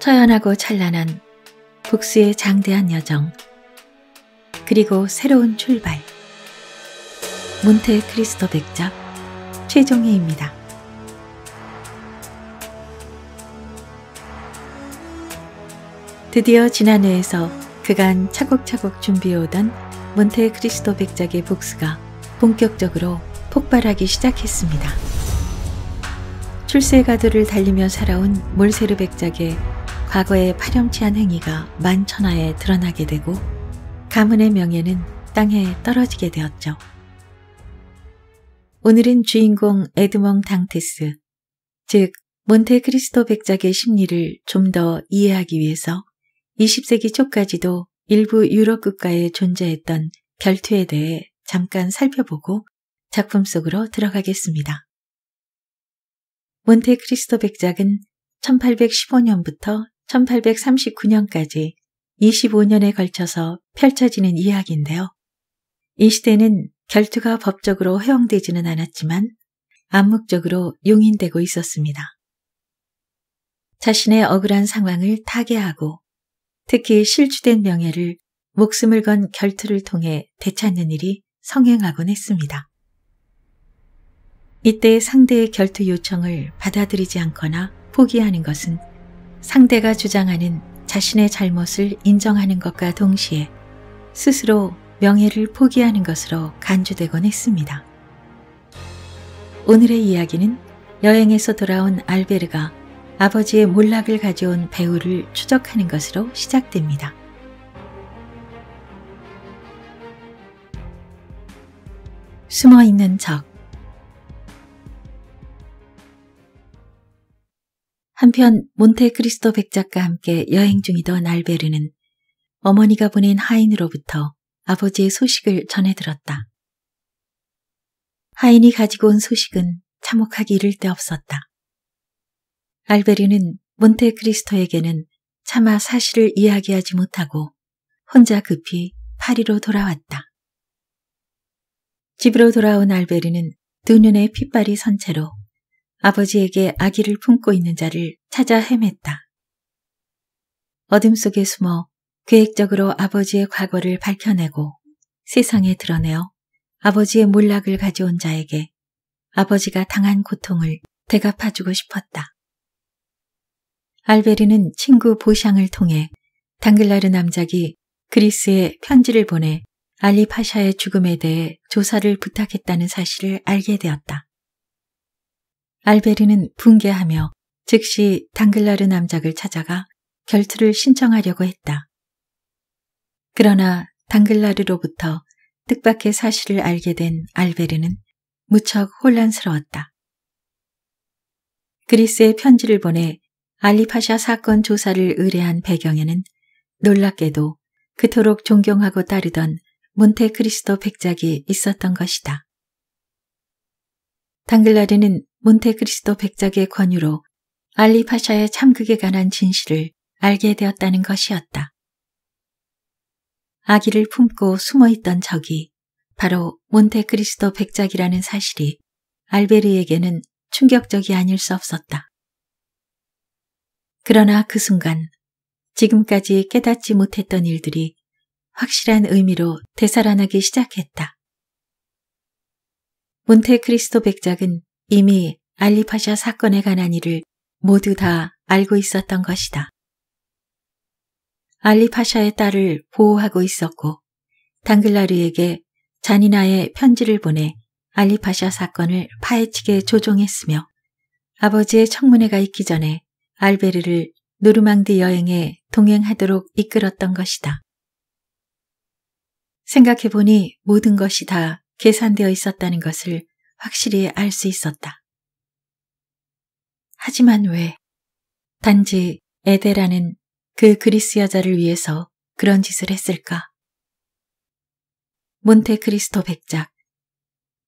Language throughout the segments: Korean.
처연하고 찬란한 복수의 장대한 여정, 그리고 새로운 출발. 몬테 크리스토 백작 최종희입니다. 드디어 지난해에서 그간 차곡차곡 준비해오던 몬테 크리스토 백작의 복수가 본격적으로 폭발하기 시작했습니다. 출세가도를 달리며 살아온 몰세르 백작의 과거의 파렴치한 행위가 만천하에 드러나게 되고 가문의 명예는 땅에 떨어지게 되었죠. 오늘은 주인공 에드몽 당테스, 즉 몬테크리스토 백작의 심리를 좀 더 이해하기 위해서 20세기 초까지도 일부 유럽 국가에 존재했던 결투에 대해 잠깐 살펴보고 작품 속으로 들어가겠습니다. 몬테크리스토 백작은 1815년부터 1839년까지 25년에 걸쳐서 펼쳐지는 이야기인데요. 이 시대는 결투가 법적으로 허용되지는 않았지만 암묵적으로 용인되고 있었습니다. 자신의 억울한 상황을 타개하고 특히 실추된 명예를 목숨을 건 결투를 통해 되찾는 일이 성행하곤 했습니다. 이때 상대의 결투 요청을 받아들이지 않거나 포기하는 것은 상대가 주장하는 자신의 잘못을 인정하는 것과 동시에 스스로 명예를 포기하는 것으로 간주되곤 했습니다. 오늘의 이야기는 여행에서 돌아온 알베르가 아버지의 몰락을 가져온 배우를 추적하는 것으로 시작됩니다. 숨어 있는 적 한편 몬테크리스토 백작과 함께 여행 중이던 알베르는 어머니가 보낸 하인으로부터 아버지의 소식을 전해들었다. 하인이 가지고 온 소식은 참혹하기 이를 데 없었다. 알베르는 몬테크리스토에게는 차마 사실을 이야기하지 못하고 혼자 급히 파리로 돌아왔다. 집으로 돌아온 알베르는 두 눈에 핏발이 선 채로 아버지에게 아기를 품고 있는 자를 찾아 헤맸다. 어둠 속에 숨어 계획적으로 아버지의 과거를 밝혀내고 세상에 드러내어 아버지의 몰락을 가져온 자에게 아버지가 당한 고통을 대갚아주고 싶었다. 알베르는 친구 보샹을 통해 당글라르 남작이 그리스에 편지를 보내 알리파샤의 죽음에 대해 조사를 부탁했다는 사실을 알게 되었다. 알베리는 붕괴하며 즉시 당글라르 남작을 찾아가 결투를 신청하려고 했다. 그러나 당글라르로부터 뜻밖의 사실을 알게 된 알베르는 무척 혼란스러웠다. 그리스에 편지를 보내 알리파샤 사건 조사를 의뢰한 배경에는 놀랍게도 그토록 존경하고 따르던 몬테크리스토 백작이 있었던 것이다. 당글라르는 몬테크리스토 백작의 권유로 알리파샤의 참극에 관한 진실을 알게 되었다는 것이었다. 아기를 품고 숨어있던 적이 바로 몬테크리스토 백작이라는 사실이 알베르에게는 충격적이 아닐 수 없었다. 그러나 그 순간 지금까지 깨닫지 못했던 일들이 확실한 의미로 되살아나기 시작했다. 몬테크리스토 백작은 이미 알리파샤 사건에 관한 일을 모두 다 알고 있었던 것이다. 알리파샤의 딸을 보호하고 있었고 당글라르에게 잔인아의 편지를 보내 알리파샤 사건을 파헤치게 조종했으며 아버지의 청문회가 있기 전에 알베르를 누르망디 여행에 동행하도록 이끌었던 것이다. 생각해보니 모든 것이 다 계산되어 있었다는 것을 확실히 알 수 있었다. 하지만 왜 단지 에데라는 그 그리스 여자를 위해서 그런 짓을 했을까? 몬테크리스토 백작.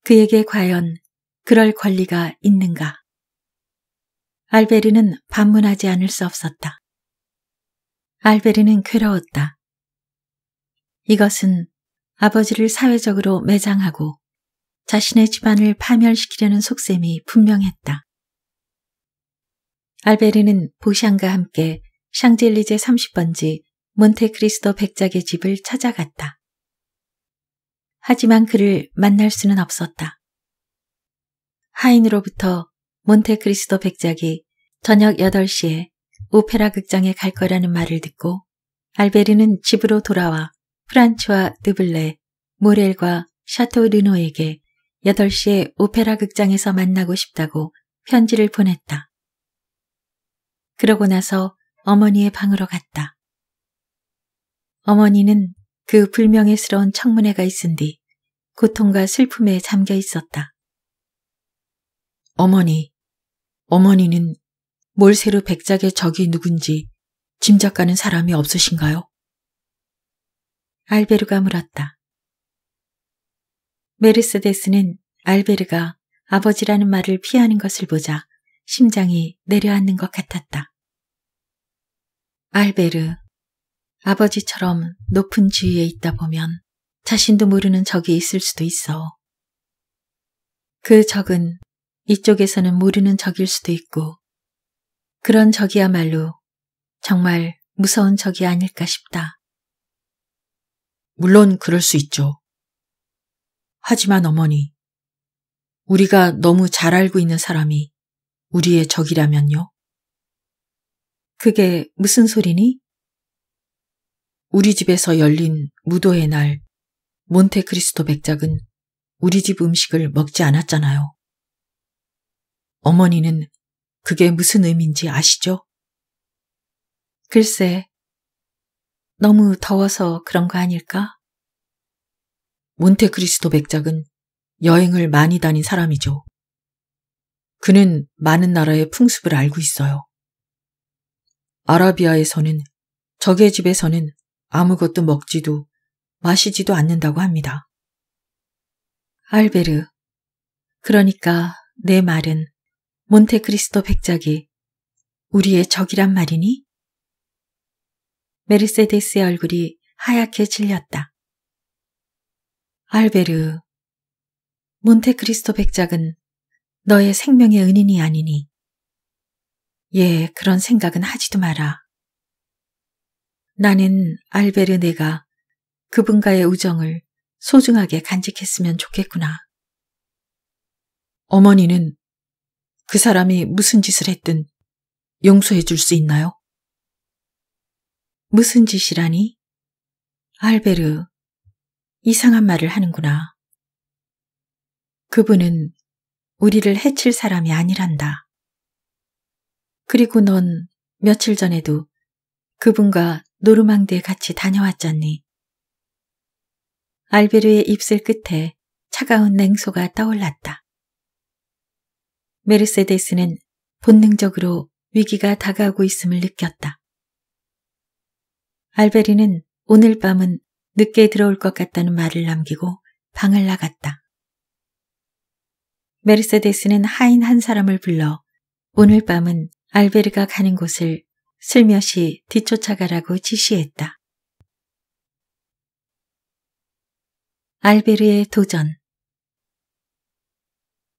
그에게 과연 그럴 권리가 있는가? 알베르는 반문하지 않을 수 없었다. 알베르는 괴로웠다. 이것은 아버지를 사회적으로 매장하고 자신의 집안을 파멸시키려는 속셈이 분명했다. 알베르는 보샹과 함께 샹젤리제 30번지 몬테크리스토 백작의 집을 찾아갔다. 하지만 그를 만날 수는 없었다. 하인으로부터 몬테크리스토 백작이 저녁 8시에 오페라 극장에 갈 거라는 말을 듣고 알베르는 집으로 돌아와 프란츠와 드블레, 모렐과 샤토 르노에게 8시에 오페라 극장에서 만나고 싶다고 편지를 보냈다. 그러고 나서 어머니의 방으로 갔다. 어머니는 그 불명예스러운 청문회가 있은 뒤 고통과 슬픔에 잠겨 있었다. 어머니, 어머니는 몰세로 백작의 적이 누군지 짐작가는 사람이 없으신가요? 알베르가 물었다. 메르세데스는 알베르가 아버지라는 말을 피하는 것을 보자 심장이 내려앉는 것 같았다. 알베르, 아버지처럼 높은 지위에 있다 보면 자신도 모르는 적이 있을 수도 있어. 그 적은 이쪽에서는 모르는 적일 수도 있고, 그런 적이야말로 정말 무서운 적이 아닐까 싶다. 물론 그럴 수 있죠. 하지만 어머니, 우리가 너무 잘 알고 있는 사람이 우리의 적이라면요? 그게 무슨 소리니? 우리 집에서 열린 무도의 날 몬테크리스토 백작은 우리 집 음식을 먹지 않았잖아요. 어머니는 그게 무슨 의미인지 아시죠? 글쎄, 너무 더워서 그런 거 아닐까? 몬테크리스토 백작은 여행을 많이 다닌 사람이죠. 그는 많은 나라의 풍습을 알고 있어요. 아라비아에서는 적의 집에서는 아무것도 먹지도 마시지도 않는다고 합니다. 알베르. 그러니까 내 말은 몬테크리스토 백작이 우리의 적이란 말이니? 메르세데스의 얼굴이 하얗게 질렸다. 알베르, 몬테크리스토 백작은 너의 생명의 은인이 아니니. 예, 그런 생각은 하지도 마라. 나는 알베르 내가 그분과의 우정을 소중하게 간직했으면 좋겠구나. 어머니는 그 사람이 무슨 짓을 했든 용서해 줄 수 있나요? 무슨 짓이라니? 알베르, 이상한 말을 하는구나. 그분은 우리를 해칠 사람이 아니란다. 그리고 넌 며칠 전에도 그분과 노르망드에 같이 다녀왔잖니. 알베르의 입술 끝에 차가운 냉소가 떠올랐다. 메르세데스는 본능적으로 위기가 다가오고 있음을 느꼈다. 알베르는 오늘 밤은 늦게 들어올 것 같다는 말을 남기고 방을 나갔다. 메르세데스는 하인 한 사람을 불러 오늘 밤은 알베르가 가는 곳을 슬며시 뒤쫓아가라고 지시했다. 알베르의 도전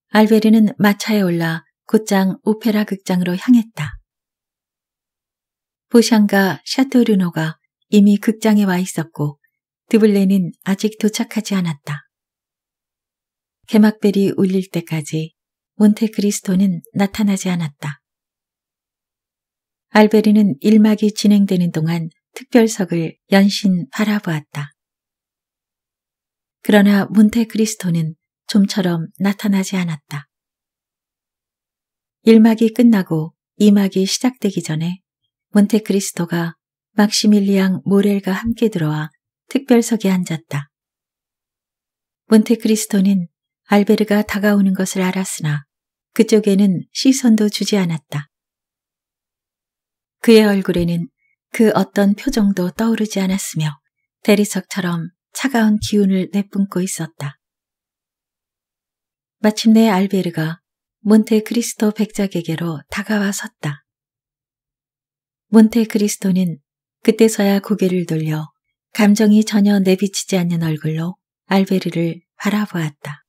알베르는 마차에 올라 곧장 오페라 극장으로 향했다. 보샹과 샤토르노가 이미 극장에 와 있었고 드블레는 아직 도착하지 않았다. 개막벨이 울릴 때까지 몬테크리스토는 나타나지 않았다. 알베리는 일막이 진행되는 동안 특별석을 연신 바라보았다. 그러나 몬테크리스토는 좀처럼 나타나지 않았다. 일막이 끝나고 이막이 시작되기 전에 몬테크리스토가 막시밀리앙 모렐과 함께 들어와 특별석에 앉았다. 몬테크리스토는 알베르가 다가오는 것을 알았으나 그쪽에는 시선도 주지 않았다. 그의 얼굴에는 그 어떤 표정도 떠오르지 않았으며 대리석처럼 차가운 기운을 내뿜고 있었다. 마침내 알베르가 몬테크리스토 백작에게로 다가와 섰다. 몬테크리스토는 그때서야 고개를 돌려 감정이 전혀 내비치지 않는 얼굴로 알베르를 바라보았다.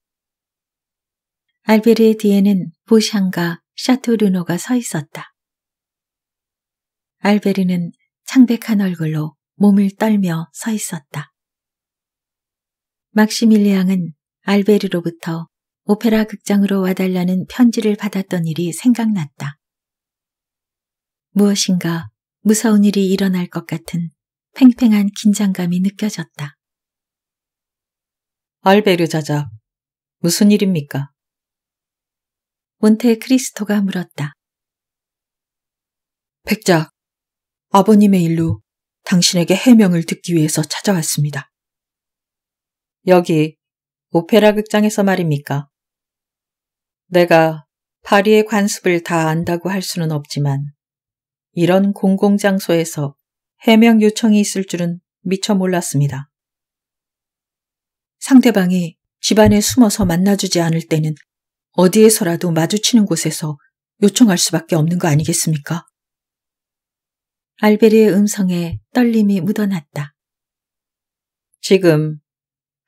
알베르의 뒤에는 보샹과 샤토르노가 서 있었다. 알베르는 창백한 얼굴로 몸을 떨며 서 있었다. 막시밀리앙은 알베르로부터 오페라 극장으로 와달라는 편지를 받았던 일이 생각났다. 무엇인가 무서운 일이 일어날 것 같은 팽팽한 긴장감이 느껴졌다. 알베르 자자 무슨 일입니까? 몬테 크리스토가 물었다. 백작, 아버님의 일로 당신에게 해명을 듣기 위해서 찾아왔습니다. 여기 오페라 극장에서 말입니까? 내가 파리의 관습을 다 안다고 할 수는 없지만 이런 공공장소에서 해명 요청이 있을 줄은 미처 몰랐습니다. 상대방이 집안에 숨어서 만나주지 않을 때는 어디에서라도 마주치는 곳에서 요청할 수밖에 없는 거 아니겠습니까? 알베리의 음성에 떨림이 묻어났다. 지금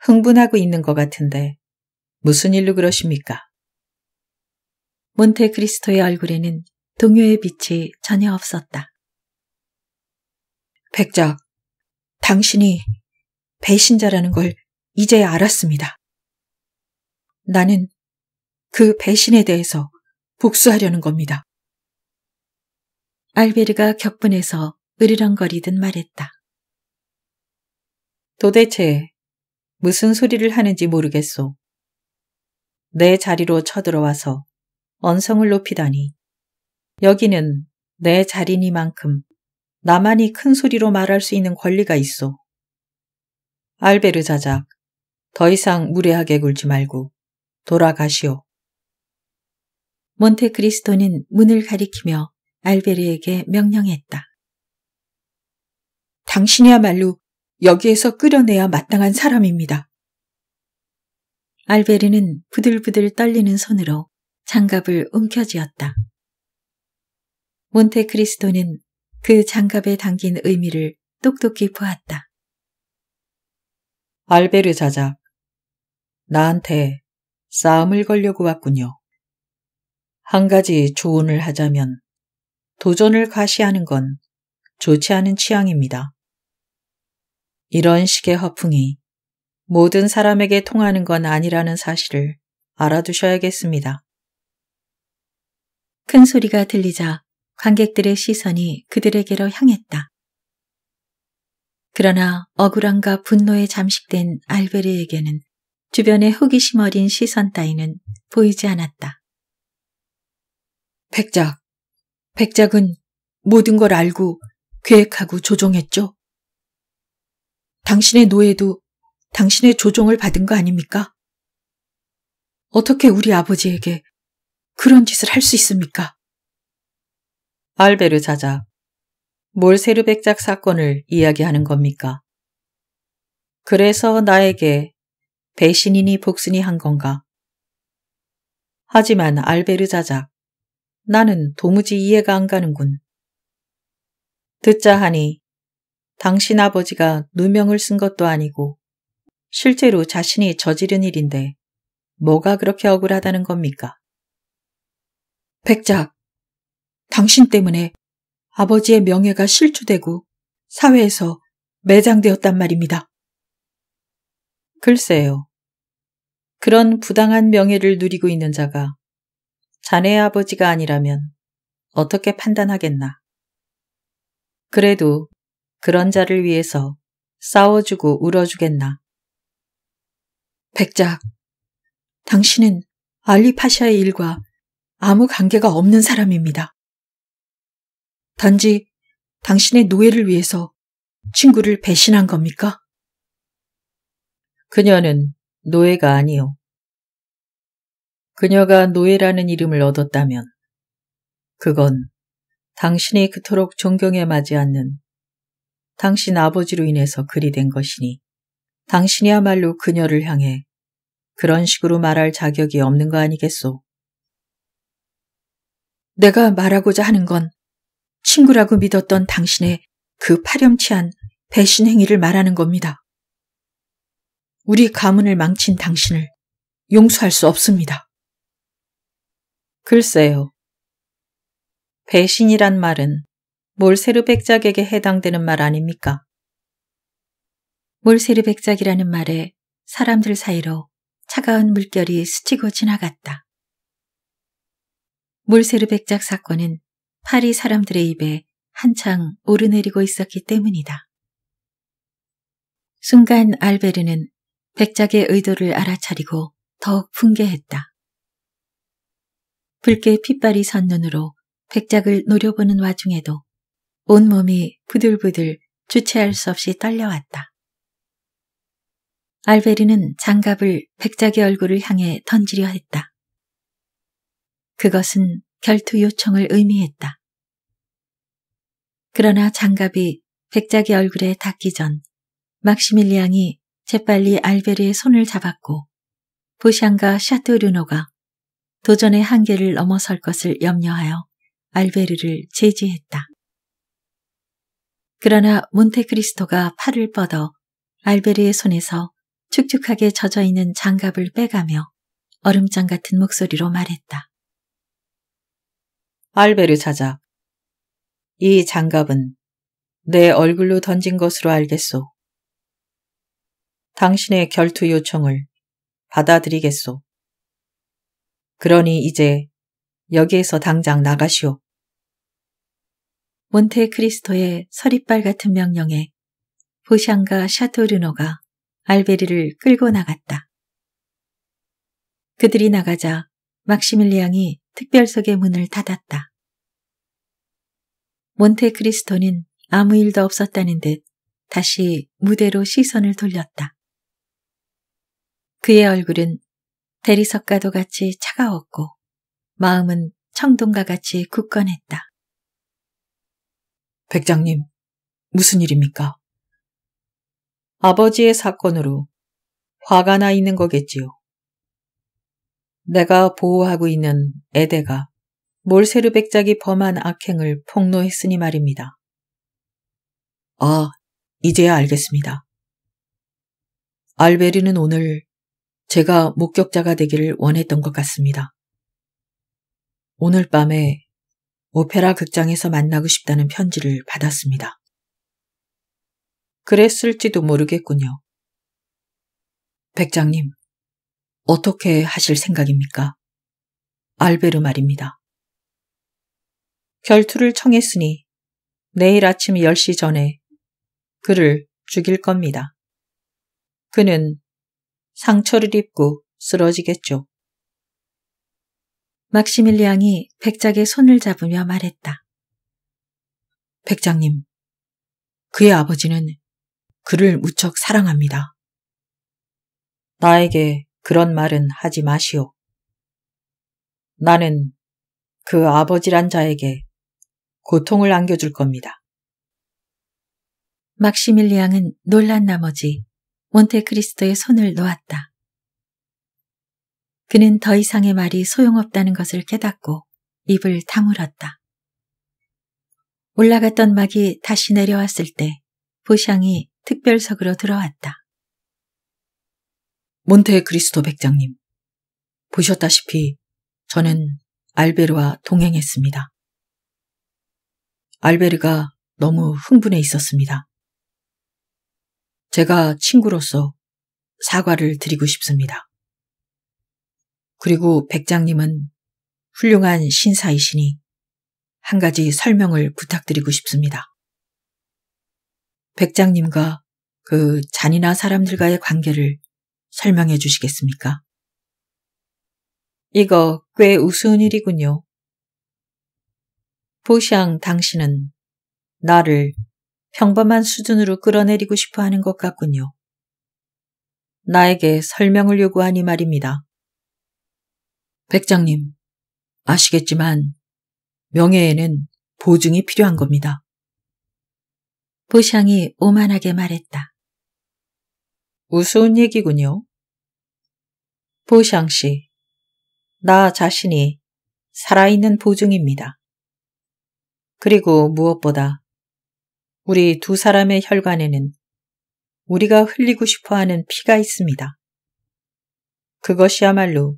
흥분하고 있는 것 같은데 무슨 일로 그러십니까? 몬테크리스토의 얼굴에는 동요의 빛이 전혀 없었다. 백작, 당신이 배신자라는 걸 이제야 알았습니다. 나는 그 배신에 대해서 복수하려는 겁니다. 알베르가 격분해서 으르렁거리듯 말했다. 도대체 무슨 소리를 하는지 모르겠소. 내 자리로 쳐들어와서 언성을 높이다니 여기는 내 자리니만큼 나만이 큰 소리로 말할 수 있는 권리가 있어. 알베르 자작, 더 이상 무례하게 굴지 말고 돌아가시오. 몬테크리스토는 문을 가리키며 알베르에게 명령했다. 당신이야말로 여기에서 끌어내야 마땅한 사람입니다. 알베르는 부들부들 떨리는 손으로 장갑을 움켜쥐었다. 몬테크리스토는 그 장갑에 담긴 의미를 똑똑히 보았다. 알베르 자자 나한테 싸움을 걸려고 왔군요. 한 가지 조언을 하자면 도전을 과시하는 건 좋지 않은 취향입니다. 이런 식의 허풍이 모든 사람에게 통하는 건 아니라는 사실을 알아두셔야겠습니다. 큰 소리가 들리자 관객들의 시선이 그들에게로 향했다. 그러나 억울함과 분노에 잠식된 알베르에게는 주변의 호기심 어린 시선 따위는 보이지 않았다. 백작, 백작은 모든 걸 알고 계획하고 조종했죠. 당신의 노예도 당신의 조종을 받은 거 아닙니까? 어떻게 우리 아버지에게 그런 짓을 할 수 있습니까? 알베르 자작. 뭘세르백작 사건을 이야기하는 겁니까? 그래서 나에게 배신이니 복순이 한 건가? 하지만 알베르 자작. 나는 도무지 이해가 안 가는군. 듣자 하니 당신 아버지가 누명을 쓴 것도 아니고 실제로 자신이 저지른 일인데 뭐가 그렇게 억울하다는 겁니까? 백작, 당신 때문에 아버지의 명예가 실추되고 사회에서 매장되었단 말입니다. 글쎄요. 그런 부당한 명예를 누리고 있는 자가 자네의 아버지가 아니라면 어떻게 판단하겠나. 그래도 그런 자를 위해서 싸워주고 울어주겠나. 백작, 당신은 알리파샤의 일과 아무 관계가 없는 사람입니다. 단지 당신의 노예를 위해서 친구를 배신한 겁니까? 그녀는 노예가 아니요. 그녀가 노예라는 이름을 얻었다면 그건 당신이 그토록 존경에 맞지 않는 당신 아버지로 인해서 그리 된 것이니 당신이야말로 그녀를 향해 그런 식으로 말할 자격이 없는 거 아니겠소. 내가 말하고자 하는 건 친구라고 믿었던 당신의 그 파렴치한 배신 행위를 말하는 겁니다. 우리 가문을 망친 당신을 용서할 수 없습니다. 글쎄요. 배신이란 말은 몰세르 백작에게 해당되는 말 아닙니까? 몰세르 백작이라는 말에 사람들 사이로 차가운 물결이 스치고 지나갔다. 몰세르 백작 사건은 파리 사람들의 입에 한창 오르내리고 있었기 때문이다. 순간 알베르는 백작의 의도를 알아차리고 더욱 풍계했다 붉게 핏발이 선 눈으로 백작을 노려보는 와중에도 온몸이 부들부들 주체할 수 없이 떨려왔다. 알베르는 장갑을 백작의 얼굴을 향해 던지려 했다. 그것은 결투 요청을 의미했다. 그러나 장갑이 백작의 얼굴에 닿기 전 막시밀리앙이 재빨리 알베르의 손을 잡았고 보샹과 샤토르노가 도전의 한계를 넘어설 것을 염려하여 알베르를 제지했다. 그러나 몬테크리스토가 팔을 뻗어 알베르의 손에서 축축하게 젖어있는 장갑을 빼가며 얼음장 같은 목소리로 말했다. 알베르 찾아. 이 장갑은 내 얼굴로 던진 것으로 알겠소. 당신의 결투 요청을 받아들이겠소. 그러니 이제 여기에서 당장 나가시오. 몬테크리스토의 서리빨 같은 명령에 보샹과 샤토르노가 알베르를 끌고 나갔다. 그들이 나가자 막시밀리앙이 특별석의 문을 닫았다. 몬테크리스토는 아무 일도 없었다는 듯 다시 무대로 시선을 돌렸다. 그의 얼굴은 대리석과도 같이 차가웠고 마음은 청동과 같이 굳건했다. 백장님, 무슨 일입니까? 아버지의 사건으로 화가 나 있는 거겠지요. 내가 보호하고 있는 에데가 몰세르 백작이 범한 악행을 폭로했으니 말입니다. 아, 이제야 알겠습니다. 알베르는 오늘 제가 목격자가 되기를 원했던 것 같습니다. 오늘 밤에 오페라 극장에서 만나고 싶다는 편지를 받았습니다. 그랬을지도 모르겠군요. 백장님, 어떻게 하실 생각입니까? 알베르 말입니다. 결투를 청했으니 내일 아침 10시 전에 그를 죽일 겁니다. 그는 상처를 입고 쓰러지겠죠. 막시밀리앙이 백작의 손을 잡으며 말했다. 백장님, 그의 아버지는 그를 무척 사랑합니다. 나에게 그런 말은 하지 마시오. 나는 그 아버지란 자에게 고통을 안겨줄 겁니다. 막시밀리앙은 놀란 나머지 몬테크리스토의 손을 놓았다. 그는 더 이상의 말이 소용없다는 것을 깨닫고 입을 다물었다. 올라갔던 막이 다시 내려왔을 때부샹이 특별석으로 들어왔다. 몬테 그리스도 백장님. 보셨다시피 저는 알베르와 동행했습니다. 알베르가 너무 흥분해 있었습니다. 제가 친구로서 사과를 드리고 싶습니다. 그리고 백장님은 훌륭한 신사이시니 한 가지 설명을 부탁드리고 싶습니다. 백장님과 그 잔인한 사람들과의 관계를 설명해 주시겠습니까? 이거 꽤 우스운 일이군요. 보샹 당신은 나를 평범한 수준으로 끌어내리고 싶어 하는 것 같군요. 나에게 설명을 요구하니 말입니다. 백장님, 아시겠지만 명예에는 보증이 필요한 겁니다. 보샹이 오만하게 말했다. 우스운 얘기군요. 부샹 씨, 나 자신이 살아있는 보증입니다. 그리고 무엇보다 우리 두 사람의 혈관에는 우리가 흘리고 싶어 하는 피가 있습니다. 그것이야말로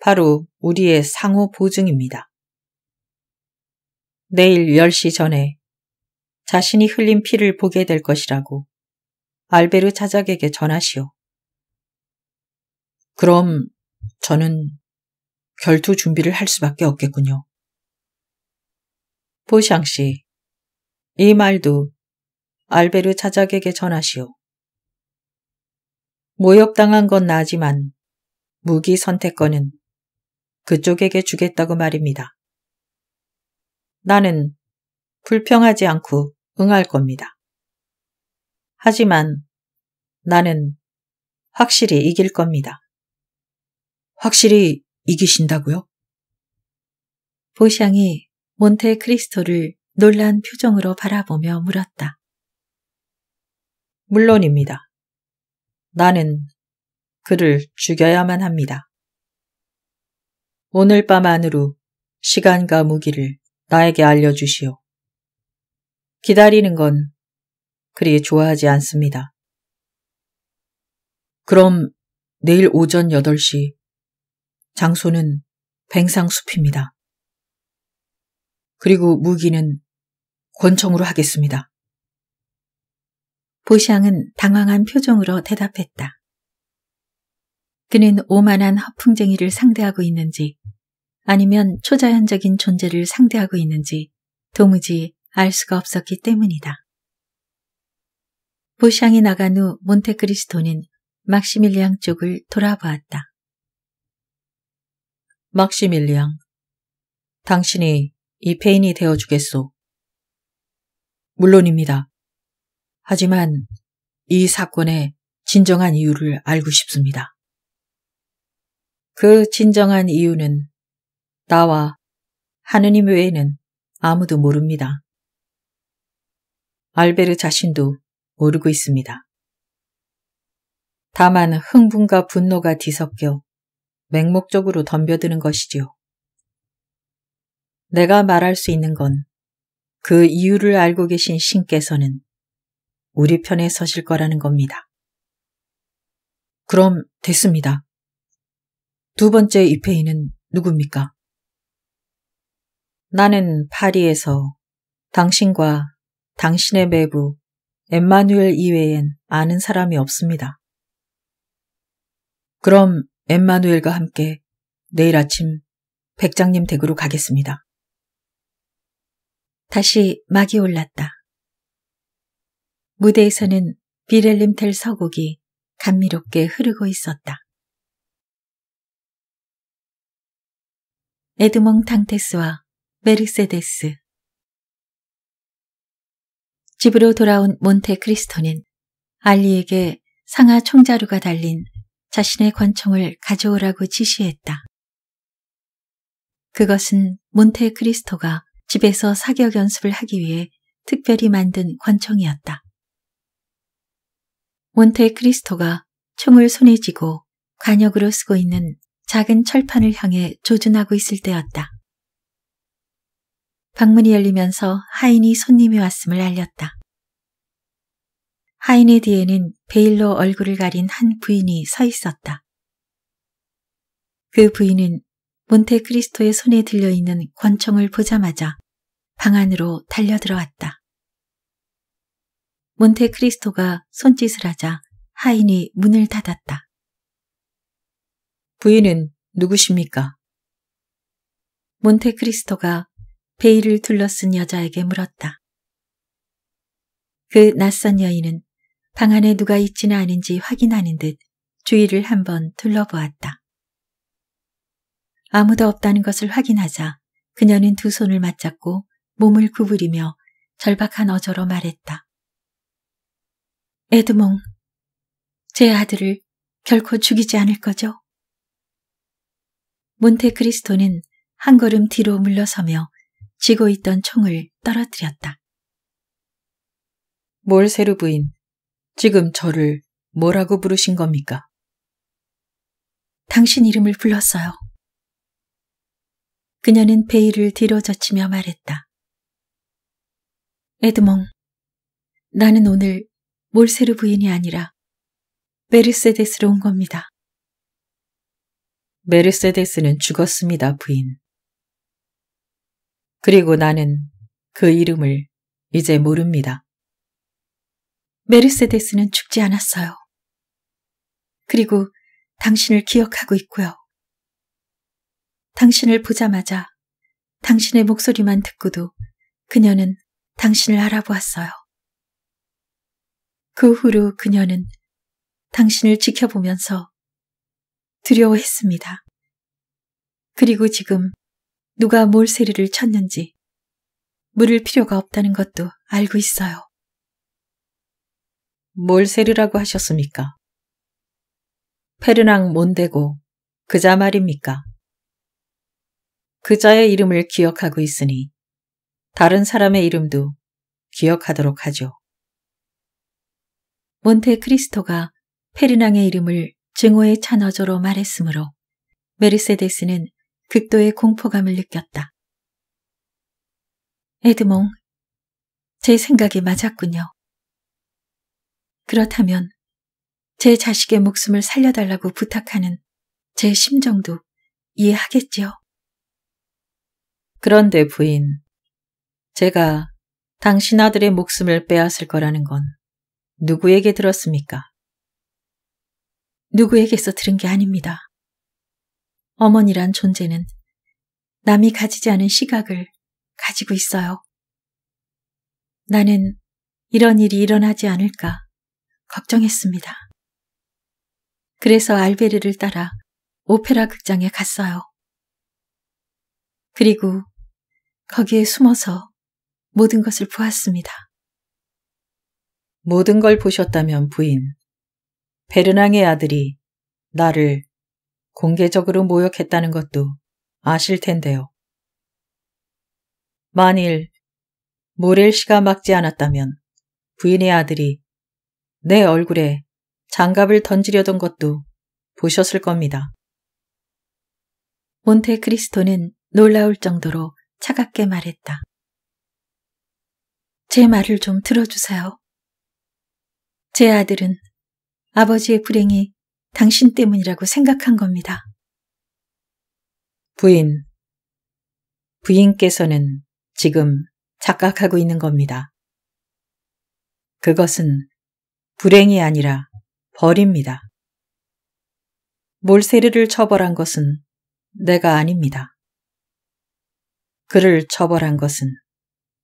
바로 우리의 상호 보증입니다. 내일 10시 전에 자신이 흘린 피를 보게 될 것이라고 알베르 자작에게 전하시오. 그럼 저는 결투 준비를 할 수밖에 없겠군요. 보샹 씨, 이 말도 알베르 차작에게 전하시오. 모욕당한 건 나지만 무기 선택권은 그쪽에게 주겠다고 말입니다. 나는 불평하지 않고 응할 겁니다. 하지만 나는 확실히 이길 겁니다. 확실히 이기신다고요? 보샹이 몬테크리스토를 놀란 표정으로 바라보며 물었다. 물론입니다. 나는 그를 죽여야만 합니다. 오늘 밤 안으로 시간과 무기를 나에게 알려주시오. 기다리는 건 그리 좋아하지 않습니다. 그럼 내일 오전 8시 장소는 뱅상숲입니다. 그리고 무기는 권총으로 하겠습니다. 보샹은 당황한 표정으로 대답했다. 그는 오만한 허풍쟁이를 상대하고 있는지 아니면 초자연적인 존재를 상대하고 있는지 도무지 알 수가 없었기 때문이다. 보샹이 나간 후 몬테크리스토는 막시밀리앙 쪽을 돌아보았다. 막시밀리앙, 당신이 이 페인이 되어주겠소. 물론입니다. 하지만 이 사건의 진정한 이유를 알고 싶습니다. 그 진정한 이유는 나와 하느님 외에는 아무도 모릅니다. 알베르 자신도 모르고 있습니다. 다만 흥분과 분노가 뒤섞여 맹목적으로 덤벼드는 것이지요. 내가 말할 수 있는 건 그 이유를 알고 계신 신께서는 우리 편에 서실 거라는 겁니다. 그럼 됐습니다. 두 번째 입회인은 누굽니까? 나는 파리에서 당신과 당신의 매부 엠마누엘 이외엔 아는 사람이 없습니다. 그럼 엠마누엘과 함께 내일 아침 백장님 댁으로 가겠습니다. 다시 막이 올랐다. 무대에서는 비렐림텔 서곡이 감미롭게 흐르고 있었다. 에드몽 탕테스와 메르세데스 집으로 돌아온 몬테크리스토는 알리에게 상하 총자루가 달린 자신의 권총을 가져오라고 지시했다. 그것은 몬테크리스토가 집에서 사격 연습을 하기 위해 특별히 만든 권총이었다. 몬테크리스토가 총을 손에 쥐고 관역으로 쓰고 있는 작은 철판을 향해 조준하고 있을 때였다. 방문이 열리면서 하인이 손님이 왔음을 알렸다. 하인의 뒤에는 베일로 얼굴을 가린 한 부인이 서 있었다. 그 부인은 몬테크리스토의 손에 들려있는 권총을 보자마자 방 안으로 달려들어왔다. 몬테크리스토가 손짓을 하자 하인이 문을 닫았다. 부인은 누구십니까? 몬테크리스토가 베일을 둘러쓴 여자에게 물었다. 그 낯선 여인은 방 안에 누가 있지는 않은지 확인하는 듯 주위를 한번 둘러보았다. 아무도 없다는 것을 확인하자 그녀는 두 손을 맞잡고 몸을 구부리며 절박한 어조로 말했다. 에드몽, 제 아들을 결코 죽이지 않을 거죠? 몬테크리스토는 한 걸음 뒤로 물러서며 쥐고 있던 총을 떨어뜨렸다. 몰세르 부인, 지금 저를 뭐라고 부르신 겁니까? 당신 이름을 불렀어요. 그녀는 베일을 뒤로 젖히며 말했다. 에드몽, 나는 오늘 몰세르 부인이 아니라 메르세데스로 온 겁니다. 메르세데스는 죽었습니다, 부인. 그리고 나는 그 이름을 이제 모릅니다. 메르세데스는 죽지 않았어요. 그리고 당신을 기억하고 있고요. 당신을 보자마자 당신의 목소리만 듣고도 그녀는 당신을 알아보았어요. 그 후로 그녀는 당신을 지켜보면서 두려워했습니다. 그리고 지금 누가 몰세리를 쳤는지 물을 필요가 없다는 것도 알고 있어요. 뭘세르라고 하셨습니까? 페르낭 몬데고 그자 말입니까? 그자의 이름을 기억하고 있으니 다른 사람의 이름도 기억하도록 하죠. 몬테크리스토가 페르낭의 이름을 증오의 찬어조로 말했으므로 메르세데스는 극도의 공포감을 느꼈다. 에드몽, 제 생각이 맞았군요. 그렇다면 제 자식의 목숨을 살려달라고 부탁하는 제 심정도 이해하겠지요. 그런데 부인, 제가 당신 아들의 목숨을 빼앗을 거라는 건 누구에게 들었습니까? 누구에게서 들은 게 아닙니다. 어머니란 존재는 남이 가지지 않은 시각을 가지고 있어요. 나는 이런 일이 일어나지 않을까 걱정했습니다. 그래서 알베르를 따라 오페라 극장에 갔어요. 그리고 거기에 숨어서 모든 것을 보았습니다. 모든 걸 보셨다면 부인, 베르낭의 아들이 나를 공개적으로 모욕했다는 것도 아실 텐데요. 만일 모렐 씨가 막지 않았다면 부인의 아들이 내 얼굴에 장갑을 던지려던 것도 보셨을 겁니다. 몬테크리스토는 놀라울 정도로 차갑게 말했다. 제 말을 좀 들어주세요. 제 아들은 아버지의 불행이 당신 때문이라고 생각한 겁니다. 부인, 부인께서는 지금 착각하고 있는 겁니다. 그것은 불행이 아니라 벌입니다. 몰세르를 처벌한 것은 내가 아닙니다. 그를 처벌한 것은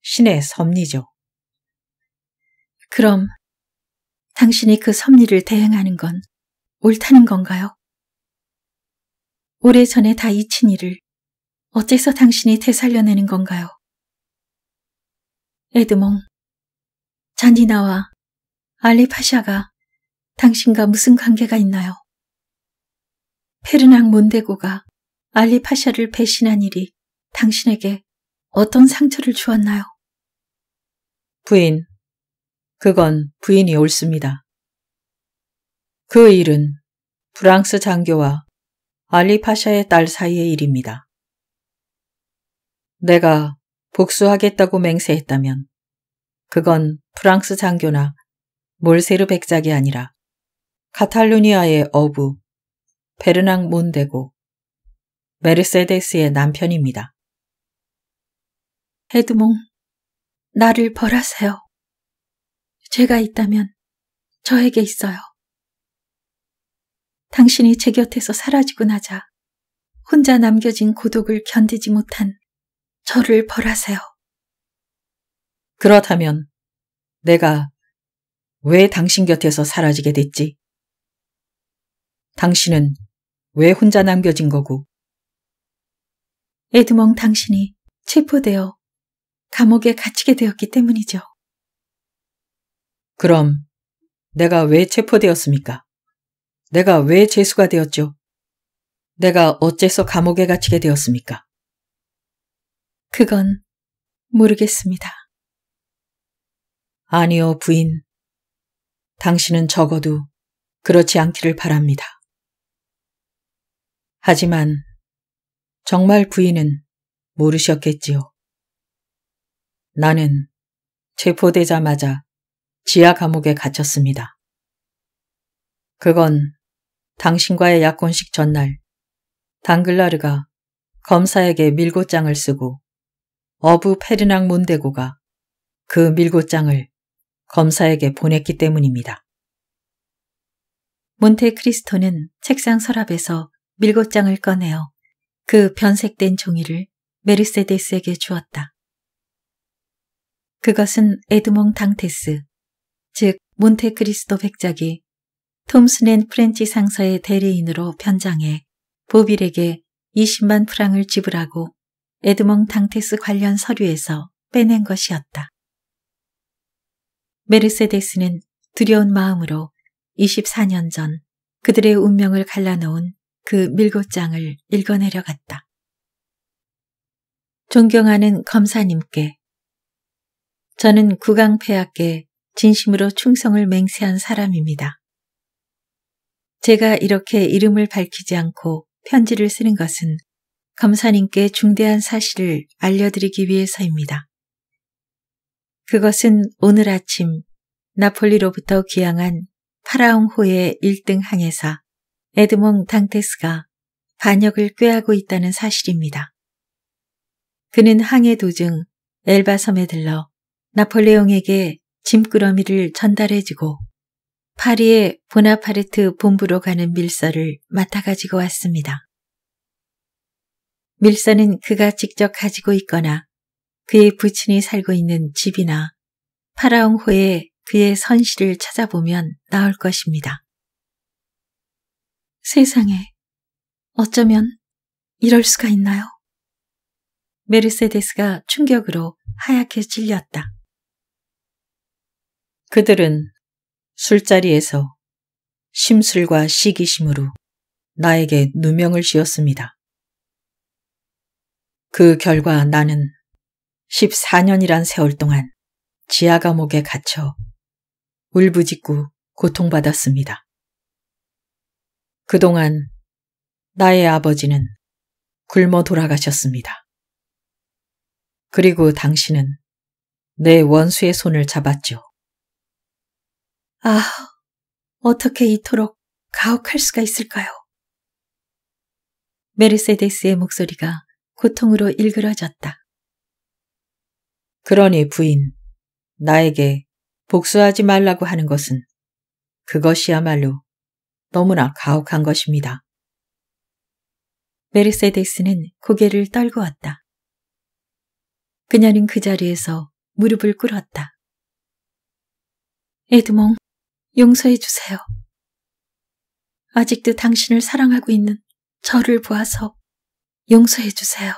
신의 섭리죠. 그럼 당신이 그 섭리를 대행하는 건 옳다는 건가요? 오래전에 다 잊힌 일을 어째서 당신이 되살려내는 건가요? 에드몽, 잔디나와 알리파샤가 당신과 무슨 관계가 있나요? 페르낭 몬데고가 알리파샤를 배신한 일이 당신에게 어떤 상처를 주었나요? 부인, 그건 부인이 옳습니다. 그 일은 프랑스 장교와 알리파샤의 딸 사이의 일입니다. 내가 복수하겠다고 맹세했다면 그건 프랑스 장교나 몰세르 백작이 아니라 카탈루니아의 어부 베르낭 몬데고 메르세데스의 남편입니다. 헤드몽, 나를 벌하세요. 죄가 있다면 저에게 있어요. 당신이 제 곁에서 사라지고 나자 혼자 남겨진 고독을 견디지 못한 저를 벌하세요. 그렇다면 내가 왜 당신 곁에서 사라지게 됐지? 당신은 왜 혼자 남겨진 거고? 에드몽 당신이 체포되어 감옥에 갇히게 되었기 때문이죠. 그럼 내가 왜 체포되었습니까? 내가 왜 죄수가 되었죠? 내가 어째서 감옥에 갇히게 되었습니까? 그건 모르겠습니다. 아니요, 부인. 당신은 적어도 그렇지 않기를 바랍니다. 하지만 정말 부인은 모르셨겠지요. 나는 체포되자마자 지하 감옥에 갇혔습니다. 그건 당신과의 약혼식 전날 당글라르가 검사에게 밀고장을 쓰고 어부 페르낭 몬데고가 그 밀고장을 검사에게 보냈기 때문입니다. 몬테크리스토는 책상 서랍에서 밀고장을 꺼내어 그 변색된 종이를 메르세데스에게 주었다. 그것은 에드몽 당테스, 즉 몬테크리스토 백작이 톰슨앤 프렌치 상사의 대리인으로 변장해 보빌에게 20만 프랑을 지불하고 에드몽 당테스 관련 서류에서 빼낸 것이었다. 메르세데스는 두려운 마음으로 24년 전 그들의 운명을 갈라놓은 그 밀고장을 읽어내려 갔다. 존경하는 검사님께 저는 구강폐하께 진심으로 충성을 맹세한 사람입니다. 제가 이렇게 이름을 밝히지 않고 편지를 쓰는 것은 검사님께 중대한 사실을 알려드리기 위해서입니다. 그것은 오늘 아침 나폴리로부터 귀향한 파라옹호의 1등 항해사 에드몽 당테스가 반역을 꾀하고 있다는 사실입니다. 그는 항해 도중 엘바섬에 들러 나폴레옹에게 짐꾸러미를 전달해주고 파리의 보나파르트 본부로 가는 밀서를 맡아가지고 왔습니다. 밀서는 그가 직접 가지고 있거나 그의 부친이 살고 있는 집이나 파라옹호의 그의 선실을 찾아보면 나올 것입니다. 세상에 어쩌면 이럴 수가 있나요? 메르세데스가 충격으로 하얗게 질렸다. 그들은 술자리에서 심술과 시기심으로 나에게 누명을 씌웠습니다. 그 결과 나는 14년이란 세월 동안 지하 감옥에 갇혀 울부짖고 고통받았습니다. 그동안 나의 아버지는 굶어 돌아가셨습니다. 그리고 당신은 내 원수의 손을 잡았죠. 아, 어떻게 이토록 가혹할 수가 있을까요? 메르세데스의 목소리가 고통으로 일그러졌다. 그러니 부인, 나에게 복수하지 말라고 하는 것은 그것이야말로 너무나 가혹한 것입니다. 메르세데스는 고개를 떨구었다. 그녀는 그 자리에서 무릎을 꿇었다. 에드몽, 용서해 주세요. 아직도 당신을 사랑하고 있는 저를 보아서 용서해 주세요.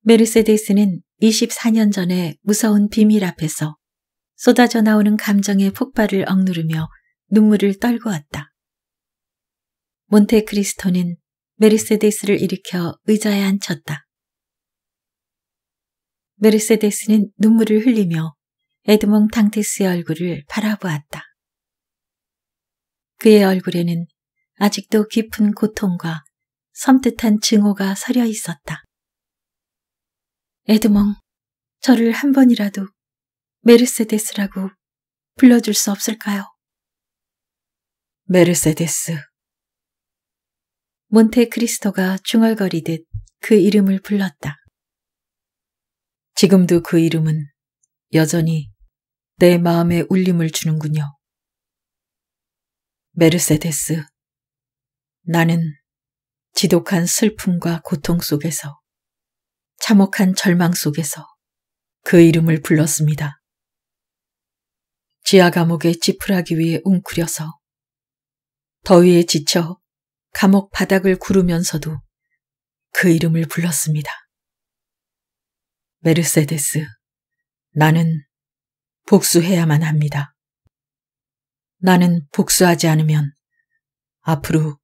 메르세데스는 24년 전에 무서운 비밀 앞에서 쏟아져 나오는 감정의 폭발을 억누르며 눈물을 떨구었다. 몬테크리스토는 메르세데스를 일으켜 의자에 앉혔다. 메르세데스는 눈물을 흘리며 에드몽 탕테스의 얼굴을 바라보았다. 그의 얼굴에는 아직도 깊은 고통과 섬뜩한 증오가 서려 있었다. 에드멍, 저를 한 번이라도 메르세데스라고 불러줄 수 없을까요? 메르세데스. 몬테크리스토가 중얼거리듯 그 이름을 불렀다. 지금도 그 이름은 여전히 내 마음에 울림을 주는군요. 메르세데스. 나는 지독한 슬픔과 고통 속에서 참혹한 절망 속에서 그 이름을 불렀습니다. 지하 감옥에 지푸라기 위에 웅크려서 더위에 지쳐 감옥 바닥을 구르면서도 그 이름을 불렀습니다. 메르세데스, 나는 복수해야만 합니다. 나는 복수하지 않으면 앞으로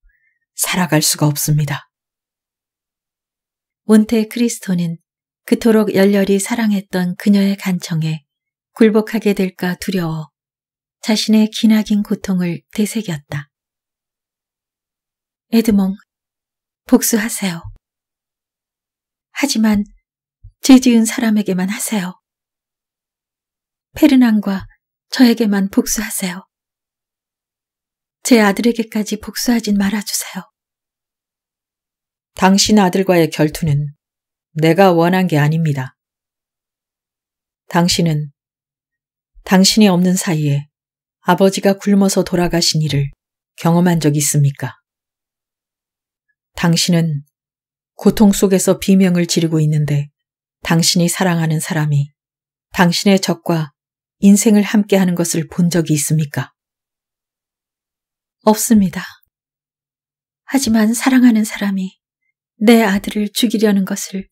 살아갈 수가 없습니다. 온테 크리스토는 그토록 열렬히 사랑했던 그녀의 간청에 굴복하게 될까 두려워 자신의 기나긴 고통을 되새겼다. 에드몽, 복수하세요. 하지만 죄 지은 사람에게만 하세요. 페르난과 저에게만 복수하세요. 제 아들에게까지 복수하진 말아주세요. 당신 아들과의 결투는 내가 원한 게 아닙니다. 당신은 당신이 없는 사이에 아버지가 굶어서 돌아가신 일을 경험한 적 있습니까? 당신은 고통 속에서 비명을 지르고 있는데 당신이 사랑하는 사람이 당신의 적과 인생을 함께 하는 것을 본 적이 있습니까? 없습니다. 하지만 사랑하는 사람이 내 아들을 죽이려는 것을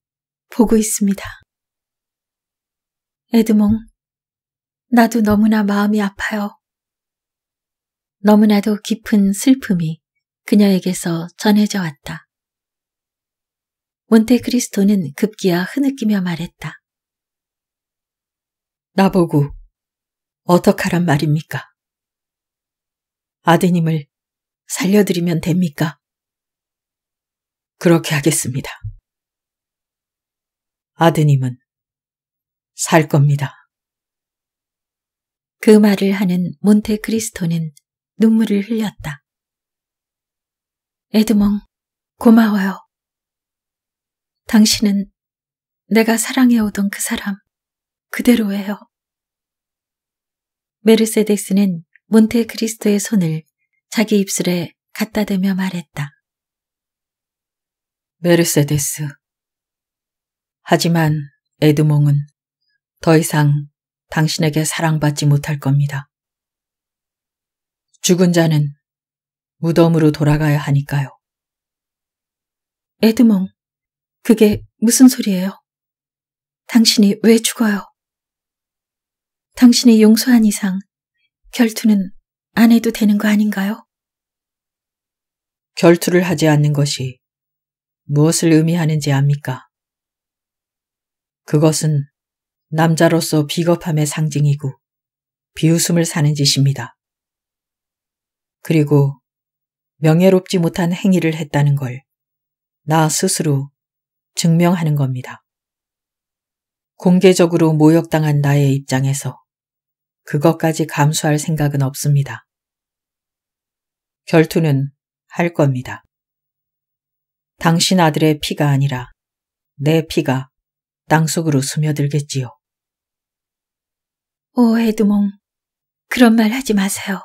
보고 있습니다. 에드몽, 나도 너무나 마음이 아파요. 너무나도 깊은 슬픔이 그녀에게서 전해져 왔다. 몬테크리스토는 급기야 흐느끼며 말했다. 나보고 어떡하란 말입니까? 아드님을 살려드리면 됩니까? 그렇게 하겠습니다. 아드님은 살 겁니다. 그 말을 하는 몬테크리스토는 눈물을 흘렸다. 에드몽, 고마워요. 당신은 내가 사랑해오던 그 사람 그대로예요. 메르세데스는 몬테크리스토의 손을 자기 입술에 갖다 대며 말했다. 메르세데스. 하지만 에드몽은 더 이상 당신에게 사랑받지 못할 겁니다. 죽은 자는 무덤으로 돌아가야 하니까요. 에드몽, 그게 무슨 소리예요? 당신이 왜 죽어요? 당신이 용서한 이상 결투는 안 해도 되는 거 아닌가요? 결투를 하지 않는 것이 무엇을 의미하는지 압니까? 그것은 남자로서 비겁함의 상징이고 비웃음을 사는 짓입니다. 그리고 명예롭지 못한 행위를 했다는 걸 나 스스로 증명하는 겁니다. 공개적으로 모욕당한 나의 입장에서 그것까지 감수할 생각은 없습니다. 결투는 할 겁니다. 당신 아들의 피가 아니라 내 피가 땅속으로 스며들겠지요. 오 에드몽, 그런 말 하지 마세요.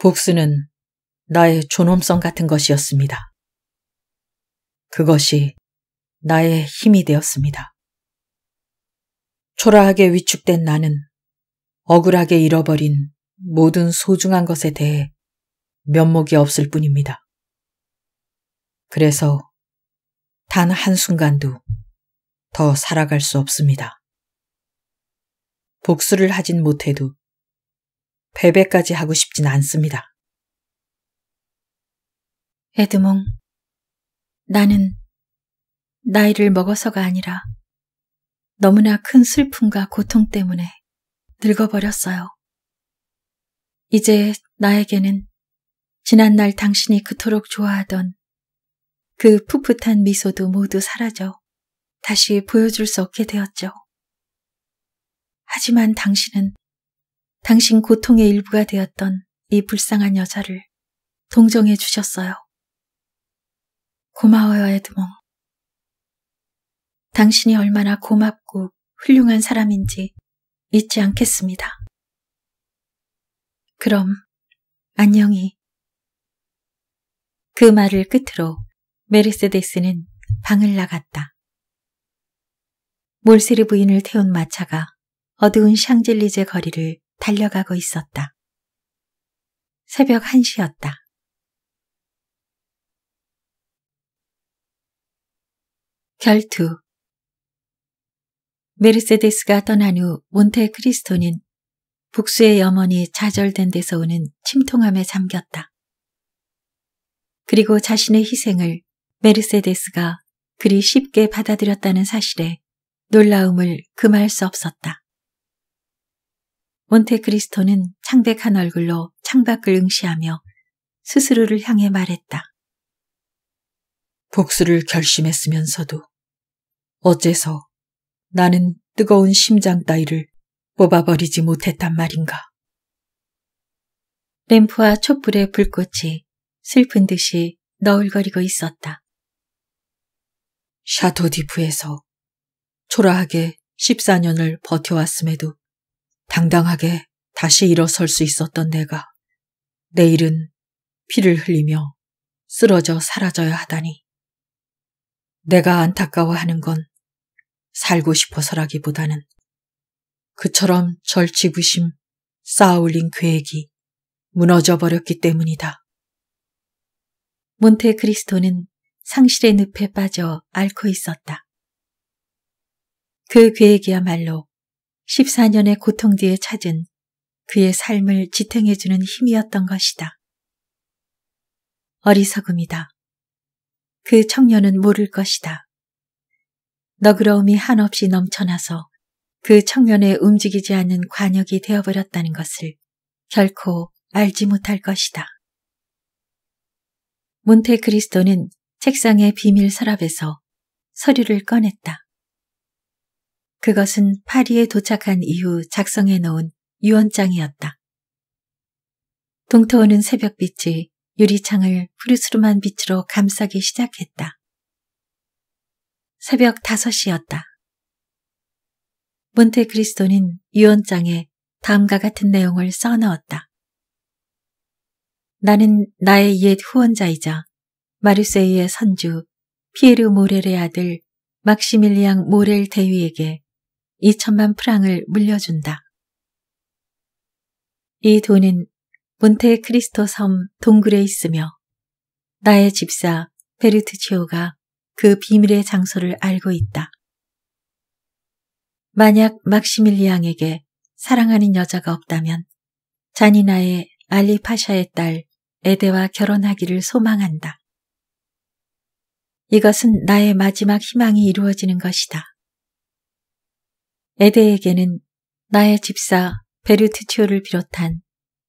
복수는 나의 존엄성 같은 것이었습니다. 그것이 나의 힘이 되었습니다. 초라하게 위축된 나는 억울하게 잃어버린 모든 소중한 것에 대해 면목이 없을 뿐입니다. 그래서 단 한순간도 더 살아갈 수 없습니다. 복수를 하진 못해도 배배까지 하고 싶진 않습니다. 에드몽, 나는 나이를 먹어서가 아니라 너무나 큰 슬픔과 고통 때문에 늙어버렸어요. 이제 나에게는 지난날 당신이 그토록 좋아하던 그 풋풋한 미소도 모두 사라져 다시 보여줄 수 없게 되었죠. 하지만 당신은 당신 고통의 일부가 되었던 이 불쌍한 여자를 동정해 주셨어요. 고마워요, 에드몽. 당신이 얼마나 고맙고 훌륭한 사람인지 잊지 않겠습니다. 그럼 안녕히 그 말을 끝으로 메르세데스는 방을 나갔다. 몰세르 부인을 태운 마차가 어두운 샹젤리제 거리를 달려가고 있었다. 새벽 1시였다. 결투 메르세데스가 떠난 후 몬테크리스토는 복수의 염원이 좌절된 데서 오는 침통함에 잠겼다. 그리고 자신의 희생을 메르세데스가 그리 쉽게 받아들였다는 사실에 놀라움을 금할 수 없었다. 몬테크리스토는 창백한 얼굴로 창밖을 응시하며 스스로를 향해 말했다. 복수를 결심했으면서도 어째서 나는 뜨거운 심장 따위를 뽑아버리지 못했단 말인가. 램프와 촛불의 불꽃이 슬픈 듯이 너울거리고 있었다. 샤토디프에서 초라하게 14년을 버텨왔음에도 당당하게 다시 일어설 수 있었던 내가 내일은 피를 흘리며 쓰러져 사라져야 하다니. 내가 안타까워하는 건 살고 싶어서라기보다는 그처럼 절치부심 쌓아올린 계획이 무너져버렸기 때문이다. 몬테크리스토는 상실의 늪에 빠져 앓고 있었다. 그 계획이야말로 14년의 고통 뒤에 찾은 그의 삶을 지탱해주는 힘이었던 것이다. 어리석음이다. 그 청년은 모를 것이다. 너그러움이 한없이 넘쳐나서 그 청년의 움직이지 않는 관역이 되어버렸다는 것을 결코 알지 못할 것이다. 몬테크리스토는 책상의 비밀 서랍에서 서류를 꺼냈다. 그것은 파리에 도착한 이후 작성해 놓은 유언장이었다. 동터오는 새벽빛이 유리창을 푸르스름한 빛으로 감싸기 시작했다. 새벽 5시였다. 몬테크리스토는 유언장에 다음과 같은 내용을 써넣었다. 나는 나의 옛 후원자이자 마르세이의 선주 피에르 모렐의 아들 막시밀리앙 모렐 대위에게 2천만 프랑을 물려준다. 이 돈은 몬테크리스토 섬 동굴에 있으며 나의 집사 베르트치오가 그 비밀의 장소를 알고 있다. 만약 막시밀리앙에게 사랑하는 여자가 없다면 자니나의 알리파샤의 딸 에데와 결혼하기를 소망한다. 이것은 나의 마지막 희망이 이루어지는 것이다. 에데에게는 나의 집사 베르트치오를 비롯한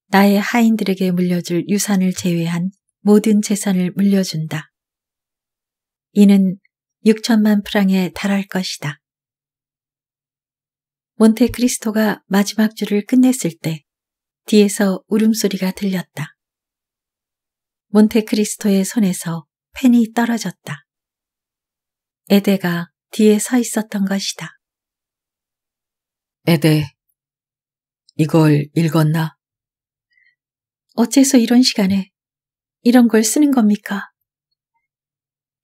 나의 하인들에게 물려줄 유산을 제외한 모든 재산을 물려준다. 이는 6천만 프랑에 달할 것이다. 몬테크리스토가 마지막 줄을 끝냈을 때 뒤에서 울음소리가 들렸다. 몬테크리스토의 손에서 펜이 떨어졌다. 에데가 뒤에 서 있었던 것이다. 에데, 이걸 읽었나? 어째서 이런 시간에 이런 걸 쓰는 겁니까?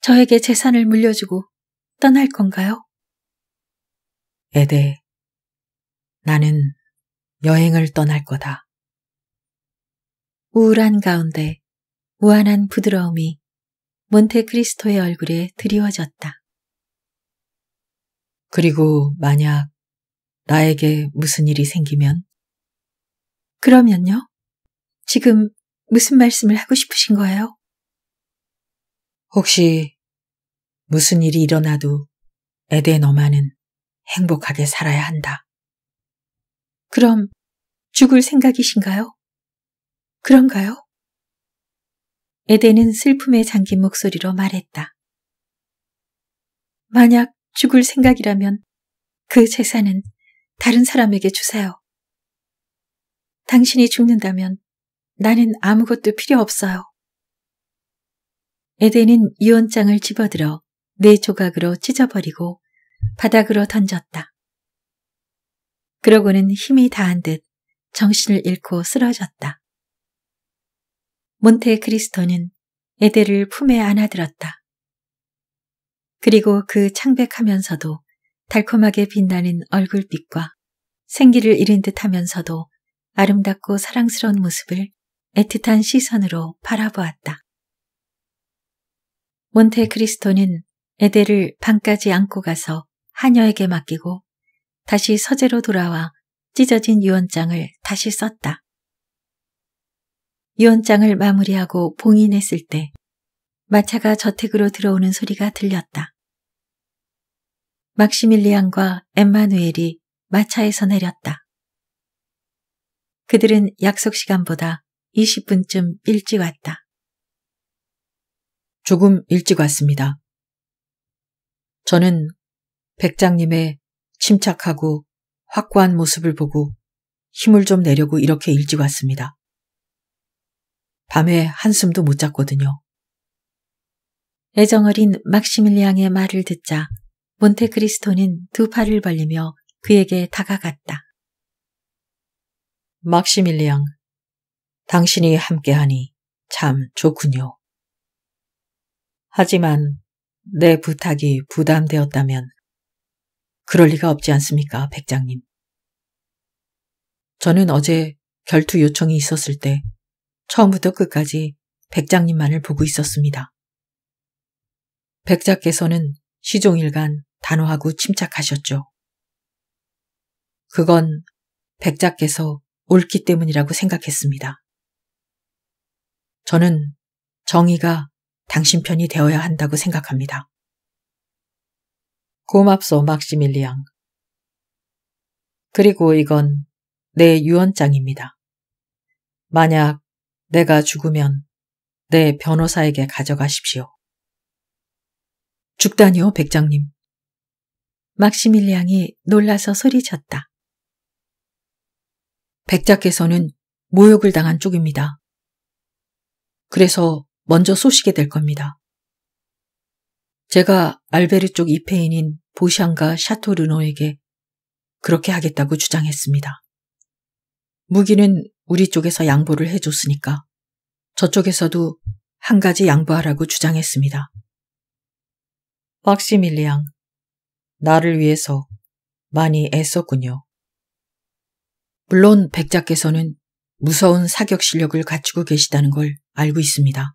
저에게 재산을 물려주고 떠날 건가요? 에데, 나는 여행을 떠날 거다. 우울한 가운데 우한한 부드러움이 몬테크리스토의 얼굴에 드리워졌다. 그리고 만약 나에게 무슨 일이 생기면? 그러면요? 지금 무슨 말씀을 하고 싶으신 거예요? 혹시 무슨 일이 일어나도 에덴 너마는 행복하게 살아야 한다. 그럼 죽을 생각이신가요? 그런가요? 에덴은 슬픔에 잠긴 목소리로 말했다. 만약 죽을 생각이라면 그 재산은 다른 사람에게 주세요. 당신이 죽는다면 나는 아무것도 필요 없어요. 에덴은 유언장을 집어들어 네 조각으로 찢어버리고 바닥으로 던졌다. 그러고는 힘이 다한 듯 정신을 잃고 쓰러졌다. 몬테 크리스토는 에덴을 품에 안아들었다. 그리고 그 창백하면서도 달콤하게 빛나는 얼굴빛과 생기를 잃은 듯 하면서도 아름답고 사랑스러운 모습을 애틋한 시선으로 바라보았다. 몬테크리스토는 에델을 방까지 안고 가서 하녀에게 맡기고 다시 서재로 돌아와 찢어진 유언장을 다시 썼다. 유언장을 마무리하고 봉인했을 때 마차가 저택으로 들어오는 소리가 들렸다. 막시밀리안과 엠마누엘이 마차에서 내렸다. 그들은 약속 시간보다 20분쯤 일찍 왔다. 조금 일찍 왔습니다. 저는 백장님의 침착하고 확고한 모습을 보고 힘을 좀 내려고 이렇게 일찍 왔습니다. 밤에 한숨도 못 잤거든요. 애정어린 막시밀리앙의 말을 듣자 몬테크리스토는 두 팔을 벌리며 그에게 다가갔다. 막시밀리앙, 당신이 함께하니 참 좋군요. 하지만 내 부탁이 부담되었다면 그럴 리가 없지 않습니까, 백장님? 저는 어제 결투 요청이 있었을 때 처음부터 끝까지 백장님만을 보고 있었습니다. 백작께서는 시종일관 단호하고 침착하셨죠. 그건 백작께서 옳기 때문이라고 생각했습니다. 저는 정의가 당신 편이 되어야 한다고 생각합니다. 고맙소, 막시밀리앙. 그리고 이건 내 유언장입니다. 만약 내가 죽으면 내 변호사에게 가져가십시오. 죽다니요, 백장님. 막시밀리앙이 놀라서 소리쳤다. 백작께서는 모욕을 당한 쪽입니다. 그래서 먼저 쏘시게 될 겁니다. 제가 알베르 쪽 입회인인 보샹과 샤토르노에게 그렇게 하겠다고 주장했습니다. 무기는 우리 쪽에서 양보를 해줬으니까 저쪽에서도 한 가지 양보하라고 주장했습니다. 박시밀리앙, 나를 위해서 많이 애썼군요. 물론 백작께서는 무서운 사격 실력을 갖추고 계시다는 걸 알고 있습니다.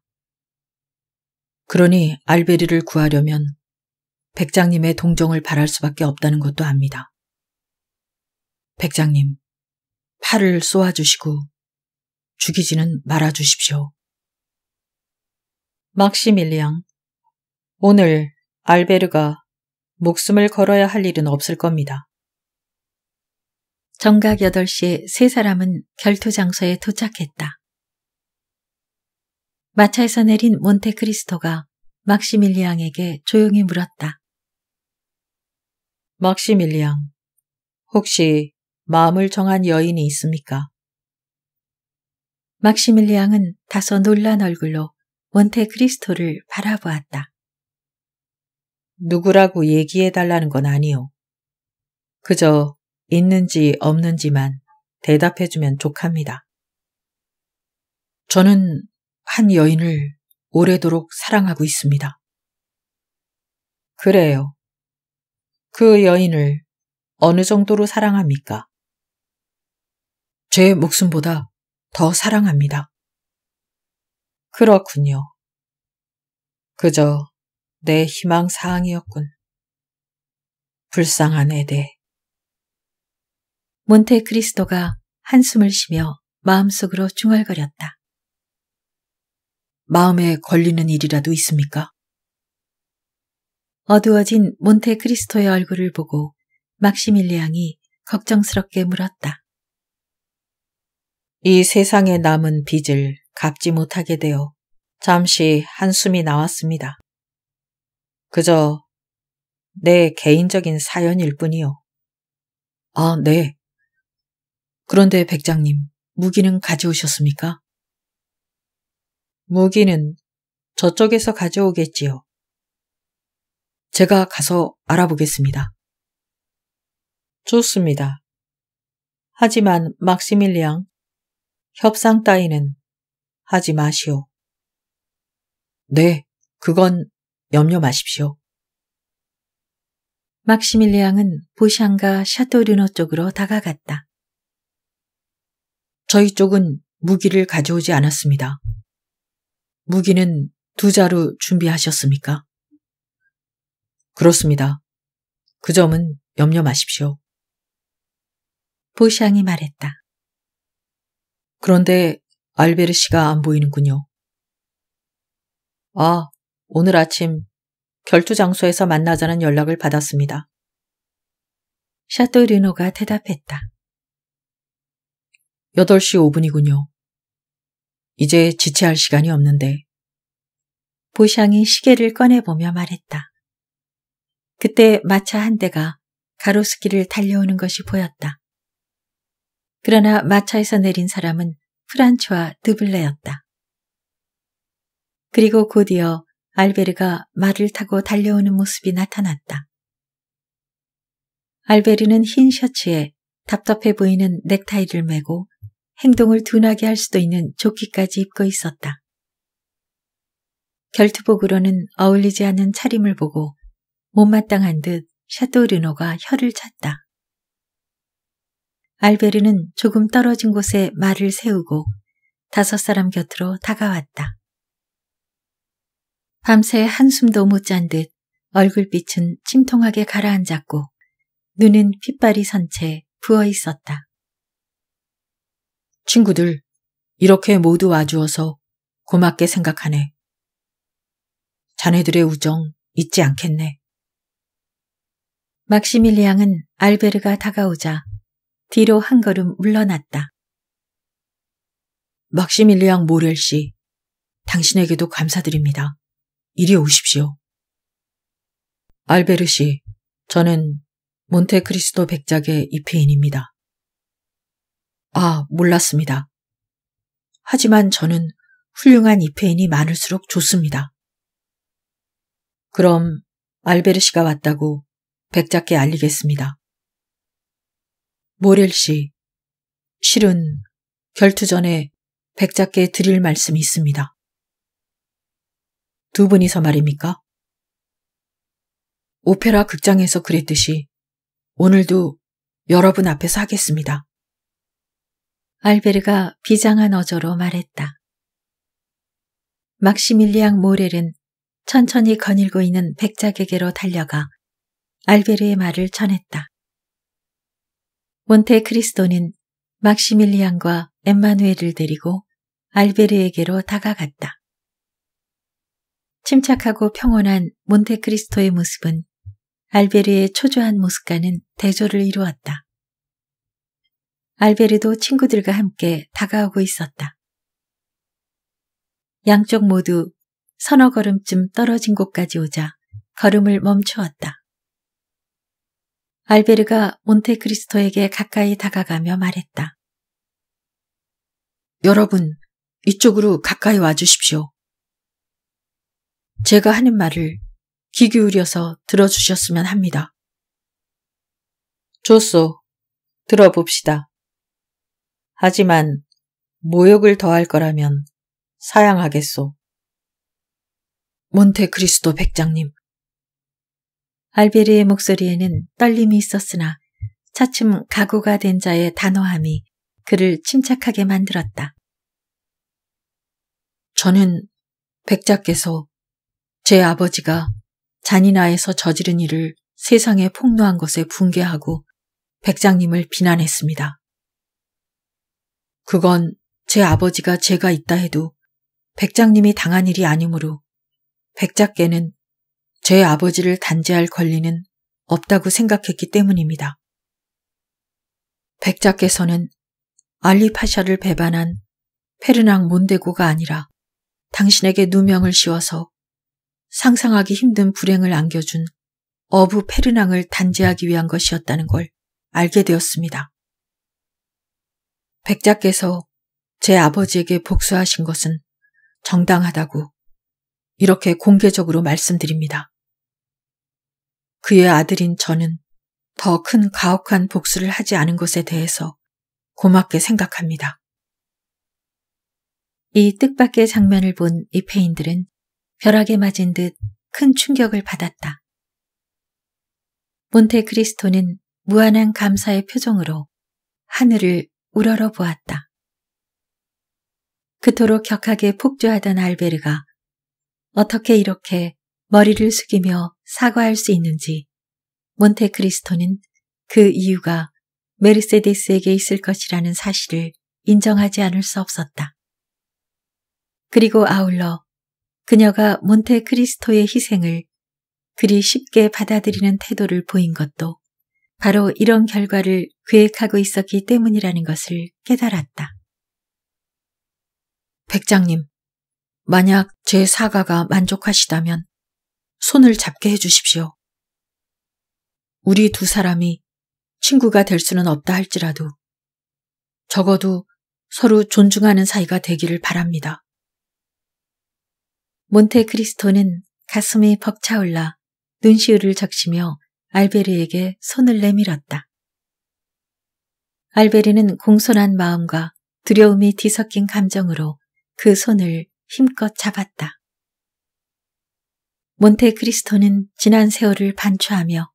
그러니 알베리를 구하려면 백장님의 동정을 바랄 수밖에 없다는 것도 압니다. 백장님, 팔을 쏘아주시고 죽이지는 말아주십시오. 막시밀리앙, 오늘 알베르가 목숨을 걸어야 할 일은 없을 겁니다. 정각 8시에 세 사람은 결투 장소에 도착했다. 마차에서 내린 몬테크리스토가 막시밀리앙에게 조용히 물었다. 막시밀리앙, 혹시 마음을 정한 여인이 있습니까? 막시밀리앙은 다소 놀란 얼굴로 원테 크리스토를 바라보았다. 누구라고 얘기해 달라는 건 아니요. 그저 있는지 없는지만 대답해 주면 족합니다. 저는 한 여인을 오래도록 사랑하고 있습니다. 그래요. 그 여인을 어느 정도로 사랑합니까? 제 목숨보다 더 사랑합니다. 그렇군요. 그저 내 희망 사항이었군. 불쌍한 애대. 몬테크리스토가 한숨을 쉬며 마음속으로 중얼거렸다. 마음에 걸리는 일이라도 있습니까? 어두워진 몬테크리스토의 얼굴을 보고 막시밀리앙이 걱정스럽게 물었다. 이 세상에 남은 빚을 갚지 못하게 되어 잠시 한숨이 나왔습니다. 그저 내 개인적인 사연일 뿐이요. 아, 네. 그런데 백장님, 무기는 가져오셨습니까? 무기는 저쪽에서 가져오겠지요. 제가 가서 알아보겠습니다. 좋습니다. 하지만 막시밀리앙, 협상 따위는 하지 마시오. 네, 그건 염려 마십시오. 막시밀리앙은 보샹과 샤토르노 쪽으로 다가갔다. 저희 쪽은 무기를 가져오지 않았습니다. 무기는 두 자루 준비하셨습니까? 그렇습니다. 그 점은 염려 마십시오. 보샹이 말했다. 그런데 알베르 씨가 안 보이는군요. 아, 오늘 아침 결투 장소에서 만나자는 연락을 받았습니다. 샤또 르노가 대답했다. 8시 5분이군요. 이제 지체할 시간이 없는데. 보샹이 시계를 꺼내보며 말했다. 그때 마차 한 대가 가로수길을 달려오는 것이 보였다. 그러나 마차에서 내린 사람은 프란츠와 드블레였다. 그리고 곧이어 알베르가 말을 타고 달려오는 모습이 나타났다. 알베르는 흰 셔츠에 답답해 보이는 넥타이를 메고 행동을 둔하게 할 수도 있는 조끼까지 입고 있었다. 결투복으로는 어울리지 않는 차림을 보고 못마땅한 듯 샤토 르노가 혀를 찼다. 알베르는 조금 떨어진 곳에 말을 세우고 다섯 사람 곁으로 다가왔다. 밤새 한숨도 못 잔 듯 얼굴빛은 침통하게 가라앉았고 눈은 핏발이 선 채 부어 있었다. 친구들, 이렇게 모두 와주어서 고맙게 생각하네. 자네들의 우정 잊지 않겠네. 막시밀리앙은 알베르가 다가오자 뒤로 한 걸음 물러났다. 막시밀리앙 모렐 씨, 당신에게도 감사드립니다. 이리 오십시오. 알베르 시 저는 몬테크리스토 백작의 이회인입니다 아, 몰랐습니다. 하지만 저는 훌륭한 이페인이 많을수록 좋습니다. 그럼 알베르 시가 왔다고 백작께 알리겠습니다. 모렐 씨, 실은 결투 전에 백작께 드릴 말씀이 있습니다. 두 분이서 말입니까? 오페라 극장에서 그랬듯이 오늘도 여러분 앞에서 하겠습니다. 알베르가 비장한 어조로 말했다. 막시밀리앙 모렐은 천천히 거닐고 있는 백작에게로 달려가 알베르의 말을 전했다. 몬테크리스토는 막시밀리앙과 엠마누엘을 데리고 알베르에게로 다가갔다. 침착하고 평온한 몬테크리스토의 모습은 알베르의 초조한 모습과는 대조를 이루었다. 알베르도 친구들과 함께 다가오고 있었다. 양쪽 모두 서너 걸음쯤 떨어진 곳까지 오자 걸음을 멈추었다. 알베르가 몬테크리스토에게 가까이 다가가며 말했다. 여러분, 이쪽으로 가까이 와주십시오. 제가 하는 말을 귀 기울여서 들어주셨으면 합니다. 좋소. 들어봅시다. 하지만 모욕을 더할 거라면 사양하겠소. 몬테크리스토 백장님. 알베르의 목소리에는 떨림이 있었으나 차츰 가구가 된 자의 단호함이 그를 침착하게 만들었다. 저는 백작께서 제 아버지가 잔인하에서 저지른 일을 세상에 폭로한 것에 붕괴하고 백장님을 비난했습니다. 그건 제 아버지가 죄가 있다 해도 백장님이 당한 일이 아니므로 백작께는 제 아버지를 단죄할 권리는 없다고 생각했기 때문입니다. 백작께서는 알리파샤를 배반한 페르낭 몬데고가 아니라 당신에게 누명을 씌워서 상상하기 힘든 불행을 안겨준 어부 페르낭을 단죄하기 위한 것이었다는 걸 알게 되었습니다. 백작께서제 아버지에게 복수하신 것은 정당하다고 이렇게 공개적으로 말씀드립니다. 그의 아들인 저는 더 큰 가혹한 복수를 하지 않은 것에 대해서 고맙게 생각합니다. 이 뜻밖의 장면을 본 이페인들은 벼락에 맞은 듯 큰 충격을 받았다. 몬테크리스토는 무한한 감사의 표정으로 하늘을 우러러 보았다. 그토록 격하게 폭주하던 알베르가 어떻게 이렇게 머리를 숙이며 사과할 수 있는지 몬테크리스토는 그 이유가 메르세데스에게 있을 것이라는 사실을 인정하지 않을 수 없었다. 그리고 아울러 그녀가 몬테크리스토의 희생을 그리 쉽게 받아들이는 태도를 보인 것도 바로 이런 결과를 계획하고 있었기 때문이라는 것을 깨달았다. 백장님, 만약 제 사과가 만족하시다면 손을 잡게 해주십시오. 우리 두 사람이 친구가 될 수는 없다 할지라도 적어도 서로 존중하는 사이가 되기를 바랍니다. 몬테크리스토는 가슴이 벅차올라 눈시울을 적시며 알베르에게 손을 내밀었다. 알베르는 공손한 마음과 두려움이 뒤섞인 감정으로 그 손을 힘껏 잡았다. 몬테크리스토는 지난 세월을 반추하며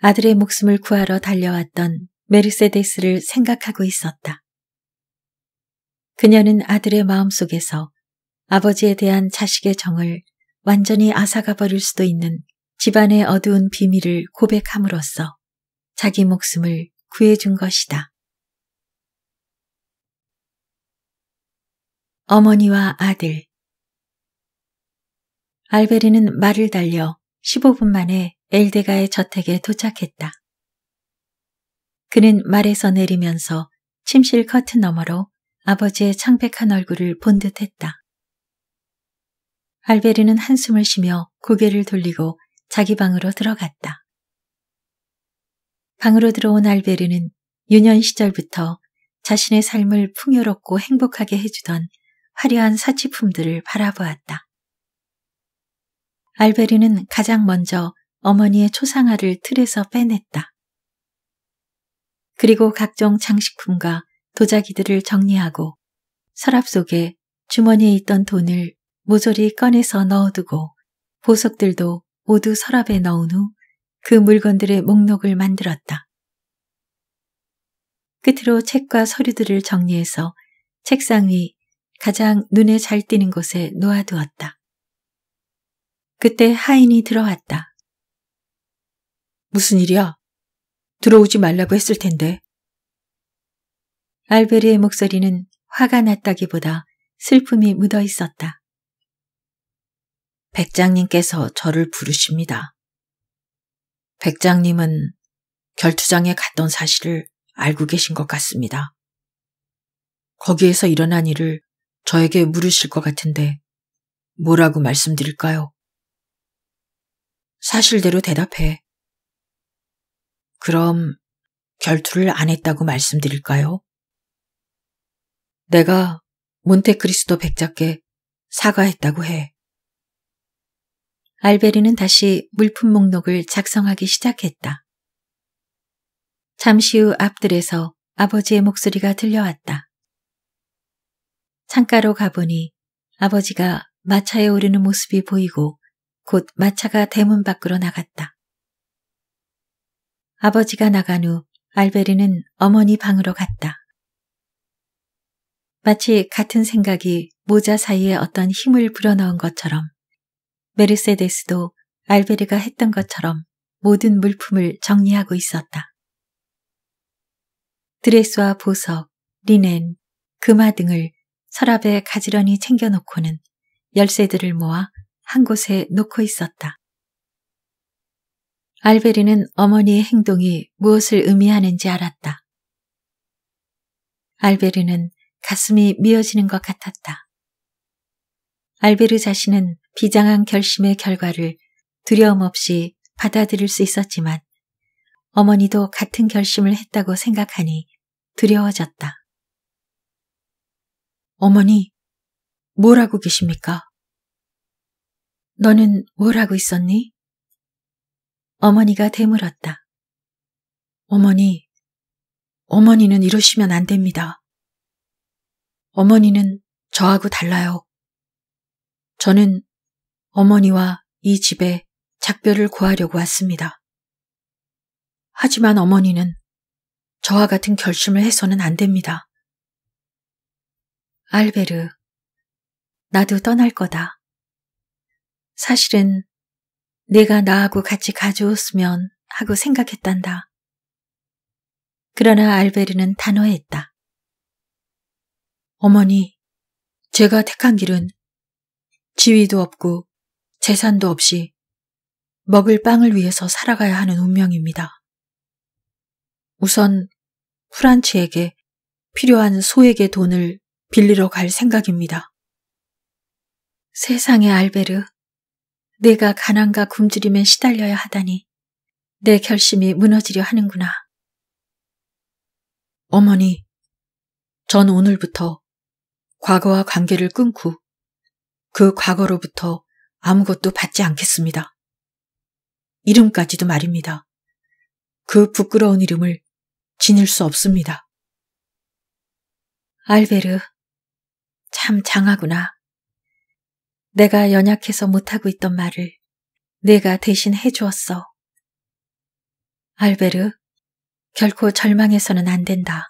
아들의 목숨을 구하러 달려왔던 메르세데스를 생각하고 있었다. 그녀는 아들의 마음속에서 아버지에 대한 자식의 정을 완전히 앗아가 버릴 수도 있는 집안의 어두운 비밀을 고백함으로써 자기 목숨을 구해준 것이다. 어머니와 아들 알베리는 말을 달려 15분 만에 엘데가의 저택에 도착했다. 그는 말에서 내리면서 침실 커튼 너머로 아버지의 창백한 얼굴을 본 듯했다. 알베르는 한숨을 쉬며 고개를 돌리고 자기 방으로 들어갔다. 방으로 들어온 알베르는 유년 시절부터 자신의 삶을 풍요롭고 행복하게 해주던 화려한 사치품들을 바라보았다. 알베르는 가장 먼저 어머니의 초상화를 틀에서 빼냈다. 그리고 각종 장식품과 도자기들을 정리하고 서랍 속에 주머니에 있던 돈을 모조리 꺼내서 넣어두고 보석들도 모두 서랍에 넣은 후 그 물건들의 목록을 만들었다. 끝으로 책과 서류들을 정리해서 책상 위 가장 눈에 잘 띄는 곳에 놓아두었다. 그때 하인이 들어왔다. 무슨 일이야? 들어오지 말라고 했을 텐데. 알베르의 목소리는 화가 났다기보다 슬픔이 묻어 있었다. 백장님께서 저를 부르십니다. 백장님은 결투장에 갔던 사실을 알고 계신 것 같습니다. 거기에서 일어난 일을 저에게 물으실 것 같은데 뭐라고 말씀드릴까요? 사실대로 대답해. 그럼 결투를 안 했다고 말씀드릴까요? 내가 몬테크리스토 백작께 사과했다고 해. 알베르는 다시 물품 목록을 작성하기 시작했다. 잠시 후앞들에서 아버지의 목소리가 들려왔다. 창가로 가보니 아버지가 마차에 오르는 모습이 보이고 곧 마차가 대문 밖으로 나갔다. 아버지가 나간 후 알베르는 어머니 방으로 갔다. 마치 같은 생각이 모자 사이에 어떤 힘을 불어넣은 것처럼 메르세데스도 알베르가 했던 것처럼 모든 물품을 정리하고 있었다. 드레스와 보석, 리넨, 금화 등을 서랍에 가지런히 챙겨놓고는 열쇠들을 모아 한 곳에 놓고 있었다. 알베르는 어머니의 행동이 무엇을 의미하는지 알았다. 알베르는 가슴이 미어지는 것 같았다. 알베르 자신은 비장한 결심의 결과를 두려움 없이 받아들일 수 있었지만 어머니도 같은 결심을 했다고 생각하니 두려워졌다. 어머니, 뭘 하고 계십니까? 너는 뭘 하고 있었니? 어머니가 되물었다. 어머니, 어머니는 이러시면 안 됩니다. 어머니는 저하고 달라요. 저는 어머니와 이 집에 작별을 구하려고 왔습니다. 하지만 어머니는 저와 같은 결심을 해서는 안 됩니다. 알베르, 나도 떠날 거다. 사실은 내가 나하고 같이 가져왔으면 하고 생각했단다. 그러나 알베르는 단호했다. 어머니, 제가 택한 길은 지위도 없고 재산도 없이 먹을 빵을 위해서 살아가야 하는 운명입니다. 우선 프란치에게 필요한 소액의 돈을 빌리러 갈 생각입니다. 세상에 알베르, 내가 가난과 굶주림에 시달려야 하다니 내 결심이 무너지려 하는구나. 어머니, 전 오늘부터 과거와 관계를 끊고 그 과거로부터 아무것도 받지 않겠습니다. 이름까지도 말입니다. 그 부끄러운 이름을 지닐 수 없습니다. 알베르, 참 장하구나. 내가 연약해서 못하고 있던 말을 내가 대신 해주었어. 알베르, 결코 절망해서는 안 된다.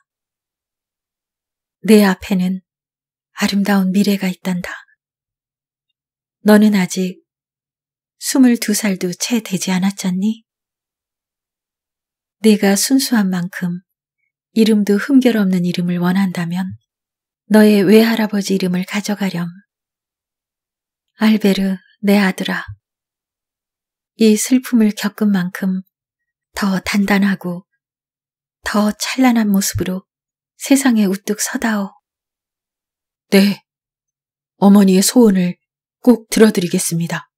내 앞에는 아름다운 미래가 있단다. 너는 아직 22살도 채 되지 않았잖니? 내가 순수한 만큼 이름도 흠결없는 이름을 원한다면 너의 외할아버지 이름을 가져가렴. 알베르, 내 아들아. 이 슬픔을 겪은 만큼 더 단단하고 더 찬란한 모습으로 세상에 우뚝 서다오. 네, 어머니의 소원을 꼭 들어드리겠습니다.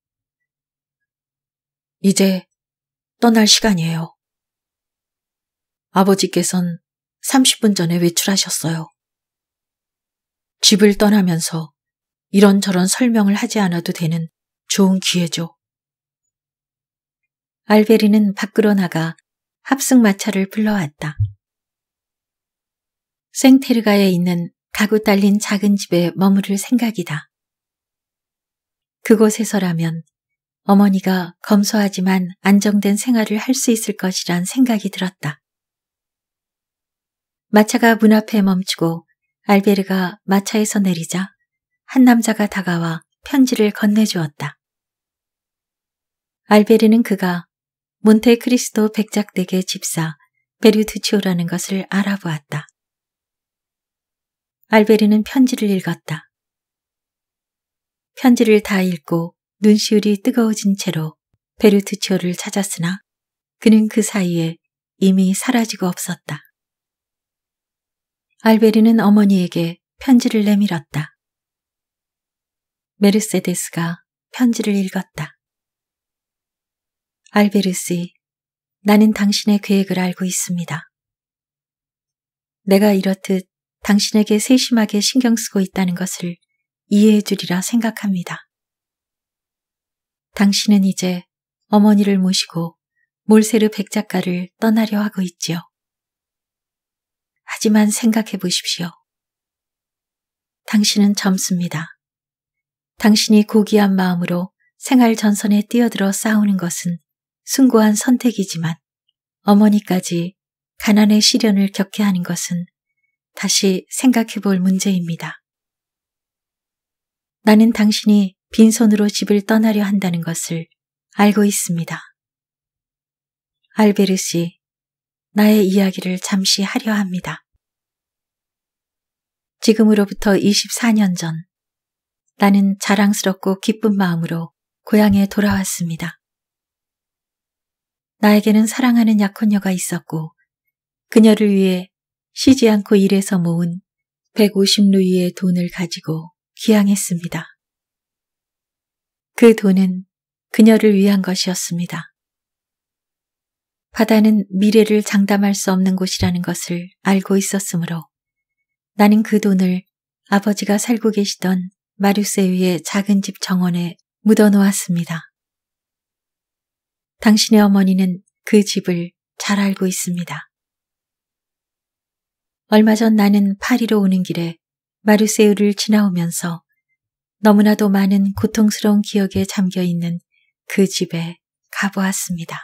이제 떠날 시간이에요. 아버지께선 30분 전에 외출하셨어요. 집을 떠나면서 이런저런 설명을 하지 않아도 되는 좋은 기회죠. 알베리는 밖으로 나가 합승마차를 불러왔다. 생테르가에 있는 가구 딸린 작은 집에 머무를 생각이다. 그곳에서라면 어머니가 검소하지만 안정된 생활을 할 수 있을 것이란 생각이 들었다. 마차가 문 앞에 멈추고 알베르가 마차에서 내리자 한 남자가 다가와 편지를 건네주었다. 알베르는 그가 몬테크리스토 백작댁의 집사 베르투치오라는 것을 알아보았다. 알베르는 편지를 읽었다. 편지를 다 읽고 눈시울이 뜨거워진 채로 베르투치오를 찾았으나 그는 그 사이에 이미 사라지고 없었다. 알베리는 어머니에게 편지를 내밀었다. 메르세데스가 편지를 읽었다. 알베르씨, 나는 당신의 계획을 알고 있습니다. 내가 이렇듯 당신에게 세심하게 신경 쓰고 있다는 것을 이해해 주리라 생각합니다. 당신은 이제 어머니를 모시고 몰세르 백작가를 떠나려 하고 있지요. 하지만 생각해 보십시오. 당신은 젊습니다. 당신이 고귀한 마음으로 생활 전선에 뛰어들어 싸우는 것은 숭고한 선택이지만 어머니까지 가난의 시련을 겪게 하는 것은 다시 생각해 볼 문제입니다. 나는 당신이 빈손으로 집을 떠나려 한다는 것을 알고 있습니다. 알베르 씨, 나의 이야기를 잠시 하려 합니다. 지금으로부터 24년 전, 나는 자랑스럽고 기쁜 마음으로 고향에 돌아왔습니다. 나에게는 사랑하는 약혼녀가 있었고, 그녀를 위해 쉬지 않고 일해서 모은 150루이의 돈을 가지고 기양했습니다. 그 돈은 그녀를 위한 것이었습니다. 바다는 미래를 장담할 수 없는 곳이라는 것을 알고 있었으므로 나는 그 돈을 아버지가 살고 계시던 마류세위의 작은 집 정원에 묻어놓았습니다. 당신의 어머니는 그 집을 잘 알고 있습니다. 얼마 전 나는 파리로 오는 길에 마르세유를 지나오면서 너무나도 많은 고통스러운 기억에 잠겨 있는 그 집에 가보았습니다.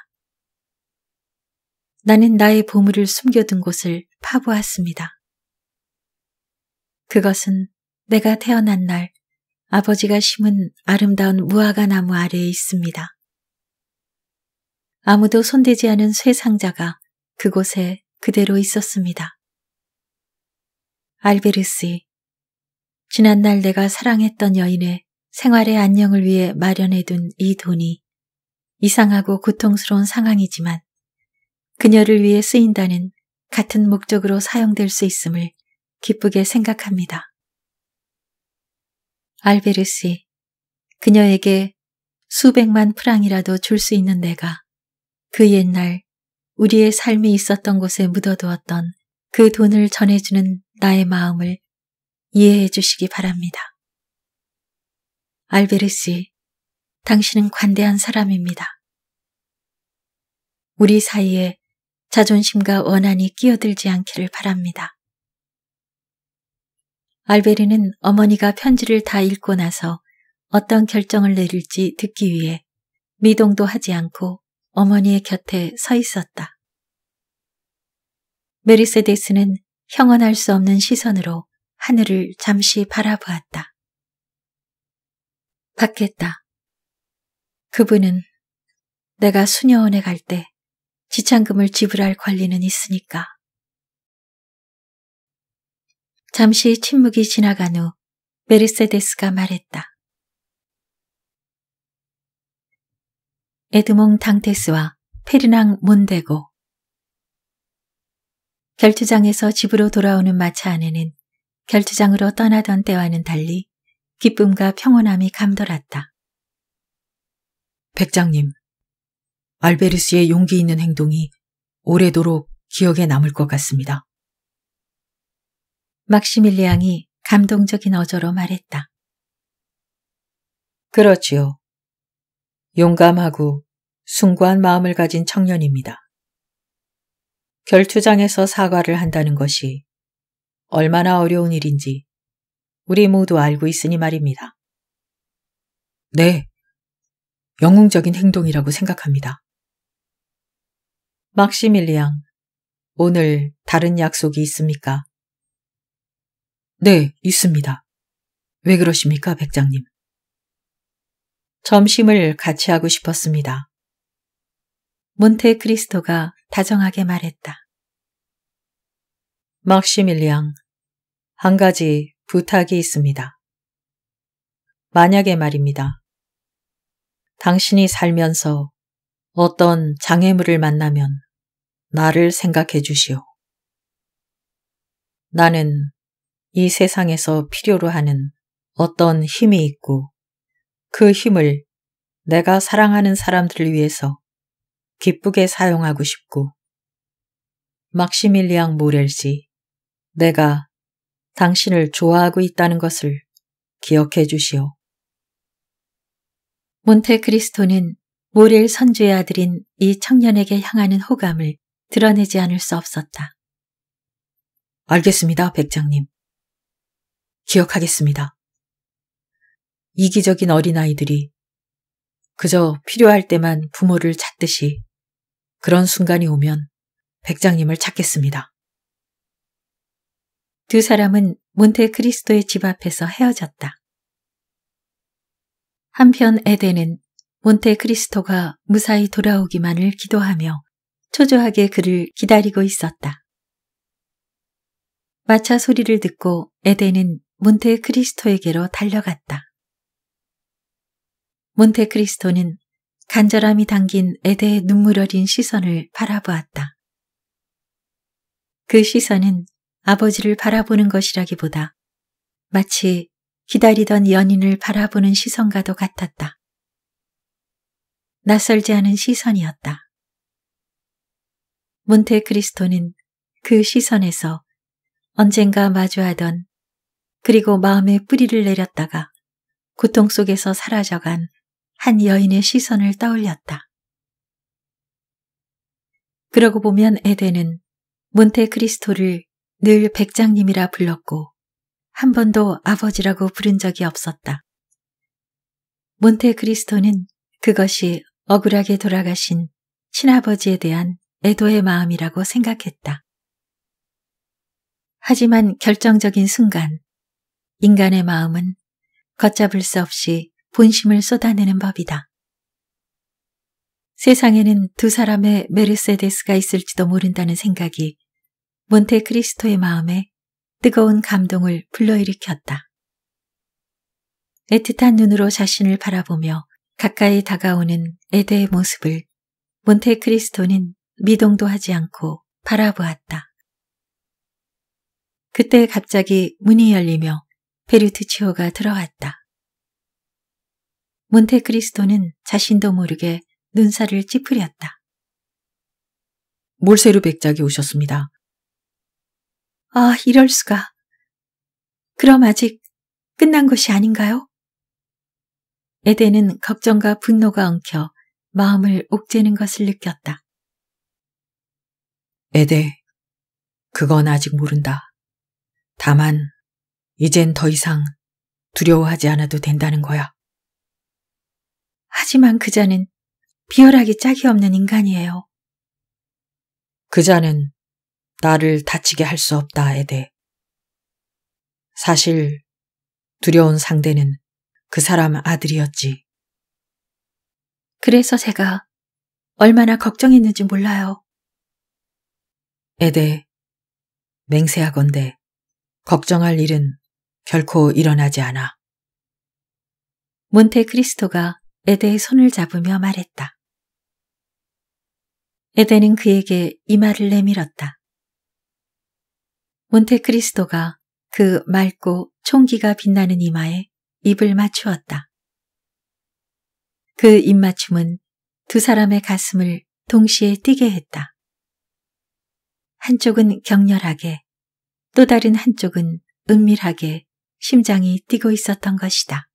나는 나의 보물을 숨겨둔 곳을 파보았습니다. 그것은 내가 태어난 날 아버지가 심은 아름다운 무화과 나무 아래에 있습니다. 아무도 손대지 않은 쇠 상자가 그곳에 그대로 있었습니다. 알베르스 지난날 내가 사랑했던 여인의 생활의 안녕을 위해 마련해둔 이 돈이 이상하고 고통스러운 상황이지만 그녀를 위해 쓰인다는 같은 목적으로 사용될 수 있음을 기쁘게 생각합니다. 알베르 씨, 그녀에게 수백만 프랑이라도 줄 수 있는 내가 그 옛날 우리의 삶이 있었던 곳에 묻어두었던 그 돈을 전해주는 나의 마음을 이해해 주시기 바랍니다. 알베르 씨, 당신은 관대한 사람입니다. 우리 사이에 자존심과 원한이 끼어들지 않기를 바랍니다. 알베르는 어머니가 편지를 다 읽고 나서 어떤 결정을 내릴지 듣기 위해 미동도 하지 않고 어머니의 곁에 서 있었다. 메르세데스는 형언할 수 없는 시선으로 하늘을 잠시 바라보았다. 받겠다. 그분은 내가 수녀원에 갈 때 지참금을 지불할 권리는 있으니까. 잠시 침묵이 지나간 후 메르세데스가 말했다. 에드몽 당테스와 페르낭 몬데고 결투장에서 집으로 돌아오는 마차 안에는 결투장으로 떠나던 때와는 달리 기쁨과 평온함이 감돌았다. 백장님, 알베르스의 용기 있는 행동이 오래도록 기억에 남을 것 같습니다. 막시밀리앙이 감동적인 어조로 말했다. 그렇지요. 용감하고 숭고한 마음을 가진 청년입니다. 결투장에서 사과를 한다는 것이 얼마나 어려운 일인지 우리 모두 알고 있으니 말입니다. 네, 영웅적인 행동이라고 생각합니다. 막시밀리앙, 오늘 다른 약속이 있습니까? 네, 있습니다. 왜 그러십니까, 백장님? 점심을 같이 하고 싶었습니다. 몬테크리스토가 다정하게 말했다. 막시밀리앙, 한 가지 부탁이 있습니다. 만약에 말입니다. 당신이 살면서 어떤 장애물을 만나면 나를 생각해 주시오. 나는 이 세상에서 필요로 하는 어떤 힘이 있고 그 힘을 내가 사랑하는 사람들을 위해서 기쁘게 사용하고 싶고 막시밀리앙 모렐지 내가 당신을 좋아하고 있다는 것을 기억해 주시오. 몬테크리스토는 모렐 선주의 아들인 이 청년에게 향하는 호감을 드러내지 않을 수 없었다. 알겠습니다, 백장님. 기억하겠습니다. 이기적인 어린아이들이 그저 필요할 때만 부모를 찾듯이 그런 순간이 오면 백장님을 찾겠습니다. 두 사람은 몬테크리스토의 집 앞에서 헤어졌다. 한편 에덴은 몬테크리스토가 무사히 돌아오기만을 기도하며 초조하게 그를 기다리고 있었다. 마차 소리를 듣고 에덴은 몬테크리스토에게로 달려갔다. 몬테크리스토는 간절함이 담긴 에덴의 눈물 어린 시선을 바라보았다. 그 시선은 아버지를 바라보는 것이라기보다 마치 기다리던 연인을 바라보는 시선과도 같았다. 낯설지 않은 시선이었다. 문테크리스토는그 시선에서 언젠가 마주하던 그리고 마음의 뿌리를 내렸다가 고통 속에서 사라져간 한 여인의 시선을 떠올렸다. 그러고 보면 에덴은 문테크리스토를 늘 백장님이라 불렀고 한 번도 아버지라고 부른 적이 없었다. 몬테크리스토는 그것이 억울하게 돌아가신 친아버지에 대한 애도의 마음이라고 생각했다. 하지만 결정적인 순간 인간의 마음은 걷잡을 수 없이 본심을 쏟아내는 법이다. 세상에는 두 사람의 메르세데스가 있을지도 모른다는 생각이 몬테크리스토의 마음에 뜨거운 감동을 불러일으켰다. 애틋한 눈으로 자신을 바라보며 가까이 다가오는 에드의 모습을 몬테크리스토는 미동도 하지 않고 바라보았다. 그때 갑자기 문이 열리며 페르트치오가 들어왔다. 몬테크리스토는 자신도 모르게 눈살을 찌푸렸다. 몰세르 백작이 오셨습니다. 아, 이럴 수가. 그럼 아직 끝난 것이 아닌가요? 에덴은 걱정과 분노가 엉켜 마음을 옥죄는 것을 느꼈다. 에데, 그건 아직 모른다. 다만, 이젠 더 이상 두려워하지 않아도 된다는 거야. 하지만 그자는 비열하기 짝이 없는 인간이에요. 그자는 나를 다치게 할 수 없다에 데 사실 두려운 상대는 그 사람 아들이었지. 그래서 제가 얼마나 걱정했는지 몰라요. 에데 맹세하건대 걱정할 일은 결코 일어나지 않아. 몬테크리스토가 에데의 손을 잡으며 말했다. 에데는 그에게 이 말을 내밀었다. 몬테크리스토가 그 맑고 총기가 빛나는 이마에 입을 맞추었다. 그 입맞춤은 두 사람의 가슴을 동시에 뛰게 했다. 한쪽은 격렬하게, 또 다른 한쪽은 은밀하게 심장이 뛰고 있었던 것이다.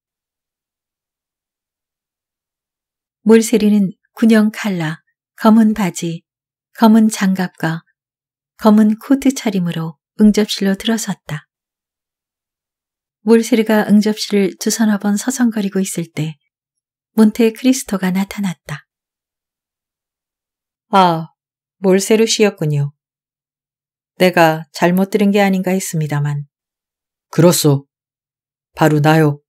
몰세리는 군형 칼라, 검은 바지, 검은 장갑과 검은 코트 차림으로 응접실로 들어섰다. 몰세르가 응접실을 두 서너 번 서성거리고 있을 때 몬테크리스토가 나타났다. 아, 몰세르 씨였군요. 내가 잘못 들은 게 아닌가 했습니다만. 그렇소. 바로 나요.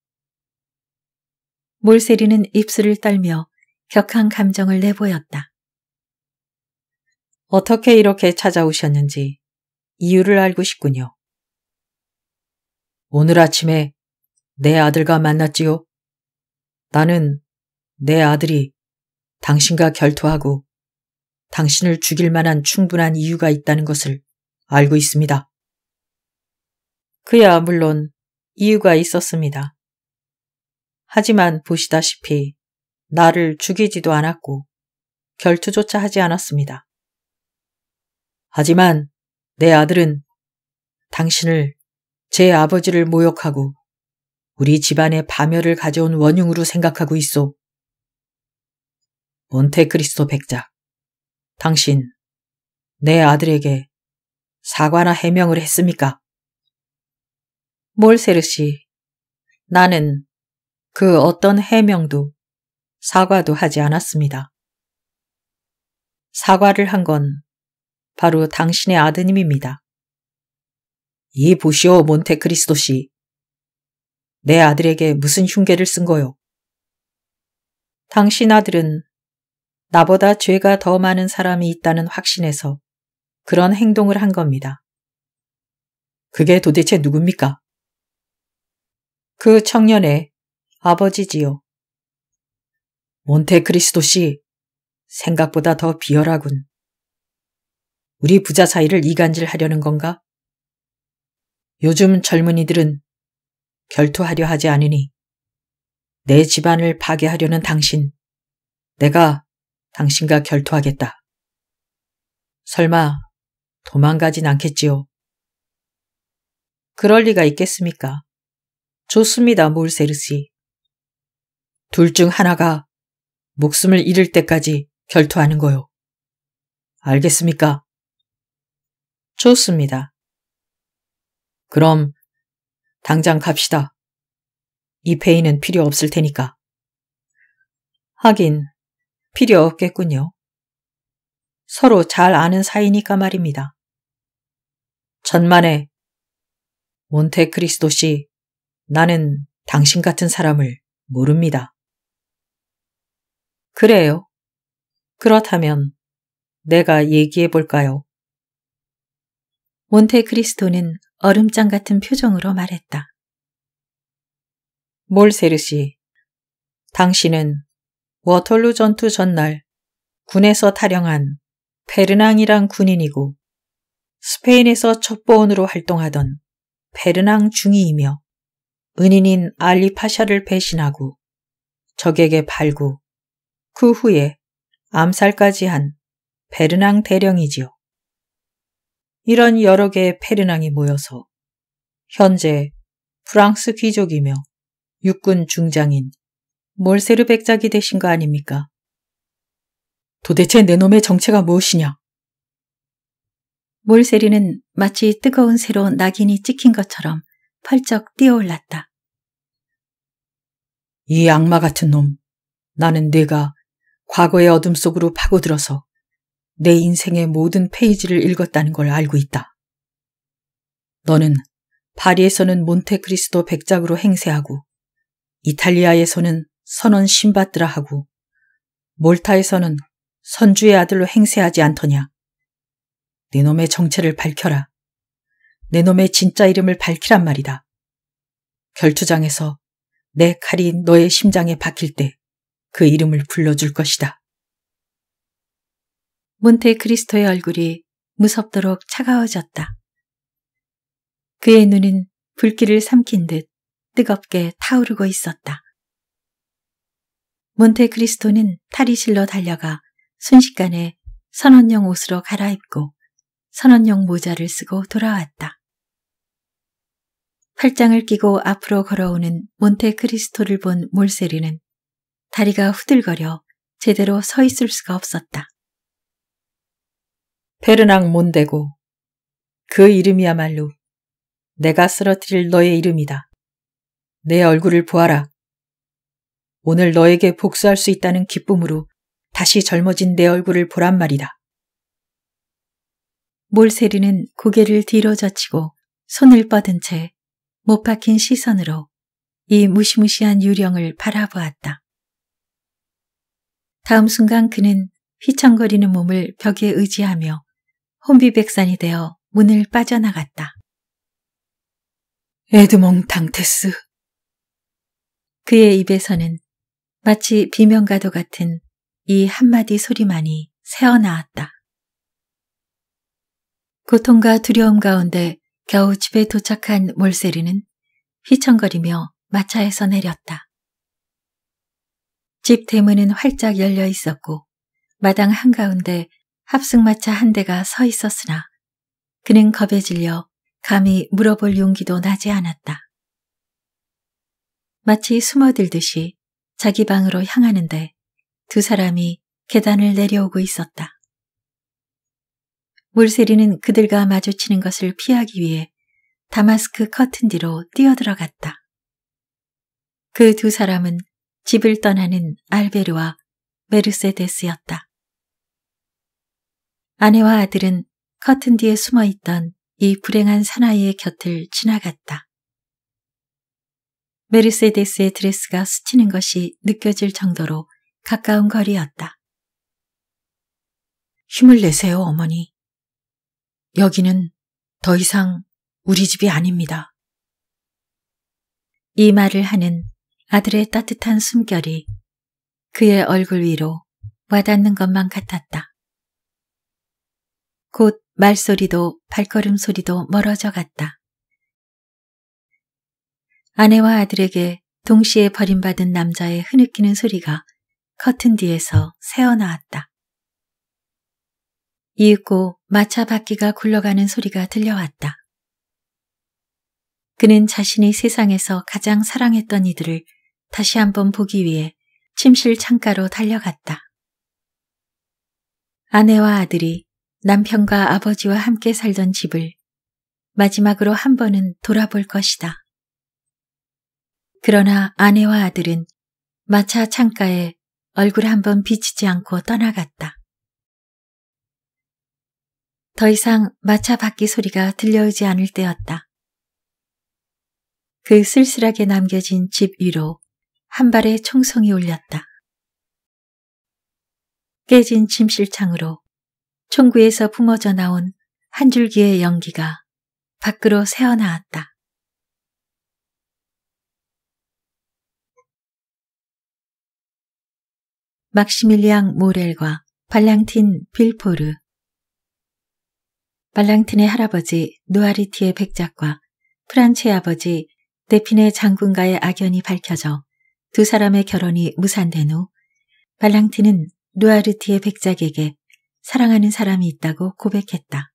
몰세리는 입술을 떨며 격한 감정을 내보였다. 어떻게 이렇게 찾아오셨는지 이유를 알고 싶군요. 오늘 아침에 내 아들과 만났지요. 나는 내 아들이 당신과 결투하고 당신을 죽일 만한 충분한 이유가 있다는 것을 알고 있습니다. 그야 물론 이유가 있었습니다. 하지만 보시다시피 나를 죽이지도 않았고 결투조차 하지 않았습니다. 하지만 내 아들은 당신을 제 아버지를 모욕하고 우리 집안의 파멸을 가져온 원흉으로 생각하고 있어. 몬테크리스토 백자 당신 내 아들에게 사과나 해명을 했습니까? 몰세르시 나는 그 어떤 해명도 사과도 하지 않았습니다. 사과를 한건 바로 당신의 아드님입니다. 이 보시오 몬테크리스토 씨. 내 아들에게 무슨 흉계를 쓴 거요? 당신 아들은 나보다 죄가 더 많은 사람이 있다는 확신에서 그런 행동을 한 겁니다. 그게 도대체 누굽니까? 그 청년의 아버지지요. 몬테크리스토 씨, 생각보다 더 비열하군. 우리 부자 사이를 이간질하려는 건가? 요즘 젊은이들은 결투하려 하지 않으니 내 집안을 파괴하려는 당신, 내가 당신과 결투하겠다. 설마 도망가진 않겠지요? 그럴 리가 있겠습니까? 좋습니다, 몰세르 씨. 둘 중 하나가 목숨을 잃을 때까지 결투하는 거요. 알겠습니까? 좋습니다. 그럼 당장 갑시다. 이 페이는 필요 없을 테니까. 하긴 필요 없겠군요. 서로 잘 아는 사이니까 말입니다. 전만에 몬테크리스도 씨, 나는 당신 같은 사람을 모릅니다. 그래요. 그렇다면 내가 얘기해 볼까요? 몬테크리스토는 얼음장 같은 표정으로 말했다. 몰세르 시 당신은 워털루 전투 전날 군에서 탈영한 베르낭이란 군인이고 스페인에서 첩보원으로 활동하던 베르낭 중위이며 은인인 알리 파샤를 배신하고 적에게 발구 그 후에 암살까지 한 베르낭 대령이지요. 이런 여러 개의 페르낭이 모여서 현재 프랑스 귀족이며 육군 중장인 몰세르 백작이 되신 거 아닙니까? 도대체 내 놈의 정체가 무엇이냐? 몰세리는 마치 뜨거운 새로 낙인이 찍힌 것처럼 펄쩍 뛰어올랐다. 이 악마 같은 놈, 나는 네가 과거의 어둠 속으로 파고들어서 내 인생의 모든 페이지를 읽었다는 걸 알고 있다. 너는 파리에서는 몬테크리스도 백작으로 행세하고 이탈리아에서는 선원 신받드라 하고 몰타에서는 선주의 아들로 행세하지 않더냐. 내 놈의 정체를 밝혀라. 내 놈의 진짜 이름을 밝히란 말이다. 결투장에서 내 칼이 너의 심장에 박힐 때 그 이름을 불러줄 것이다. 몬테크리스토의 얼굴이 무섭도록 차가워졌다. 그의 눈은 불길을 삼킨 듯 뜨겁게 타오르고 있었다. 몬테크리스토는 탈의실로 달려가 순식간에 선언용 옷으로 갈아입고 선언용 모자를 쓰고 돌아왔다. 팔짱을 끼고 앞으로 걸어오는 몬테크리스토를 본 몰세리는 다리가 후들거려 제대로 서 있을 수가 없었다. 페르낭 몬데고. 그 이름이야말로 내가 쓰러뜨릴 너의 이름이다. 내 얼굴을 보아라. 오늘 너에게 복수할 수 있다는 기쁨으로 다시 젊어진 내 얼굴을 보란 말이다. 몰세리는 고개를 뒤로 젖히고 손을 뻗은 채 못 박힌 시선으로 이 무시무시한 유령을 바라보았다. 다음 순간 그는 휘청거리는 몸을 벽에 의지하며 혼비백산이 되어 문을 빠져나갔다. 에드몽 당테스. 그의 입에서는 마치 비명가도 같은 이 한마디 소리만이 새어나왔다. 고통과 두려움 가운데 겨우 집에 도착한 몰세리는 휘청거리며 마차에서 내렸다. 집 대문은 활짝 열려 있었고 마당 한가운데 합승마차 한 대가 서 있었으나 그는 겁에 질려 감히 물어볼 용기도 나지 않았다. 마치 숨어들듯이 자기 방으로 향하는데 두 사람이 계단을 내려오고 있었다. 물세리는 그들과 마주치는 것을 피하기 위해 다마스크 커튼 뒤로 뛰어들어갔다. 그 두 사람은 집을 떠나는 알베르와 메르세데스였다. 아내와 아들은 커튼 뒤에 숨어 있던 이 불행한 사나이의 곁을 지나갔다. 메르세데스의 드레스가 스치는 것이 느껴질 정도로 가까운 거리였다. 힘을 내세요, 어머니. 여기는 더 이상 우리 집이 아닙니다. 이 말을 하는 아들의 따뜻한 숨결이 그의 얼굴 위로 와닿는 것만 같았다. 곧 말소리도 발걸음 소리도 멀어져 갔다. 아내와 아들에게 동시에 버림받은 남자의 흐느끼는 소리가 커튼 뒤에서 새어나왔다. 이윽고 마차 바퀴가 굴러가는 소리가 들려왔다. 그는 자신이 세상에서 가장 사랑했던 이들을 다시 한번 보기 위해 침실 창가로 달려갔다. 아내와 아들이 남편과 아버지와 함께 살던 집을 마지막으로 한 번은 돌아볼 것이다. 그러나 아내와 아들은 마차 창가에 얼굴 한 번 비치지 않고 떠나갔다. 더 이상 마차 바퀴 소리가 들려오지 않을 때였다. 그 쓸쓸하게 남겨진 집 위로 한 발의 총성이 울렸다. 깨진 침실창으로 총구에서 뿜어져 나온 한 줄기의 연기가 밖으로 새어나왔다. 막시밀리앙 모렐과 발랑틴 빌포르 발랑틴의 할아버지 누아리티의 백작과 프란체의 아버지 데핀의 장군과의 악연이 밝혀져 두 사람의 결혼이 무산된 후 발랑틴은 누아르티의 백작에게 사랑하는 사람이 있다고 고백했다.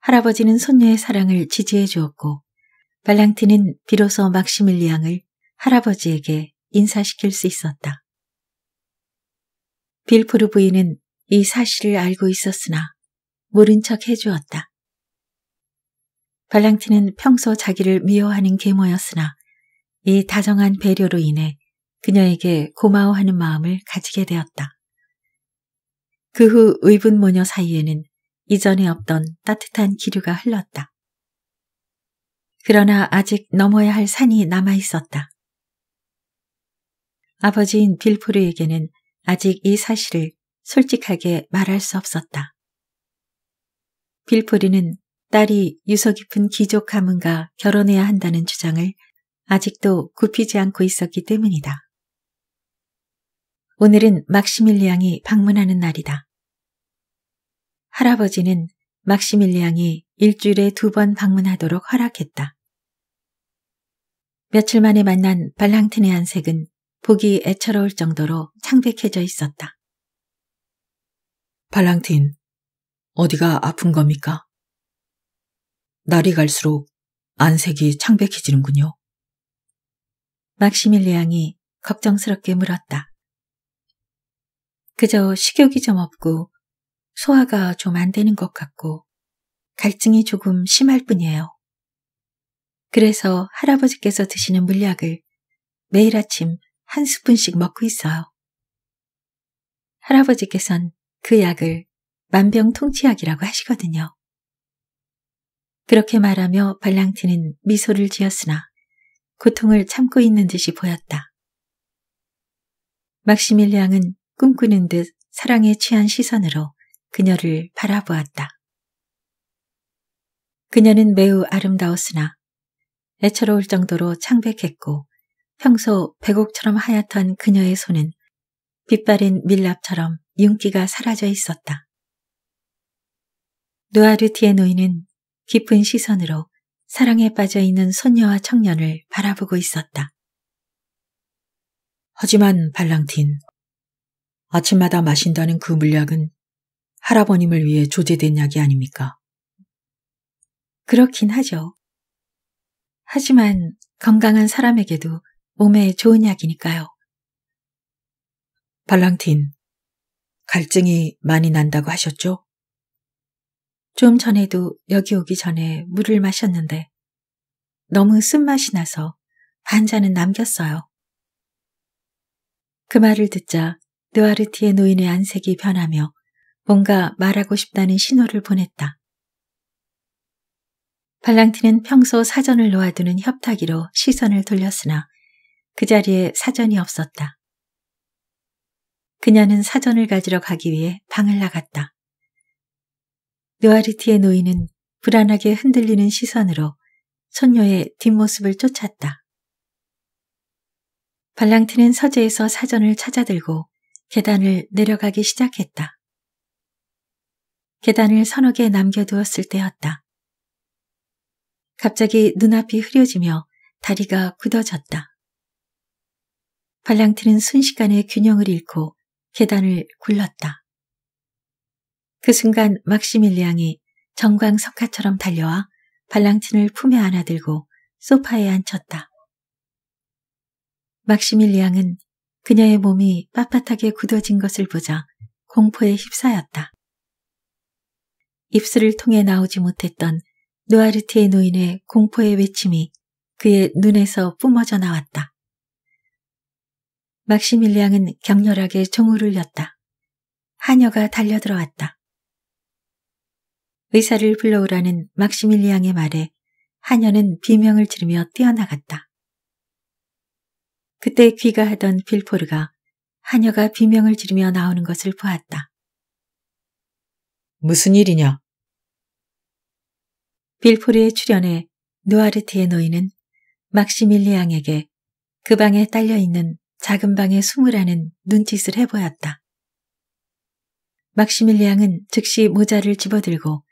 할아버지는 손녀의 사랑을 지지해 주었고 발랑티는 비로소 막시밀리앙을 할아버지에게 인사시킬 수 있었다. 빌포르 부인은 이 사실을 알고 있었으나 모른 척 해주었다. 발랑티는 평소 자기를 미워하는 계모였으나 이 다정한 배려로 인해 그녀에게 고마워하는 마음을 가지게 되었다. 그후 의분모녀 사이에는 이전에 없던 따뜻한 기류가 흘렀다. 그러나 아직 넘어야 할 산이 남아 있었다. 아버지인 빌포르에게는 아직 이 사실을 솔직하게 말할 수 없었다. 빌포리는 딸이 유서 깊은 귀족 가문과 결혼해야 한다는 주장을 아직도 굽히지 않고 있었기 때문이다. 오늘은 막시밀리앙이 방문하는 날이다. 할아버지는 막시밀리앙이 일주일에 두 번 방문하도록 허락했다. 며칠 만에 만난 발랑틴의 안색은 보기 애처로울 정도로 창백해져 있었다. 발랑틴, 어디가 아픈 겁니까? 날이 갈수록 안색이 창백해지는군요. 막시밀리앙이 걱정스럽게 물었다. 그저 식욕이 좀 없고 소화가 좀 안 되는 것 같고 갈증이 조금 심할 뿐이에요. 그래서 할아버지께서 드시는 물약을 매일 아침 한 스푼씩 먹고 있어요. 할아버지께선 그 약을 만병통치약이라고 하시거든요. 그렇게 말하며 발랑티는 미소를 지었으나 고통을 참고 있는 듯이 보였다. 막시밀리앙은 꿈꾸는 듯 사랑에 취한 시선으로 그녀를 바라보았다. 그녀는 매우 아름다웠으나 애처로울 정도로 창백했고 평소 백옥처럼 하얗던 그녀의 손은 빛바랜 밀랍처럼 윤기가 사라져 있었다. 누아르티의 노인은 깊은 시선으로 사랑에 빠져 있는 손녀와 청년을 바라보고 있었다. 하지만 발랑틴, 아침마다 마신다는 그 물약은 할아버님을 위해 조제된 약이 아닙니까? 그렇긴 하죠. 하지만 건강한 사람에게도 몸에 좋은 약이니까요. 발랑틴, 갈증이 많이 난다고 하셨죠? 좀 전에도 여기 오기 전에 물을 마셨는데 너무 쓴맛이 나서 반 잔은 남겼어요. 그 말을 듣자 느와르티의 노인의 안색이 변하며 뭔가 말하고 싶다는 신호를 보냈다. 발랑티는 평소 사전을 놓아두는 협탁이로 시선을 돌렸으나 그 자리에 사전이 없었다. 그녀는 사전을 가지러 가기 위해 방을 나갔다. 느와르티의 노인은 불안하게 흔들리는 시선으로 손녀의 뒷모습을 쫓았다. 발랑티는 서재에서 사전을 찾아들고 계단을 내려가기 시작했다. 계단을 서너 개 남겨두었을 때였다. 갑자기 눈앞이 흐려지며 다리가 굳어졌다. 발랑트는 순식간에 균형을 잃고 계단을 굴렀다. 그 순간 막시밀리앙이 정광석화처럼 달려와 발랑틴을 품에 안아들고 소파에 앉혔다. 막시밀리앙은 그녀의 몸이 빳빳하게 굳어진 것을 보자 공포에 휩싸였다. 입술을 통해 나오지 못했던 노아르트의 노인의 공포의 외침이 그의 눈에서 뿜어져 나왔다. 막시밀리앙은 격렬하게 종우를 였다. 하녀가 달려들어왔다. 의사를 불러오라는 막시밀리앙의 말에 하녀는 비명을 지르며 뛰어나갔다. 그때 귀가하던 빌포르가 하녀가 비명을 지르며 나오는 것을 보았다. 무슨 일이냐? 빌포르의 출연에 노아르트의 노인은 막시밀리앙에게 그 방에 딸려있는 작은 방에 숨으라는 눈짓을 해보였다. 막시밀리앙은 즉시 모자를 집어들고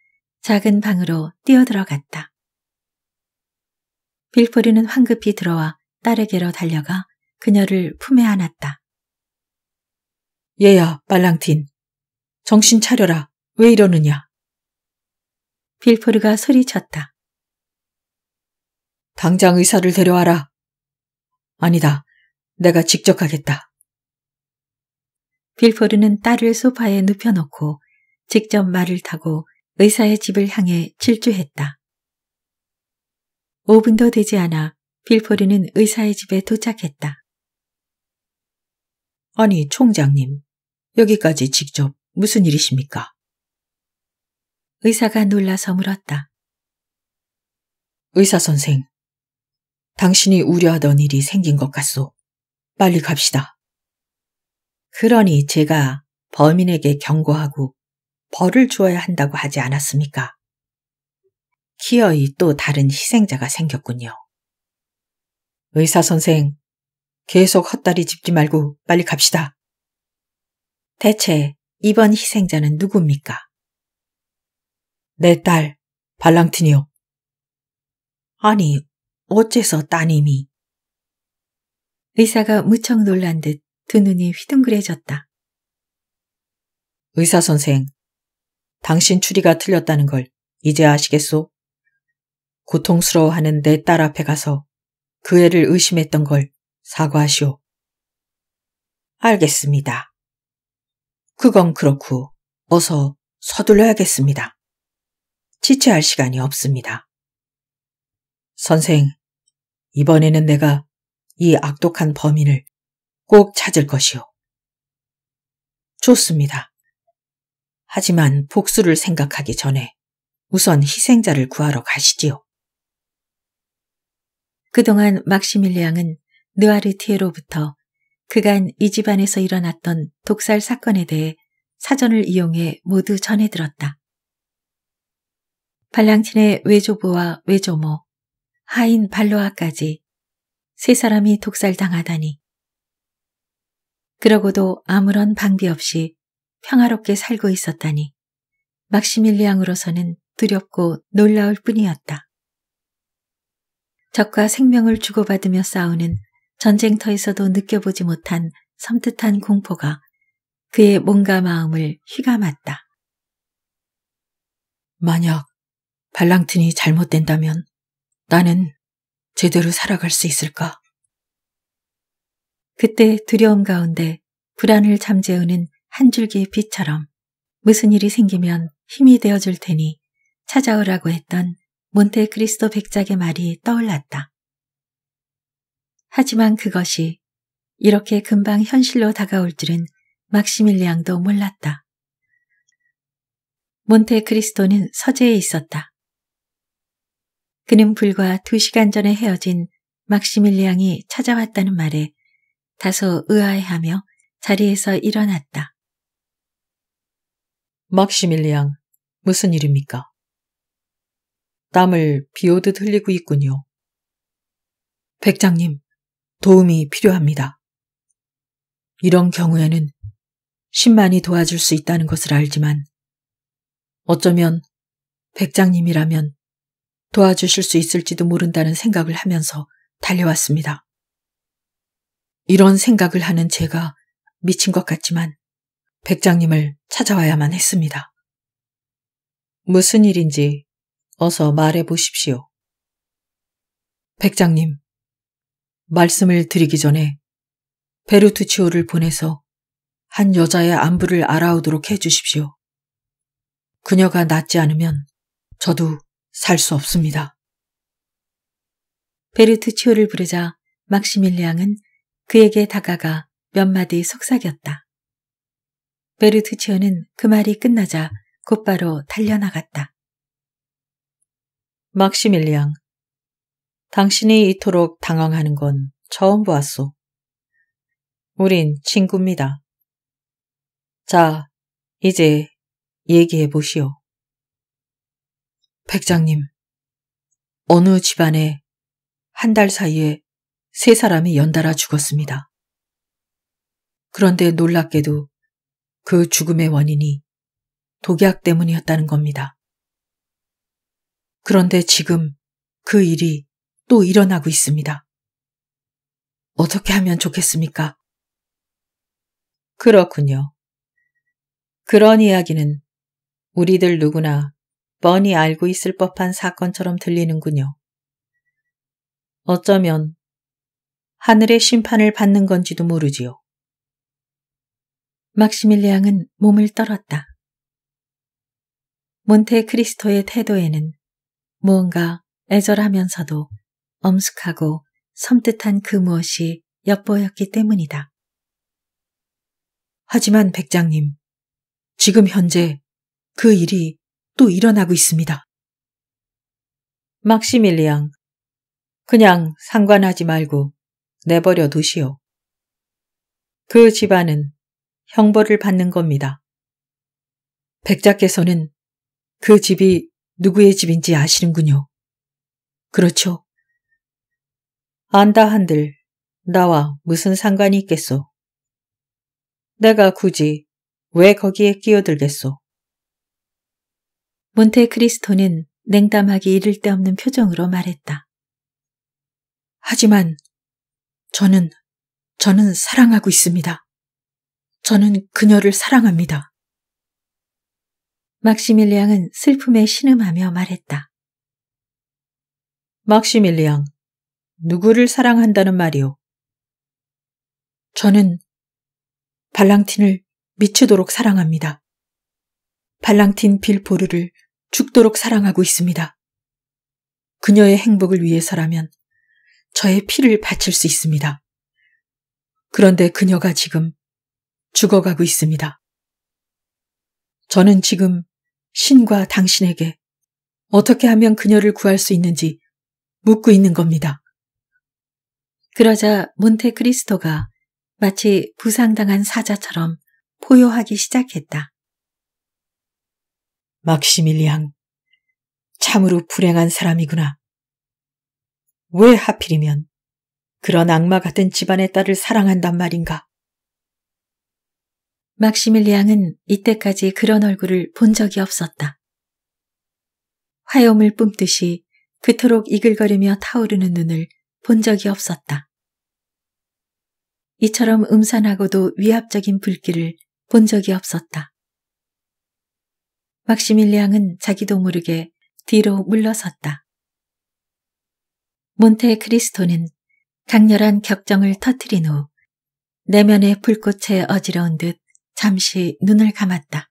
작은 방으로 뛰어들어갔다. 빌포르는 황급히 들어와 딸에게로 달려가 그녀를 품에 안았다. 얘야, 말랑틴. 정신 차려라. 왜 이러느냐. 빌포르가 소리쳤다. 당장 의사를 데려와라. 아니다. 내가 직접 가겠다. 빌포르는 딸을 소파에 눕혀놓고 직접 말을 타고 의사의 집을 향해 질주했다. 5분도 되지 않아 빌포르는 의사의 집에 도착했다. 아니, 총장님. 여기까지 직접 무슨 일이십니까? 의사가 놀라서 물었다. 의사 선생, 당신이 우려하던 일이 생긴 것 같소. 빨리 갑시다. 그러니 제가 범인에게 경고하고 벌을 주어야 한다고 하지 않았습니까? 기어이 또 다른 희생자가 생겼군요. 의사 선생, 계속 헛다리 짚지 말고 빨리 갑시다. 대체 이번 희생자는 누굽니까? 내 딸, 발랑틴이요. 아니, 어째서 따님이? 의사가 무척 놀란 듯 두 눈이 휘둥그레졌다. 의사 선생, 당신 추리가 틀렸다는 걸 이제 아시겠소? 고통스러워하는 내 딸 앞에 가서 그 애를 의심했던 걸 사과하시오. 알겠습니다. 그건 그렇고 어서 서둘러야겠습니다. 지체할 시간이 없습니다. 선생, 이번에는 내가 이 악독한 범인을 꼭 찾을 것이오. 좋습니다. 하지만 복수를 생각하기 전에 우선 희생자를 구하러 가시지요. 그동안 막시밀리앙은 느아르티에로부터 그간 이 집안에서 일어났던 독살 사건에 대해 사전을 이용해 모두 전해들었다. 발랑틴의 외조부와 외조모, 하인 발로아까지 세 사람이 독살당하다니. 그러고도 아무런 방비 없이 평화롭게 살고 있었다니. 막시밀리앙으로서는 두렵고 놀라울 뿐이었다. 적과 생명을 주고받으며 싸우는 전쟁터에서도 느껴보지 못한 섬뜩한 공포가 그의 몸과 마음을 휘감았다. 만약 발랑틴이 잘못된다면 나는 제대로 살아갈 수 있을까? 그때 두려움 가운데 불안을 잠재우는 한 줄기의 빛처럼 무슨 일이 생기면 힘이 되어줄 테니 찾아오라고 했던 몬테크리스토 백작의 말이 떠올랐다. 하지만 그것이 이렇게 금방 현실로 다가올 줄은 막시밀리앙도 몰랐다. 몬테크리스토는 서재에 있었다. 그는 불과 두 시간 전에 헤어진 막시밀리앙이 찾아왔다는 말에 다소 의아해하며 자리에서 일어났다. 막시밀리앙, 무슨 일입니까? 땀을 비오듯 흘리고 있군요. 백장님, 도움이 필요합니다. 이런 경우에는 10만이 도와줄 수 있다는 것을 알지만 어쩌면 백장님이라면 도와주실 수 있을지도 모른다는 생각을 하면서 달려왔습니다. 이런 생각을 하는 제가 미친 것 같지만 백장님을 찾아와야만 했습니다. 무슨 일인지 어서 말해 보십시오. 백장님, 말씀을 드리기 전에 베르투치오를 보내서 한 여자의 안부를 알아오도록 해주십시오. 그녀가 낫지 않으면 저도 살 수 없습니다. 베르투치오를 부르자 막시밀리앙은 그에게 다가가 몇 마디 속삭였다. 베르투치오는 그 말이 끝나자 곧바로 달려나갔다. 막시밀리앙, 당신이 이토록 당황하는 건 처음 보았소. 우린 친구입니다. 자, 이제 얘기해 보시오. 백장님, 어느 집안에 한 달 사이에 세 사람이 연달아 죽었습니다. 그런데 놀랍게도 그 죽음의 원인이 독약 때문이었다는 겁니다. 그런데 지금 그 일이 또 일어나고 있습니다. 어떻게 하면 좋겠습니까? 그렇군요. 그런 이야기는 우리들 누구나 뻔히 알고 있을 법한 사건처럼 들리는군요. 어쩌면 하늘의 심판을 받는 건지도 모르지요. 막시밀리앙은 몸을 떨었다. 몬테크리스토의 태도에는 무언가 애절하면서도 엄숙하고 섬뜩한 그 무엇이 엿보였기 때문이다. 하지만 백장님, 지금 현재 그 일이 또 일어나고 있습니다. 막시밀리앙, 그냥 상관하지 말고 내버려 두시오. 그 집안은 형벌을 받는 겁니다. 백작께서는그 집이 누구의 집인지 아시는군요. 그렇죠. 안다 한들 나와 무슨 상관이 있겠소. 내가 굳이 왜 거기에 끼어들겠소. 몬테크리스토는 냉담하기 이를 데 없는 표정으로 말했다. 하지만 저는 저는 사랑하고 있습니다. 저는 그녀를 사랑합니다. 막시밀리앙은 슬픔에 신음하며 말했다. 막시밀리앙, 누구를 사랑한다는 말이오. 저는 발랑틴을 미치도록 사랑합니다. 발랑틴 빌포르를 죽도록 사랑하고 있습니다. 그녀의 행복을 위해서라면 저의 피를 바칠 수 있습니다. 그런데 그녀가 지금 죽어가고 있습니다. 저는 지금 신과 당신에게 어떻게 하면 그녀를 구할 수 있는지 묻고 있는 겁니다. 그러자 몬테크리스토가 마치 부상당한 사자처럼 포효하기 시작했다. 막시밀리앙, 참으로 불행한 사람이구나. 왜 하필이면 그런 악마 같은 집안의 딸을 사랑한단 말인가? 막시밀리앙은 이때까지 그런 얼굴을 본 적이 없었다. 화염을 뿜듯이 그토록 이글거리며 타오르는 눈을 본 적이 없었다. 이처럼 음산하고도 위압적인 불길을 본 적이 없었다. 막시밀리앙은 자기도 모르게 뒤로 물러섰다. 몬테 크리스토는 강렬한 격정을 터뜨린후 내면의 불꽃에 어지러운 듯 잠시 눈을 감았다.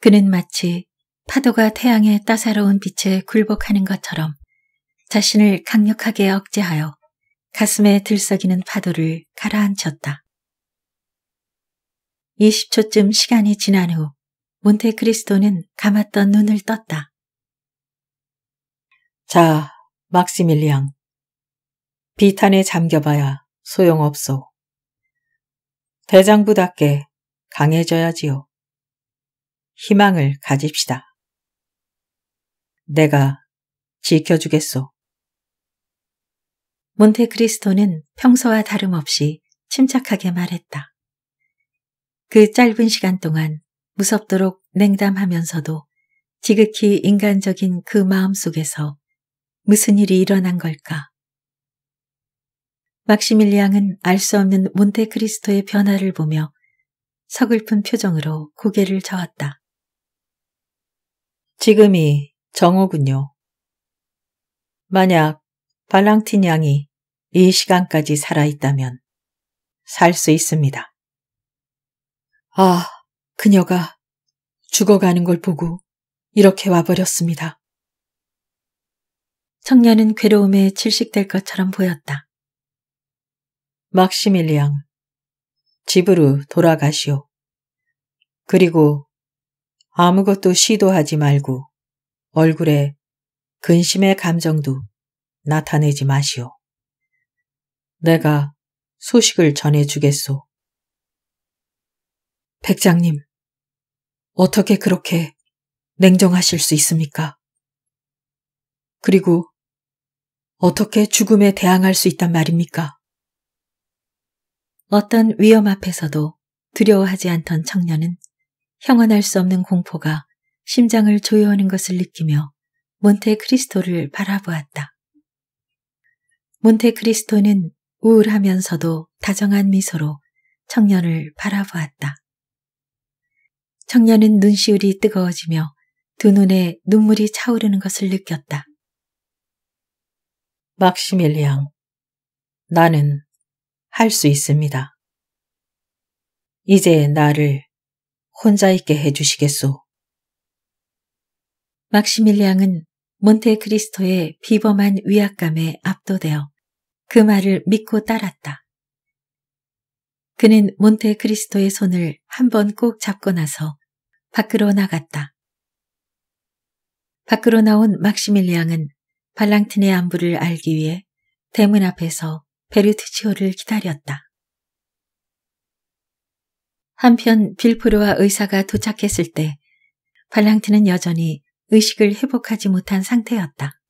그는 마치 파도가 태양의 따사로운 빛에 굴복하는 것처럼 자신을 강력하게 억제하여 가슴에 들썩이는 파도를 가라앉혔다. 20초쯤 시간이 지난 후 몬테크리스토는 감았던 눈을 떴다. 자, 막시밀리앙. 비탄에 잠겨봐야 소용없소. 대장부답게 강해져야지요. 희망을 가집시다. 내가 지켜주겠소. 몬테크리스토는 평소와 다름없이 침착하게 말했다. 그 짧은 시간 동안 무섭도록 냉담하면서도 지극히 인간적인 그 마음 속에서 무슨 일이 일어난 걸까? 막시밀리앙은 알 수 없는 몬테크리스토의 변화를 보며 서글픈 표정으로 고개를 저었다. 지금이 정오군요. 만약 발랑틴 양이 이 시간까지 살아있다면 살 수 있습니다. 아, 그녀가 죽어가는 걸 보고 이렇게 와버렸습니다. 청년은 괴로움에 질식될 것처럼 보였다. 막시밀리앙, 집으로 돌아가시오. 그리고 아무것도 시도하지 말고 얼굴에 근심의 감정도 나타내지 마시오. 내가 소식을 전해주겠소. 백장님, 어떻게 그렇게 냉정하실 수 있습니까? 그리고 어떻게 죽음에 대항할 수 있단 말입니까? 어떤 위험 앞에서도 두려워하지 않던 청년은 형언할 수 없는 공포가 심장을 조여오는 것을 느끼며 몬테크리스토를 바라보았다. 몬테크리스토는 우울하면서도 다정한 미소로 청년을 바라보았다. 청년은 눈시울이 뜨거워지며 두 눈에 눈물이 차오르는 것을 느꼈다. 막시밀리앙, 나는 할 수 있습니다. 이제 나를 혼자 있게 해주시겠소. 막시밀리앙은 몬테크리스토의 비범한 위압감에 압도되어 그 말을 믿고 따랐다. 그는 몬테크리스토의 손을 한 번 꼭 잡고 나서 밖으로 나갔다. 밖으로 나온 막시밀리앙은 발랑틴의 안부를 알기 위해 대문 앞에서 베르트치오를 기다렸다. 한편 빌프르와 의사가 도착했을 때 발랑틴은 여전히 의식을 회복하지 못한 상태였다.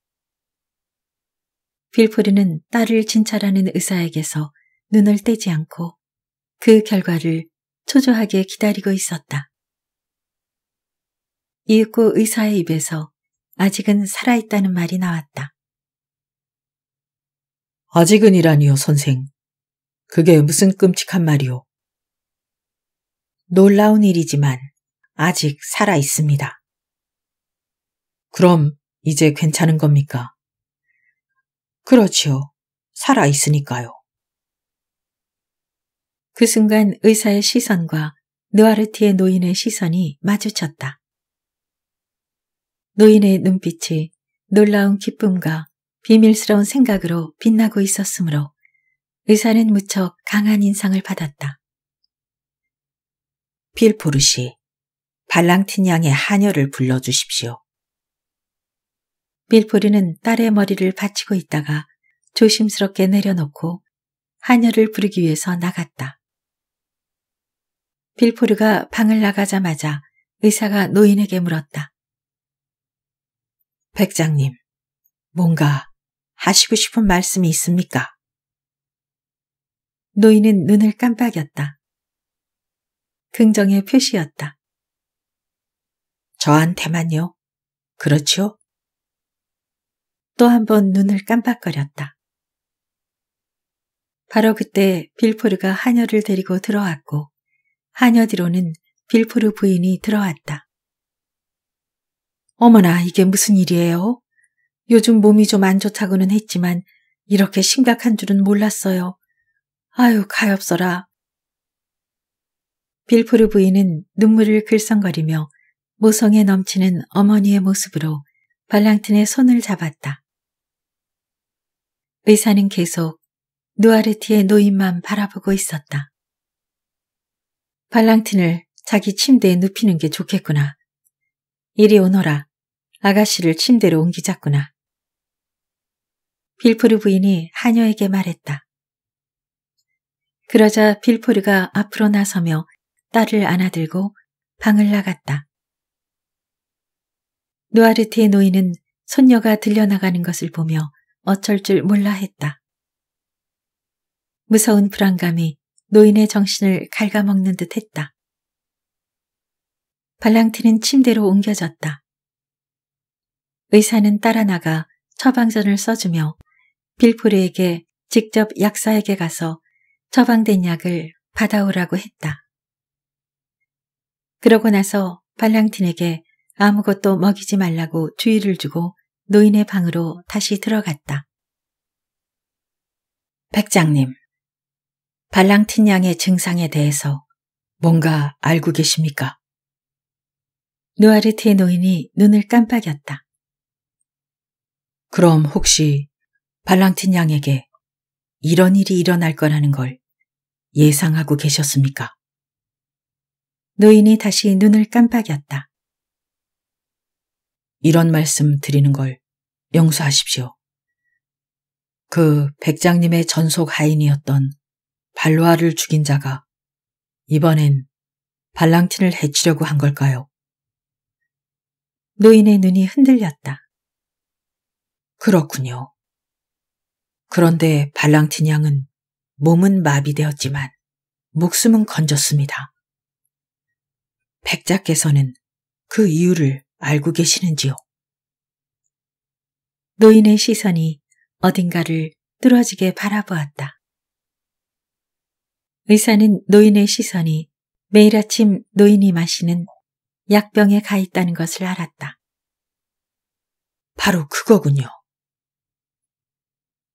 빌프르는 딸을 진찰하는 의사에게서 눈을 떼지 않고 그 결과를 초조하게 기다리고 있었다. 이윽고 의사의 입에서 아직은 살아있다는 말이 나왔다. 아직은이라니요, 선생. 그게 무슨 끔찍한 말이오. 놀라운 일이지만 아직 살아있습니다. 그럼 이제 괜찮은 겁니까? 그렇지요. 살아 있으니까요. 그 순간 의사의 시선과 느와르티의 노인의 시선이 마주쳤다. 노인의 눈빛이 놀라운 기쁨과 비밀스러운 생각으로 빛나고 있었으므로 의사는 무척 강한 인상을 받았다. 필포르 씨, 발랑틴 양의 한여를 불러주십시오. 빌포리는 딸의 머리를 받치고 있다가 조심스럽게 내려놓고 하녀를 부르기 위해서 나갔다. 빌포르가 방을 나가자마자 의사가 노인에게 물었다. 백장님, 뭔가 하시고 싶은 말씀이 있습니까? 노인은 눈을 깜빡였다. 긍정의 표시였다. 저한테만요. 그렇죠? 또한번 눈을 깜빡거렸다. 바로 그때 빌포르가 하녀를 데리고 들어왔고 하녀 뒤로는 빌포르 부인이 들어왔다. 어머나 이게 무슨 일이에요? 요즘 몸이 좀 안 좋다고는 했지만 이렇게 심각한 줄은 몰랐어요. 아유 가엾어라. 빌포르 부인은 눈물을 글썽거리며 모성에 넘치는 어머니의 모습으로 발랑틴의 손을 잡았다. 의사는 계속 누아르티의 노인만 바라보고 있었다. 발랑틴을 자기 침대에 눕히는 게 좋겠구나. 이리 오너라. 아가씨를 침대로 옮기자꾸나. 빌포르 부인이 하녀에게 말했다. 그러자 빌포르가 앞으로 나서며 딸을 안아들고 방을 나갔다. 누아르티의 노인은 손녀가 들려나가는 것을 보며 어쩔 줄 몰라 했다. 무서운 불안감이 노인의 정신을 갉아먹는 듯 했다. 발랑틴은 침대로 옮겨졌다. 의사는 따라 나가 처방전을 써주며 빌프르에게 직접 약사에게 가서 처방된 약을 받아오라고 했다. 그러고 나서 발랑틴에게 아무것도 먹이지 말라고 주의를 주고 노인의 방으로 다시 들어갔다. 백장님, 발랑틴 양의 증상에 대해서 뭔가 알고 계십니까? 누아르트의 노인이 눈을 깜빡였다. 그럼 혹시 발랑틴 양에게 이런 일이 일어날 거라는 걸 예상하고 계셨습니까? 노인이 다시 눈을 깜빡였다. 이런 말씀 드리는 걸 용서하십시오. 그 백장님의 전속 하인이었던 발로아를 죽인 자가 이번엔 발랑틴을 해치려고 한 걸까요? 노인의 눈이 흔들렸다. 그렇군요. 그런데 발랑틴 양은 몸은 마비되었지만 목숨은 건졌습니다. 백자께서는 그 이유를 알고 계시는지요? 노인의 시선이 어딘가를 뚫어지게 바라보았다. 의사는 노인의 시선이 매일 아침 노인이 마시는 약병에 가 있다는 것을 알았다. 바로 그거군요.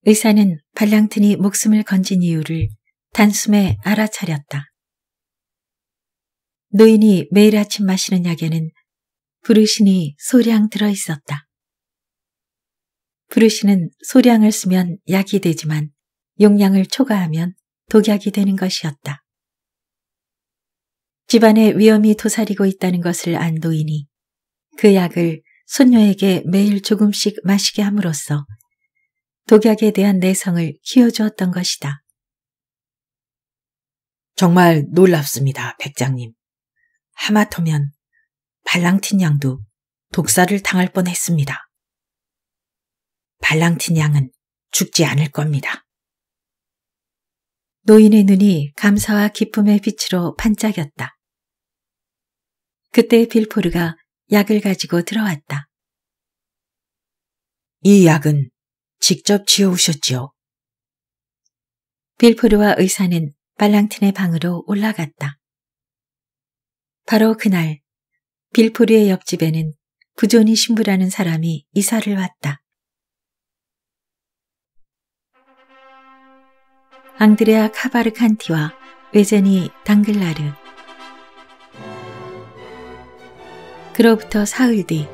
의사는 발랑튼이 목숨을 건진 이유를 단숨에 알아차렸다. 노인이 매일 아침 마시는 약에는 부르신이 소량 들어 있었다. 부르신은 소량을 쓰면 약이 되지만 용량을 초과하면 독약이 되는 것이었다. 집안에 위험이 도사리고 있다는 것을 안 도인이 그 약을 손녀에게 매일 조금씩 마시게 함으로써 독약에 대한 내성을 키워주었던 것이다. 정말 놀랍습니다, 백장님. 하마터면 발랑틴 양도 독사를 당할 뻔했습니다. 발랑틴 양은 죽지 않을 겁니다. 노인의 눈이 감사와 기쁨의 빛으로 반짝였다. 그때 빌포르가 약을 가지고 들어왔다. 이 약은 직접 지어오셨지요. 빌포르와 의사는 발랑틴의 방으로 올라갔다. 바로 그날 빌포리의 옆집에는 부존이 신부라는 사람이 이사를 왔다. 앙드레아 카바르칸티와 외제니 당글라르. 그로부터 사흘 뒤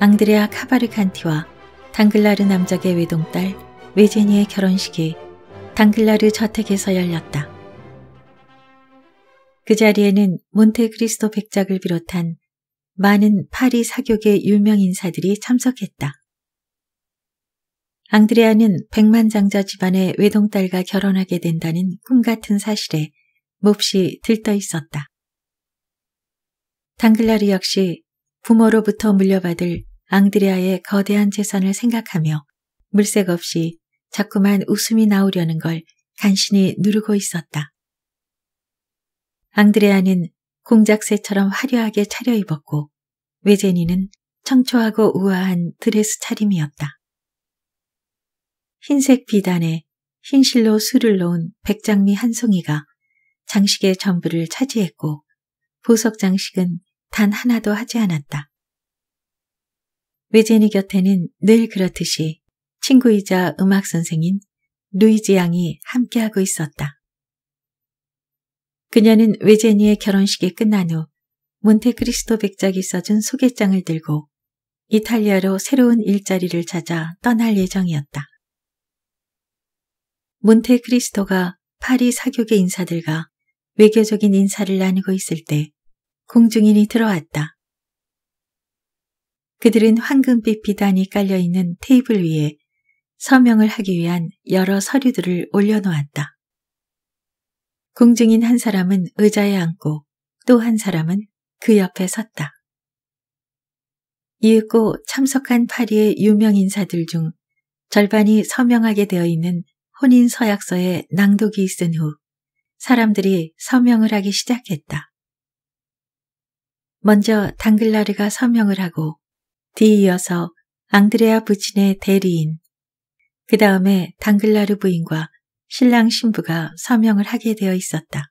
앙드레아 카바르칸티와 당글라르 남작의 외동딸 외제니의 결혼식이 당글라르 저택에서 열렸다. 그 자리에는 몬테크리스토 백작을 비롯한 많은 파리 사격의 유명 인사들이 참석했다. 앙드레아는 백만장자 집안의 외동딸과 결혼하게 된다는 꿈같은 사실에 몹시 들떠 있었다. 당글라르 역시 부모로부터 물려받을 앙드레아의 거대한 재산을 생각하며 물색 없이 자꾸만 웃음이 나오려는 걸 간신히 누르고 있었다. 앙드레아는 공작새처럼 화려하게 차려입었고 외제니는 청초하고 우아한 드레스 차림이었다. 흰색 비단에 흰 실로 술을 놓은 백장미 한 송이가 장식의 전부를 차지했고 보석 장식은 단 하나도 하지 않았다. 외제니 곁에는 늘 그렇듯이 친구이자 음악 선생인 루이지 양이 함께하고 있었다. 그녀는 외제니의 결혼식이 끝난 후 몬테크리스토 백작이 써준 소개장을 들고 이탈리아로 새로운 일자리를 찾아 떠날 예정이었다. 몬테크리스토가 파리 사교계 인사들과 외교적인 인사를 나누고 있을 때 공중인이 들어왔다. 그들은 황금빛 비단이 깔려있는 테이블 위에 서명을 하기 위한 여러 서류들을 올려놓았다. 공중인 한 사람은 의자에 앉고 또 한 사람은 그 옆에 섰다. 이윽고 참석한 파리의 유명 인사들 중 절반이 서명하게 되어 있는 혼인 서약서에 낭독이 있은 후 사람들이 서명을 하기 시작했다. 먼저 당글라르가 서명을 하고 뒤이어서 앙드레아 부친의 대리인, 그 다음에 당글라르 부인과 신랑 신부가 서명을 하게 되어 있었다.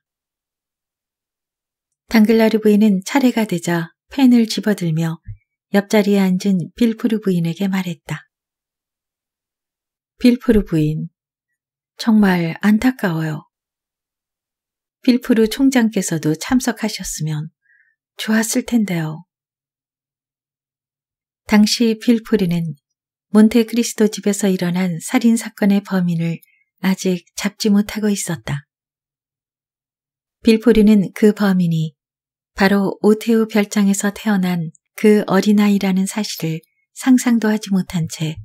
당글라르 부인은 차례가 되자 펜을 집어들며 옆자리에 앉은 빌프르 부인에게 말했다. 빌프르 부인, 정말 안타까워요. 빌프르 총장께서도 참석하셨으면 좋았을 텐데요. 당시 빌프르는 몬테크리스토 집에서 일어난 살인 사건의 범인을 아직 잡지 못하고 있었다. 빌포리는그 범인이 바로 오태우 별장에서 태어난 그 어린아이라는 사실을 상상도 하지 못한 채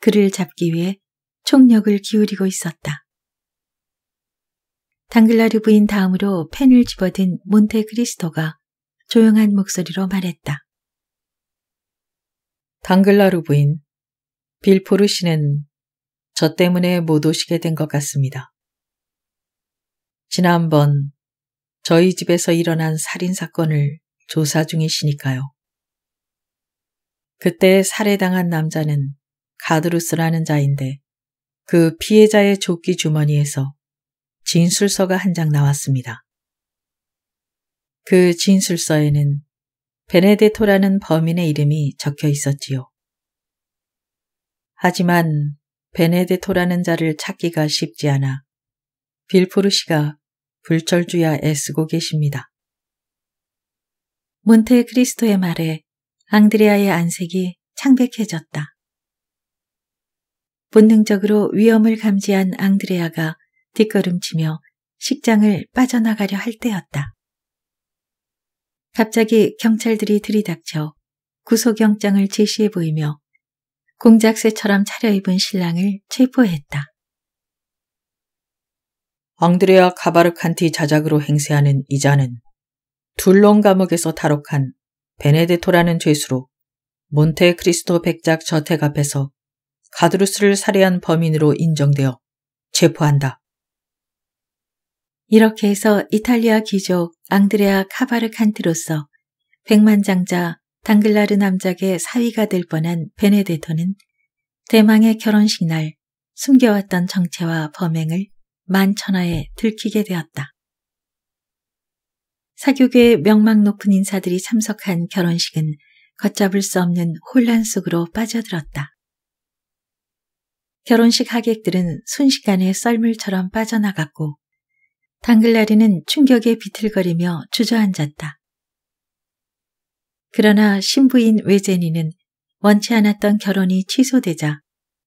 그를 잡기 위해 총력을 기울이고 있었다. 당글라르 부인 다음으로 펜을 집어든 몬테크리스토가 조용한 목소리로 말했다. 당글라르 부인, 빌포르 씨는 저 때문에 못 오시게 된 것 같습니다. 지난번 저희 집에서 일어난 살인사건을 조사 중이시니까요. 그때 살해당한 남자는 가드루스라는 자인데 그 피해자의 조끼 주머니에서 진술서가 한 장 나왔습니다. 그 진술서에는 베네데토라는 범인의 이름이 적혀 있었지요. 하지만 베네데토라는 자를 찾기가 쉽지 않아 빌포르시가 불철주야 애쓰고 계십니다. 몬테크리스토의 말에 앙드레아의 안색이 창백해졌다. 본능적으로 위험을 감지한 앙드레아가 뒷걸음치며 식장을 빠져나가려 할 때였다. 갑자기 경찰들이 들이닥쳐 구속영장을 제시해 보이며 공작새처럼 차려입은 신랑을 체포했다. 앙드레아 카바르칸티 자작으로 행세하는 이자는 둘론 감옥에서 탈옥한 베네데토라는 죄수로 몬테크리스토 백작 저택 앞에서 가드루스를 살해한 범인으로 인정되어 체포한다. 이렇게 해서 이탈리아 귀족 앙드레아 카바르칸티로서 백만장자 당글라르 남작의 사위가 될 뻔한 베네데토는 대망의 결혼식 날 숨겨왔던 정체와 범행을 만천하에 들키게 되었다. 사교계 명망 높은 인사들이 참석한 결혼식은 걷잡을 수 없는 혼란 속으로 빠져들었다. 결혼식 하객들은 순식간에 썰물처럼 빠져나갔고 당글라리는 충격에 비틀거리며 주저앉았다. 그러나 신부인 외제니는 원치 않았던 결혼이 취소되자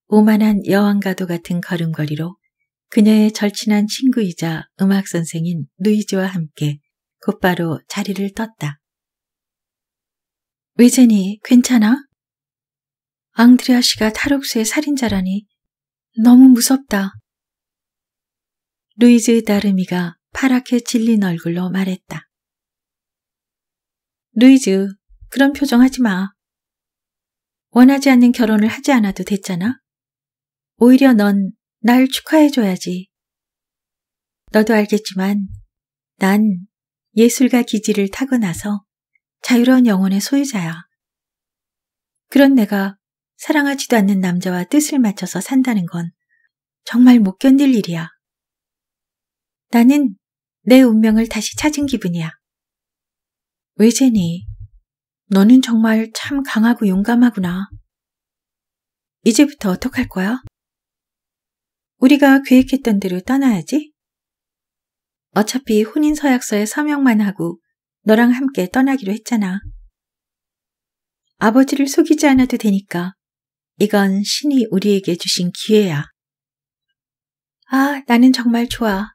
오만한 여왕가도 같은 걸음걸이로 그녀의 절친한 친구이자 음악 선생인 루이즈와 함께 곧바로 자리를 떴다. 외제니 괜찮아? 앙드레아 씨가 탈옥수의 살인자라니 너무 무섭다. 루이즈 의따르미가 파랗게 질린 얼굴로 말했다. 루이즈, 그런 표정 하지 마. 원하지 않는 결혼을 하지 않아도 됐잖아. 오히려 넌 날 축하해줘야지. 너도 알겠지만 난 예술가 기질을 타고나서 자유로운 영혼의 소유자야. 그런 내가 사랑하지도 않는 남자와 뜻을 맞춰서 산다는 건 정말 못 견딜 일이야. 나는 내 운명을 다시 찾은 기분이야. 왜 제니? 너는 정말 참 강하고 용감하구나. 이제부터 어떡할 거야? 우리가 계획했던 대로 떠나야지. 어차피 혼인 서약서에 서명만 하고 너랑 함께 떠나기로 했잖아. 아버지를 속이지 않아도 되니까 이건 신이 우리에게 주신 기회야. 아, 나는 정말 좋아.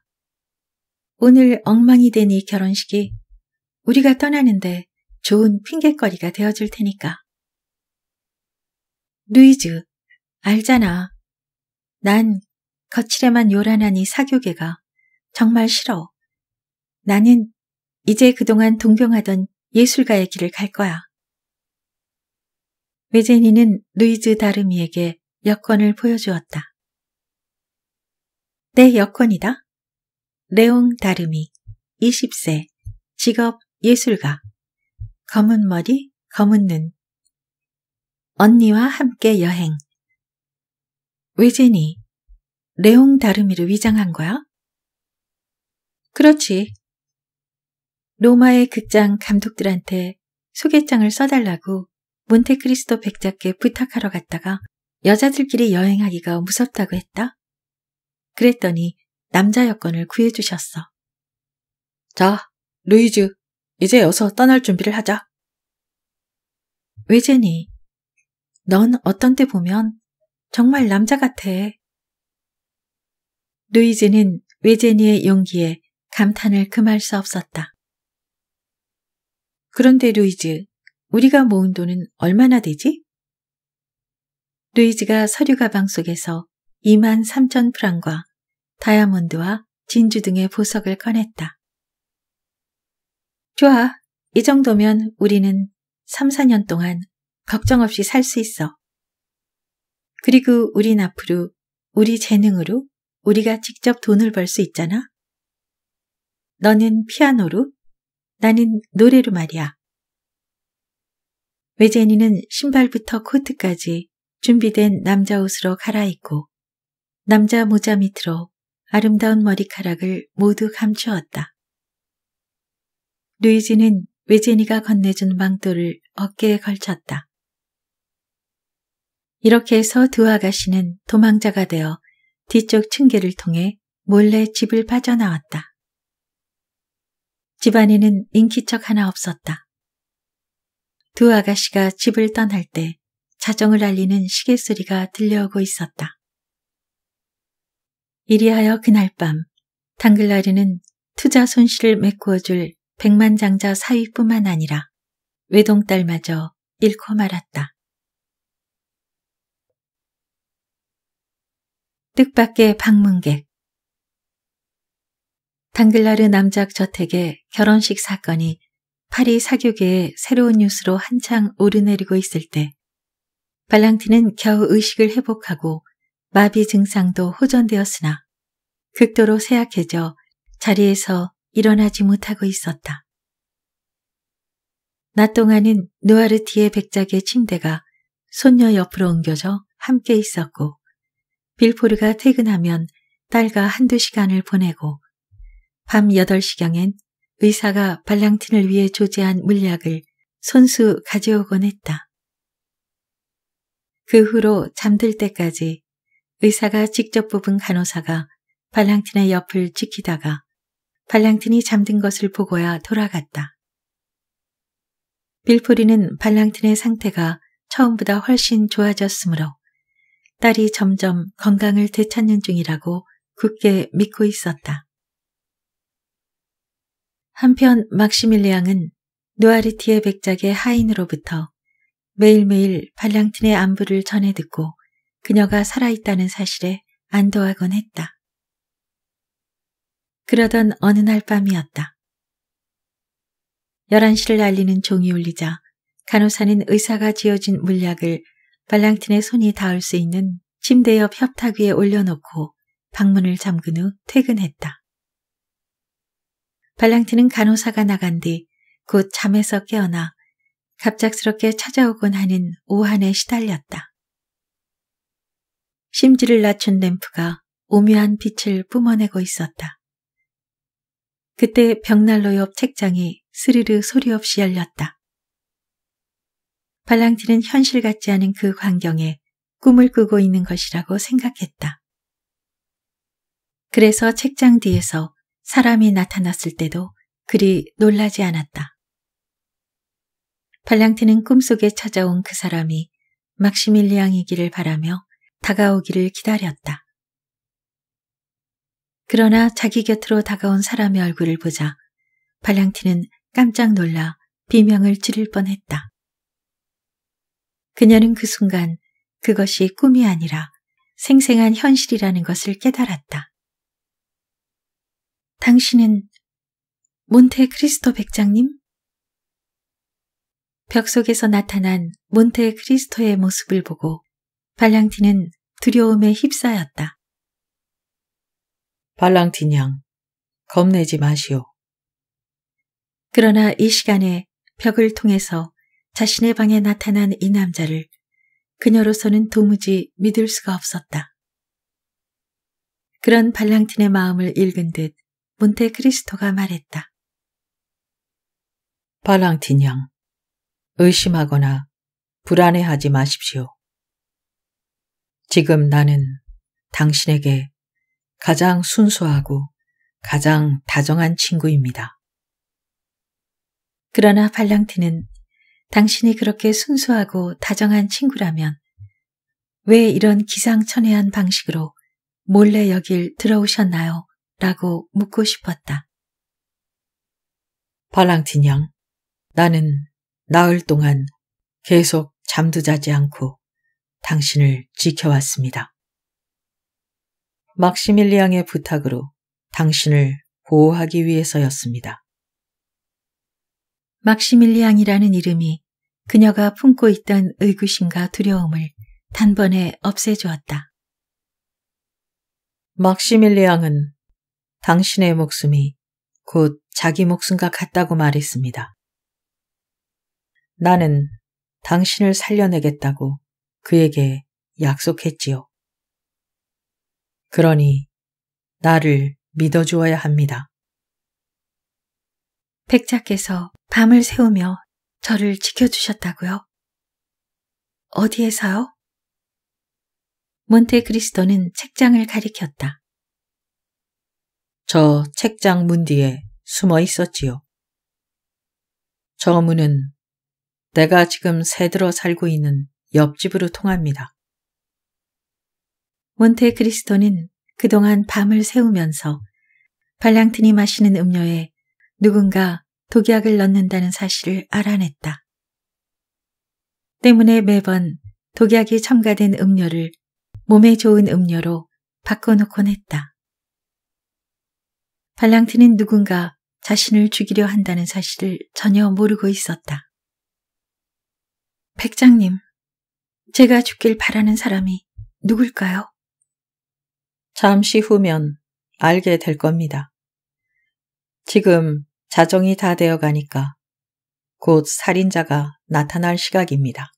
오늘 엉망이 되니 결혼식이 우리가 떠나는데 좋은 핑계거리가 되어줄 테니까. 루이즈, 알잖아. 난 거칠에만 요란한 이 사교계가 정말 싫어. 나는 이제 그동안 동경하던 예술가의 길을 갈 거야. 메제니는 루이즈 다르미에게 여권을 보여주었다. 내 여권이다. 레옹 다르미, 20세, 직업 예술가. 검은 머리, 검은 눈. 언니와 함께 여행. 왜 제니? 레옹 다르미를 위장한 거야? 그렇지. 로마의 극장 감독들한테 소개장을 써달라고 몬테크리스토 백작께 부탁하러 갔다가 여자들끼리 여행하기가 무섭다고 했다. 그랬더니 남자 여권을 구해주셨어. 자, 루이즈, 이제 어서 떠날 준비를 하자. 외제니, 넌 어떤 때 보면 정말 남자 같아. 루이즈는 외제니의 용기에 감탄을 금할 수 없었다. 그런데 루이즈, 우리가 모은 돈은 얼마나 되지? 루이즈가 서류 가방 속에서 2만 3천 프랑과 다이아몬드와 진주 등의 보석을 꺼냈다. 좋아. 이 정도면 우리는 3, 4년 동안 걱정 없이 살 수 있어. 그리고 우린 앞으로 우리 재능으로 우리가 직접 돈을 벌 수 있잖아. 너는 피아노로, 나는 노래로 말이야. 외제니는 신발부터 코트까지 준비된 남자 옷으로 갈아입고 남자 모자 밑으로 아름다운 머리카락을 모두 감추었다. 루이지는 외제니가 건네준 망토를 어깨에 걸쳤다. 이렇게 해서 두 아가씨는 도망자가 되어 뒤쪽 층계를 통해 몰래 집을 빠져나왔다. 집안에는 인기척 하나 없었다. 두 아가씨가 집을 떠날 때 자정을 알리는 시계 소리가 들려오고 있었다. 이리하여 그날 밤 당글라리는 투자 손실을 메꾸어줄 백만장자 사위뿐만 아니라 외동딸마저 잃고 말았다. 뜻밖의 방문객 당글라르 남작 저택의 결혼식 사건이 파리 사교계의 새로운 뉴스로 한창 오르내리고 있을 때 발랑티는 겨우 의식을 회복하고 마비 증상도 호전되었으나 극도로 쇠약해져 자리에서 일어나지 못하고 있었다. 낮 동안은 노아르티의 백작의 침대가 손녀 옆으로 옮겨져 함께 있었고 빌포르가 퇴근하면 딸과 한두 시간을 보내고 밤 8시경엔 의사가 발랑틴을 위해 조제한 물약을 손수 가져오곤 했다. 그 후로 잠들 때까지 의사가 직접 뽑은 간호사가 발랑틴의 옆을 지키다가 발랑틴이 잠든 것을 보고야 돌아갔다. 빌포리는 발랑틴의 상태가 처음보다 훨씬 좋아졌으므로 딸이 점점 건강을 되찾는 중이라고 굳게 믿고 있었다. 한편 막시밀리앙은 누아리티의 백작의 하인으로부터 매일매일 발랑틴의 안부를 전해 듣고 그녀가 살아있다는 사실에 안도하곤 했다. 그러던 어느 날 밤이었다. 11시를 알리는 종이 울리자 간호사는 의사가 지어진 물약을 발랑틴의 손이 닿을 수 있는 침대 옆 협탁 위에 올려놓고 방문을 잠근 후 퇴근했다. 발랑틴은 간호사가 나간 뒤 곧 잠에서 깨어나 갑작스럽게 찾아오곤 하는 오한에 시달렸다. 심지를 낮춘 램프가 오묘한 빛을 뿜어내고 있었다. 그때 벽난로 옆책장이 스르르 소리 없이 열렸다. 발랑티는 현실 같지 않은 그 광경에 꿈을 꾸고 있는 것이라고 생각했다. 그래서 책장 뒤에서 사람이 나타났을 때도 그리 놀라지 않았다. 발랑티는 꿈속에 찾아온 그 사람이 막시밀리앙이기를 바라며 다가오기를 기다렸다. 그러나 자기 곁으로 다가온 사람의 얼굴을 보자 발랑티는 깜짝 놀라 비명을 지를 뻔했다. 그녀는 그 순간 그것이 꿈이 아니라 생생한 현실이라는 것을 깨달았다. 당신은 몬테크리스토 백장님? 벽 속에서 나타난 몬테크리스토의 모습을 보고 발랑티는 두려움에 휩싸였다. 발랑틴 양, 겁내지 마시오. 그러나 이 시간에 벽을 통해서 자신의 방에 나타난 이 남자를 그녀로서는 도무지 믿을 수가 없었다. 그런 발랑틴의 마음을 읽은 듯 몬테크리스토가 말했다. 발랑틴 양, 의심하거나 불안해하지 마십시오. 지금 나는 당신에게 가장 순수하고 가장 다정한 친구입니다. 그러나 발랑티는 당신이 그렇게 순수하고 다정한 친구라면 왜 이런 기상천외한 방식으로 몰래 여길 들어오셨나요? 라고 묻고 싶었다. 발랑틴 양, 나는 나흘 동안 계속 잠도 자지 않고 당신을 지켜왔습니다. 막시밀리앙의 부탁으로 당신을 보호하기 위해서였습니다. 막시밀리앙이라는 이름이 그녀가 품고 있던 의구심과 두려움을 단번에 없애주었다. 막시밀리앙은 당신의 목숨이 곧 자기 목숨과 같다고 말했습니다. 나는 당신을 살려내겠다고 그에게 약속했지요. 그러니 나를 믿어주어야 합니다. 백작께서 밤을 새우며 저를 지켜주셨다고요? 어디에서요? 몬테크리스토는 책장을 가리켰다. 저 책장 문 뒤에 숨어 있었지요. 저 문은 내가 지금 새들어 살고 있는 옆집으로 통합니다. 몬테크리스토는 그동안 밤을 새우면서 발랑트니 마시는 음료에 누군가 독약을 넣는다는 사실을 알아냈다. 때문에 매번 독약이 첨가된 음료를 몸에 좋은 음료로 바꿔놓곤 했다. 발랑트는 누군가 자신을 죽이려 한다는 사실을 전혀 모르고 있었다. 백장님, 제가 죽길 바라는 사람이 누굴까요? 잠시 후면 알게 될 겁니다. 지금 자정이 다 되어 가니까 곧 살인자가 나타날 시각입니다.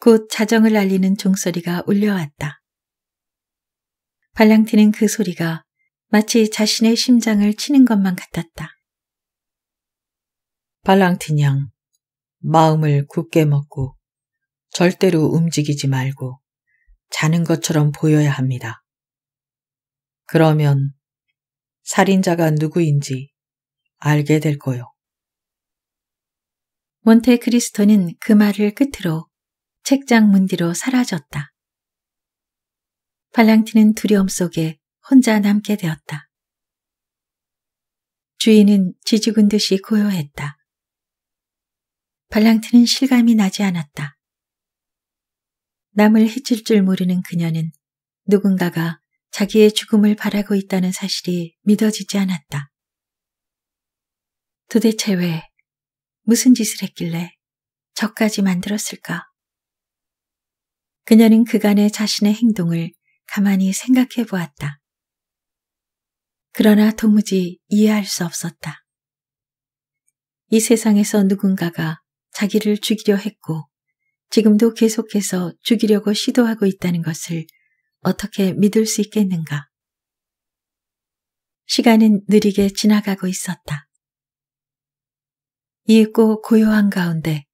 곧 자정을 알리는 종소리가 울려왔다. 발랑티는 그 소리가 마치 자신의 심장을 치는 것만 같았다. 발랑틴 양, 마음을 굳게 먹고 절대로 움직이지 말고 자는 것처럼 보여야 합니다. 그러면 살인자가 누구인지 알게 될 거요. 몬테크리스토는 그 말을 끝으로 책장 문 뒤로 사라졌다. 팔랑티는 두려움 속에 혼자 남게 되었다. 주인은 지지은 듯이 고요했다. 발랑트는 실감이 나지 않았다. 남을 해칠 줄 모르는 그녀는 누군가가 자기의 죽음을 바라고 있다는 사실이 믿어지지 않았다. 도대체 왜, 무슨 짓을 했길래 저까지 만들었을까? 그녀는 그간의 자신의 행동을 가만히 생각해 보았다. 그러나 도무지 이해할 수 없었다. 이 세상에서 누군가가 자기를 죽이려 했고 지금도 계속해서 죽이려고 시도하고 있다는 것을 어떻게 믿을 수 있겠는가? 시간은 느리게 지나가고 있었다. 이윽고 고요한 가운데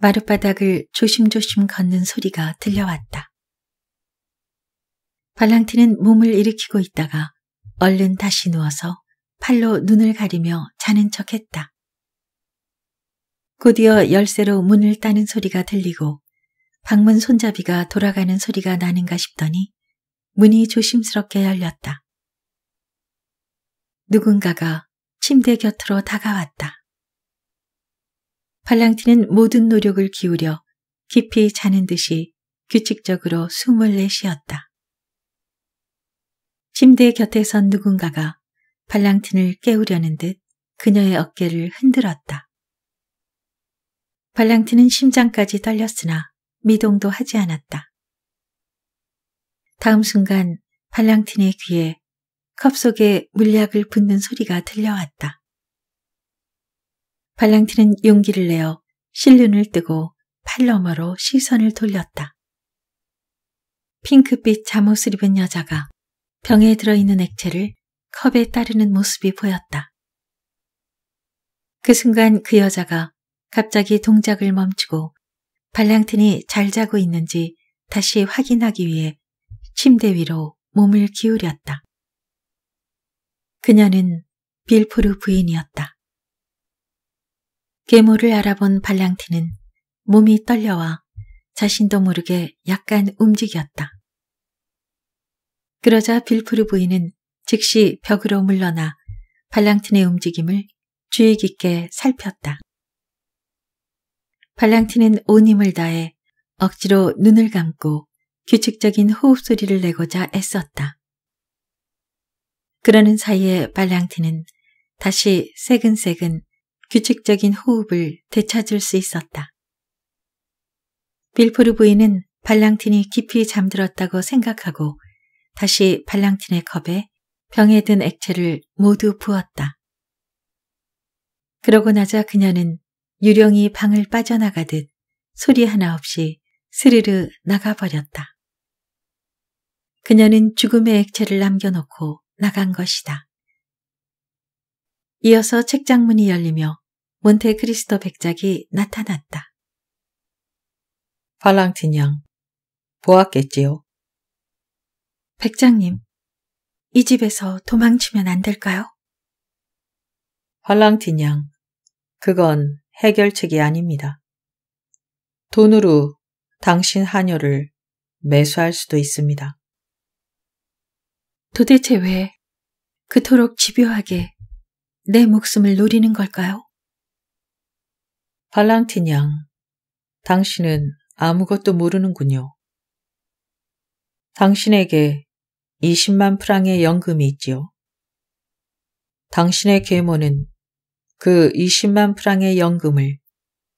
마룻바닥을 조심조심 걷는 소리가 들려왔다. 발랑티는 몸을 일으키고 있다가 얼른 다시 누워서 팔로 눈을 가리며 자는 척했다. 곧이어 열쇠로 문을 따는 소리가 들리고 방문 손잡이가 돌아가는 소리가 나는가 싶더니 문이 조심스럽게 열렸다. 누군가가 침대 곁으로 다가왔다. 팔랑티는 모든 노력을 기울여 깊이 자는 듯이 규칙적으로 숨을 내쉬었다. 침대 곁에 선 누군가가 발랑틴을 깨우려는 듯 그녀의 어깨를 흔들었다. 발랑틴은 심장까지 떨렸으나 미동도 하지 않았다. 다음 순간 팔랑틴의 귀에 컵 속에 물약을 붓는 소리가 들려왔다. 발랑틴은 용기를 내어 실눈을 뜨고 팔 너머로 시선을 돌렸다. 핑크빛 잠옷을 입은 여자가 병에 들어있는 액체를 컵에 따르는 모습이 보였다. 그 순간 그 여자가 갑자기 동작을 멈추고 발랑틴이 잘 자고 있는지 다시 확인하기 위해 침대 위로 몸을 기울였다. 그녀는 빌프르 부인이었다. 괴물을 알아본 발랑틴은 몸이 떨려와 자신도 모르게 약간 움직였다. 그러자 빌프르 부인은 즉시 벽으로 물러나 발랑틴의 움직임을 주의 깊게 살폈다. 발랑티는 온 힘을 다해 억지로 눈을 감고 규칙적인 호흡 소리를 내고자 애썼다. 그러는 사이에 발랑티는 다시 새근새근 규칙적인 호흡을 되찾을 수 있었다. 빌포르 부인은 발랑틴이 깊이 잠들었다고 생각하고 다시 발랑틴의 컵에 병에 든 액체를 모두 부었다. 그러고 나자 그녀는 유령이 방을 빠져나가듯 소리 하나 없이 스르르 나가버렸다. 그녀는 죽음의 액체를 남겨놓고 나간 것이다. 이어서 책장문이 열리며 몬테크리스토 백작이 나타났다. 팔랑틴 양, 보았겠지요? 백장님, 이 집에서 도망치면 안 될까요? 팔랑틴 양, 그건 해결책이 아닙니다. 돈으로 당신 하녀를 매수할 수도 있습니다. 도대체 왜 그토록 집요하게 내 목숨을 노리는 걸까요? 발랑틴 양, 당신은 아무것도 모르는군요. 당신에게 20만 프랑의 연금이 있지요. 당신의 계모는 그 20만 프랑의 연금을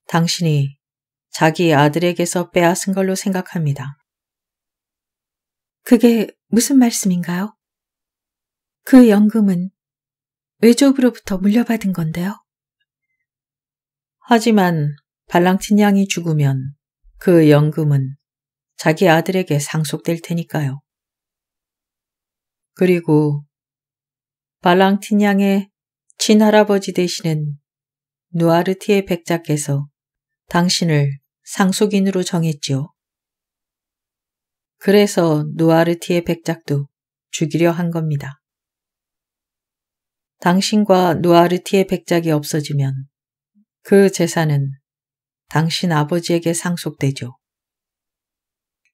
당신이 자기 아들에게서 빼앗은 걸로 생각합니다. 그게 무슨 말씀인가요? 그 연금은 외조부로부터 물려받은 건데요. 하지만 발랑틴 양이 죽으면 그 연금은 자기 아들에게 상속될 테니까요. 그리고 발랑틴 양의 친할아버지 되시는 누아르티의 백작께서 당신을 상속인으로 정했지요. 그래서 누아르티의 백작도 죽이려 한 겁니다. 당신과 누아르티의 백작이 없어지면 그 재산은 당신 아버지에게 상속되죠.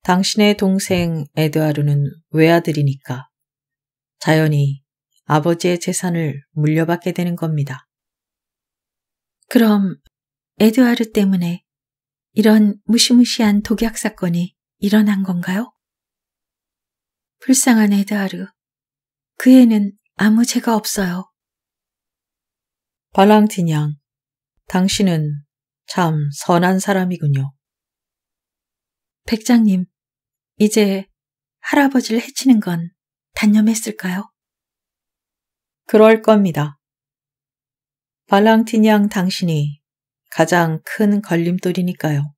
당신의 동생 에드하루는 외아들이니까 자연히 아버지의 재산을 물려받게 되는 겁니다. 그럼 에드와르 때문에 이런 무시무시한 독약 사건이 일어난 건가요? 불쌍한 에드하르. 그 애는 아무 죄가 없어요. 발랑티냥 당신은 참 선한 사람이군요. 백장님, 이제 할아버지를 해치는 건 단념했을까요? 그럴 겁니다. 발랑티냥 당신이 가장 큰 걸림돌이니까요.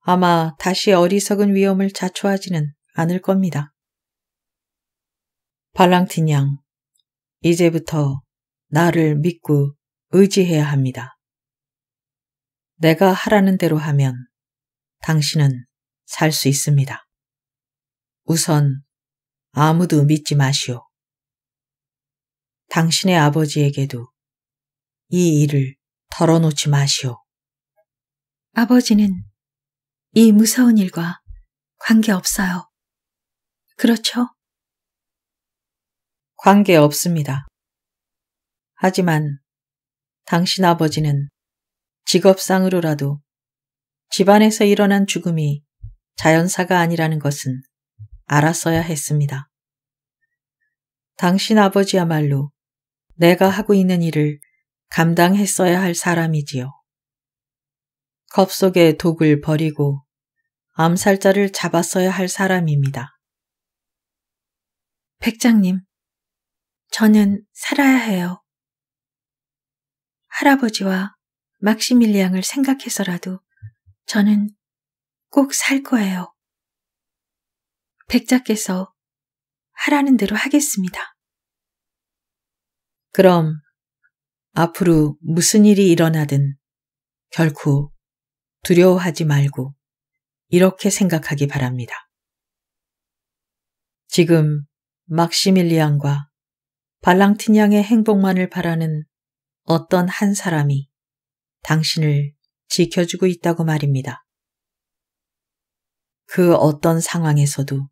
아마 다시 어리석은 위험을 자초하지는 않을 겁니다. 발랑티냥, 이제부터 나를 믿고 의지해야 합니다. 내가 하라는 대로 하면 당신은 살 수 있습니다. 우선 아무도 믿지 마시오. 당신의 아버지에게도 이 일을 덜어놓지 마시오. 아버지는 이 무서운 일과 관계없어요. 그렇죠? 관계없습니다. 하지만 당신 아버지는 직업상으로라도 집안에서 일어난 죽음이 자연사가 아니라는 것은 알았어야 했습니다. 당신 아버지야말로 내가 하고 있는 일을 감당했어야 할 사람이지요. 겁 속에 독을 버리고 암살자를 잡았어야 할 사람입니다. 백장님, 저는 살아야 해요. 할아버지와 막시밀리앙을 생각해서라도 저는 꼭 살 거예요. 백작께서 하라는 대로 하겠습니다. 그럼 앞으로 무슨 일이 일어나든 결코 두려워하지 말고 이렇게 생각하기 바랍니다. 지금 막시밀리안과발랑틴양의 행복만을 바라는 어떤 한 사람이 당신을 지켜주고 있다고 말입니다. 그 어떤 상황에서도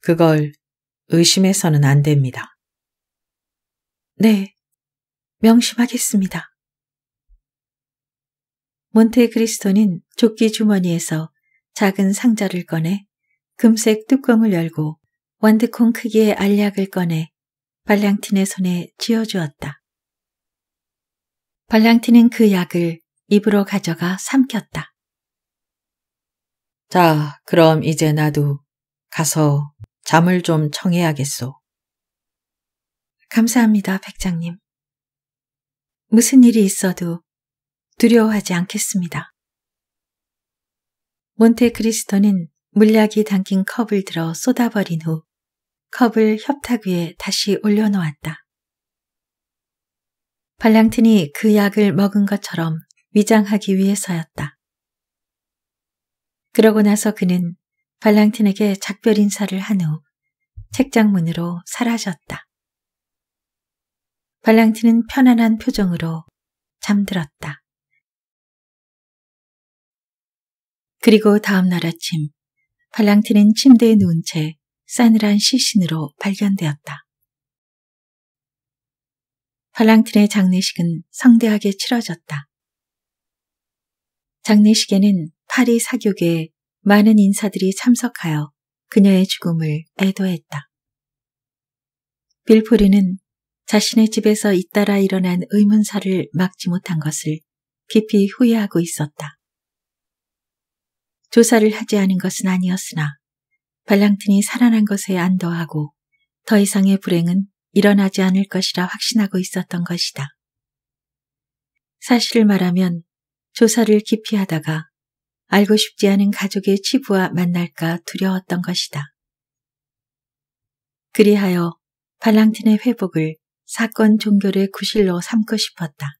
그걸 의심해서는 안 됩니다. 네, 명심하겠습니다. 몬테크리스토는 조끼 주머니에서 작은 상자를 꺼내 금색 뚜껑을 열고 완드콩 크기의 알약을 꺼내 발량틴의 손에 쥐어주었다. 발량틴은 그 약을 입으로 가져가 삼켰다. 자, 그럼 이제 나도 가서 잠을 좀 청해야겠소. 감사합니다, 백장님. 무슨 일이 있어도 두려워하지 않겠습니다. 몬테크리스토는 물약이 담긴 컵을 들어 쏟아버린 후 컵을 협탁 위에 다시 올려놓았다. 발랑틴이 그 약을 먹은 것처럼 위장하기 위해서였다. 그러고 나서 그는 발랑틴에게 작별 인사를 한 후 책장 문으로 사라졌다. 발랑티는 편안한 표정으로 잠들었다. 그리고 다음 날 아침 발랑티는 침대에 누운 채 싸늘한 시신으로 발견되었다. 발랑틴의 장례식은 성대하게 치러졌다. 장례식에는 파리 사교계 의 많은 인사들이 참석하여 그녀의 죽음을 애도했다. 빌포리는 자신의 집에서 잇따라 일어난 의문사를 막지 못한 것을 깊이 후회하고 있었다. 조사를 하지 않은 것은 아니었으나 발랑틴이 살아난 것에 안도하고 더 이상의 불행은 일어나지 않을 것이라 확신하고 있었던 것이다. 사실을 말하면 조사를 깊이 하다가 알고 싶지 않은 가족의 치부와 만날까 두려웠던 것이다. 그리하여 발랑틴의 회복을 사건 종결의 구실로 삼고 싶었다.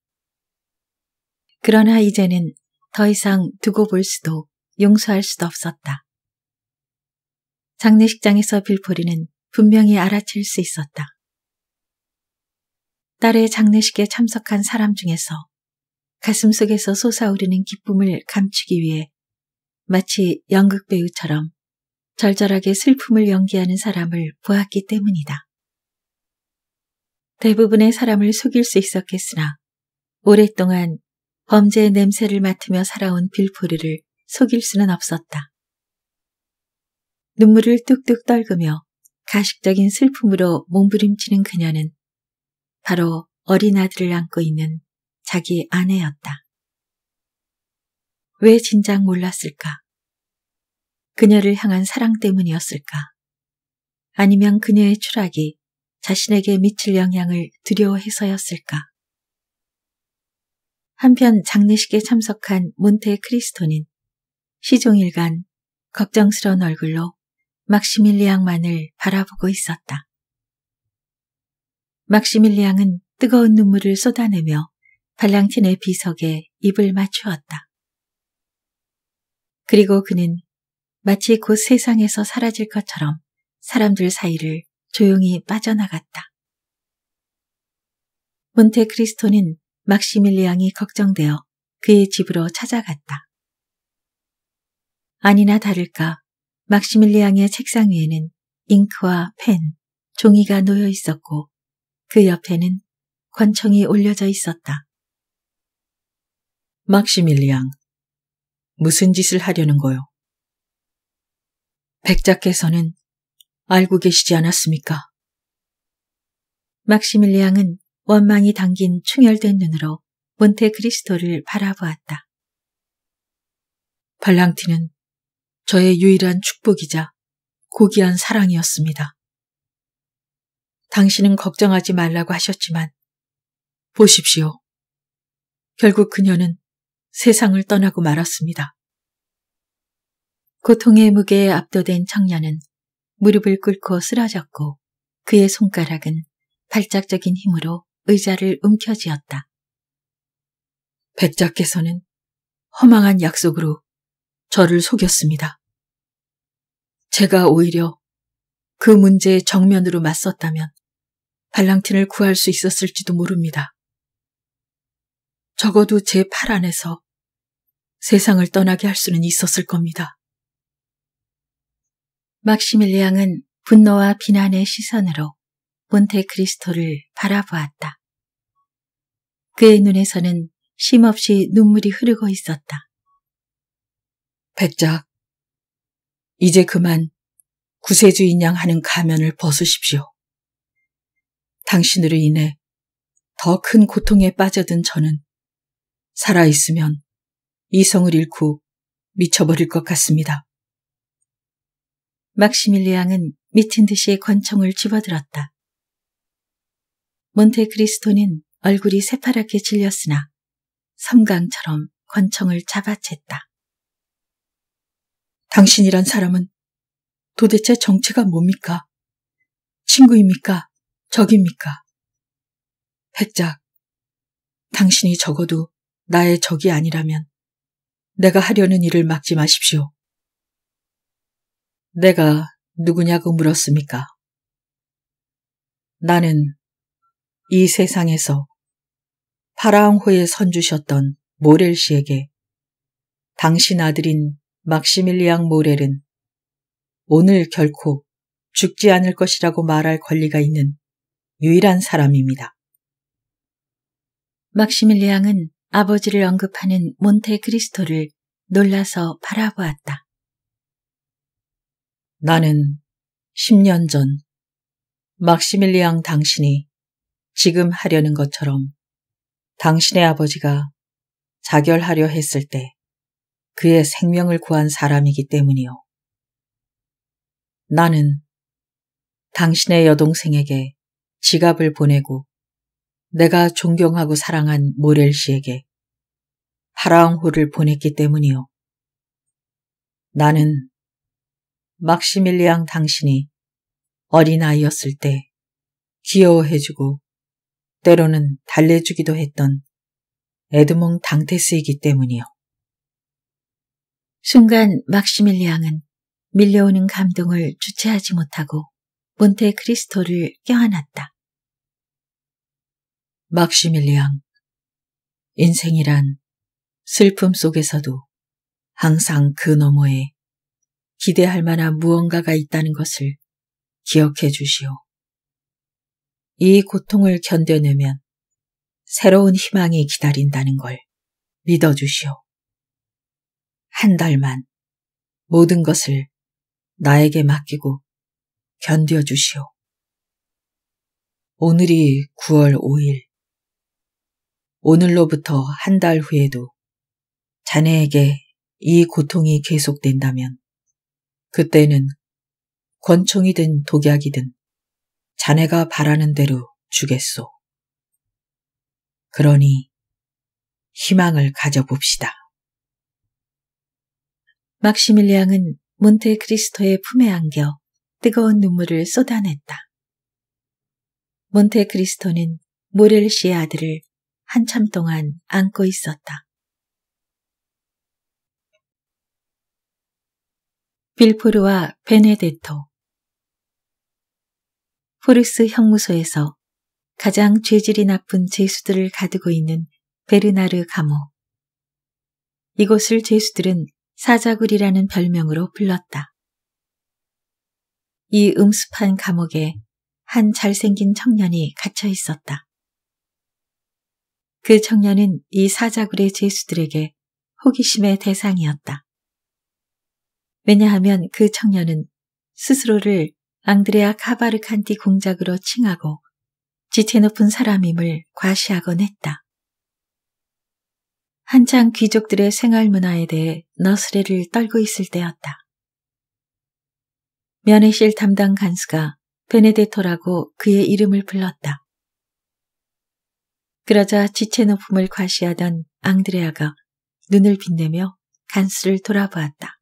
그러나 이제는 더 이상 두고 볼 수도 용서할 수도 없었다. 장례식장에서 빌포리는 분명히 알아챌 수 있었다. 딸의 장례식에 참석한 사람 중에서 가슴 속에서 솟아오르는 기쁨을 감추기 위해 마치 연극 배우처럼 절절하게 슬픔을 연기하는 사람을 보았기 때문이다. 대부분의 사람을 속일 수 있었겠으나 오랫동안 범죄의 냄새를 맡으며 살아온 빌포리를 속일 수는 없었다. 눈물을 뚝뚝 떨구며 가식적인 슬픔으로 몸부림치는 그녀는 바로 어린 아들을 안고 있는 자기 아내였다. 왜 진작 몰랐을까? 그녀를 향한 사랑 때문이었을까? 아니면 그녀의 추락이 자신에게 미칠 영향을 두려워해서였을까? 한편 장례식에 참석한 몬테 크리스토는 시종일간 걱정스러운 얼굴로 막시밀리앙만을 바라보고 있었다. 막시밀리앙은 뜨거운 눈물을 쏟아내며 발랑틴의 비석에 입을 맞추었다. 그리고 그는 마치 곧 세상에서 사라질 것처럼 사람들 사이를 조용히 빠져나갔다. 몬테크리스토는 막시밀리앙이 걱정되어 그의 집으로 찾아갔다. 아니나 다를까 막시밀리앙의 책상 위에는 잉크와 펜, 종이가 놓여 있었고 그 옆에는 권총이 올려져 있었다. 막시밀리앙, 무슨 짓을 하려는 거요? 백작께서는 알고 계시지 않았습니까? 막시밀리앙은 원망이 담긴 충혈된 눈으로 몬테 크리스토를 바라보았다. 발랑티는 저의 유일한 축복이자 고귀한 사랑이었습니다. 당신은 걱정하지 말라고 하셨지만, 보십시오. 결국 그녀는 세상을 떠나고 말았습니다. 고통의 무게에 압도된 청년은 무릎을 꿇고 쓰러졌고 그의 손가락은 발작적인 힘으로 의자를 움켜쥐었다. 백작께서는 허망한 약속으로 저를 속였습니다. 제가 오히려 그문제의 정면으로 맞섰다면 발랑틴을 구할 수 있었을지도 모릅니다. 적어도 제 팔 안에서 세상을 떠나게 할 수는 있었을 겁니다. 막시밀리앙은 분노와 비난의 시선으로 몬테크리스토를 바라보았다. 그의 눈에서는 쉼없이 눈물이 흐르고 있었다. 백작, 이제 그만 구세주인 양 하는 가면을 벗으십시오. 당신으로 인해 더 큰 고통에 빠져든 저는 살아있으면 이성을 잃고 미쳐버릴 것 같습니다. 막시밀리앙은 미친 듯이 권총을 집어들었다. 몬테크리스토는 얼굴이 새파랗게 질렸으나 섬강처럼 권총을 잡아챘다. 당신이란 사람은 도대체 정체가 뭡니까? 친구입니까? 적입니까? 백작, 당신이 적어도 나의 적이 아니라면 내가 하려는 일을 막지 마십시오. 내가 누구냐고 물었습니까? 나는 이 세상에서 파라옹호에 선주셨던 모렐 씨에게 당신 아들인 막시밀리앙 모렐은 오늘 결코 죽지 않을 것이라고 말할 권리가 있는 유일한 사람입니다. 막시밀리앙은 아버지를 언급하는 몬테크리스토를 놀라서 바라보았다. 나는 10년 전 막시밀리앙 당신이 지금 하려는 것처럼 당신의 아버지가 자결하려 했을 때 그의 생명을 구한 사람이기 때문이요. 나는 당신의 여동생에게 지갑을 보내고 내가 존경하고 사랑한 모렐 씨에게 파라옹호를 보냈기 때문이요. 나는 막시밀리앙 당신이 어린아이였을 때 귀여워해주고 때로는 달래주기도 했던 에드몽 당테스이기 때문이요. 순간 막시밀리앙은 밀려오는 감동을 주체하지 못하고 몬테 크리스토를 껴안았다. 막시밀리앙, 인생이란 슬픔 속에서도 항상 그 너머에 기대할 만한 무언가가 있다는 것을 기억해 주시오. 이 고통을 견뎌내면 새로운 희망이 기다린다는 걸 믿어 주시오. 한 달만 모든 것을 나에게 맡기고 견뎌 주시오. 오늘이 9월 5일. 오늘로부터 한 달 후에도 자네에게 이 고통이 계속된다면 그때는 권총이든 독약이든 자네가 바라는 대로 주겠소. 그러니 희망을 가져봅시다. 막시밀리앙은 몬테 크리스토의 품에 안겨 뜨거운 눈물을 쏟아냈다. 몬테 크리스토는 모렐 씨의 아들을 한참 동안 안고 있었다. 빌포르와 베네데토 포르스 형무소에서 가장 죄질이 나쁜 죄수들을 가두고 있는 베르나르 감옥. 이곳을 죄수들은 사자굴이라는 별명으로 불렀다. 이 음습한 감옥에 한 잘생긴 청년이 갇혀 있었다. 그 청년은 이 사자굴의 죄수들에게 호기심의 대상이었다. 왜냐하면 그 청년은 스스로를 앙드레아 카바르칸티 공작으로 칭하고 지체 높은 사람임을 과시하곤 했다. 한창 귀족들의 생활 문화에 대해 너스레를 떨고 있을 때였다. 면회실 담당 간수가 베네데토라고 그의 이름을 불렀다. 그러자 지체 높음을 과시하던 앙드레아가 눈을 빛내며 간수를 돌아보았다.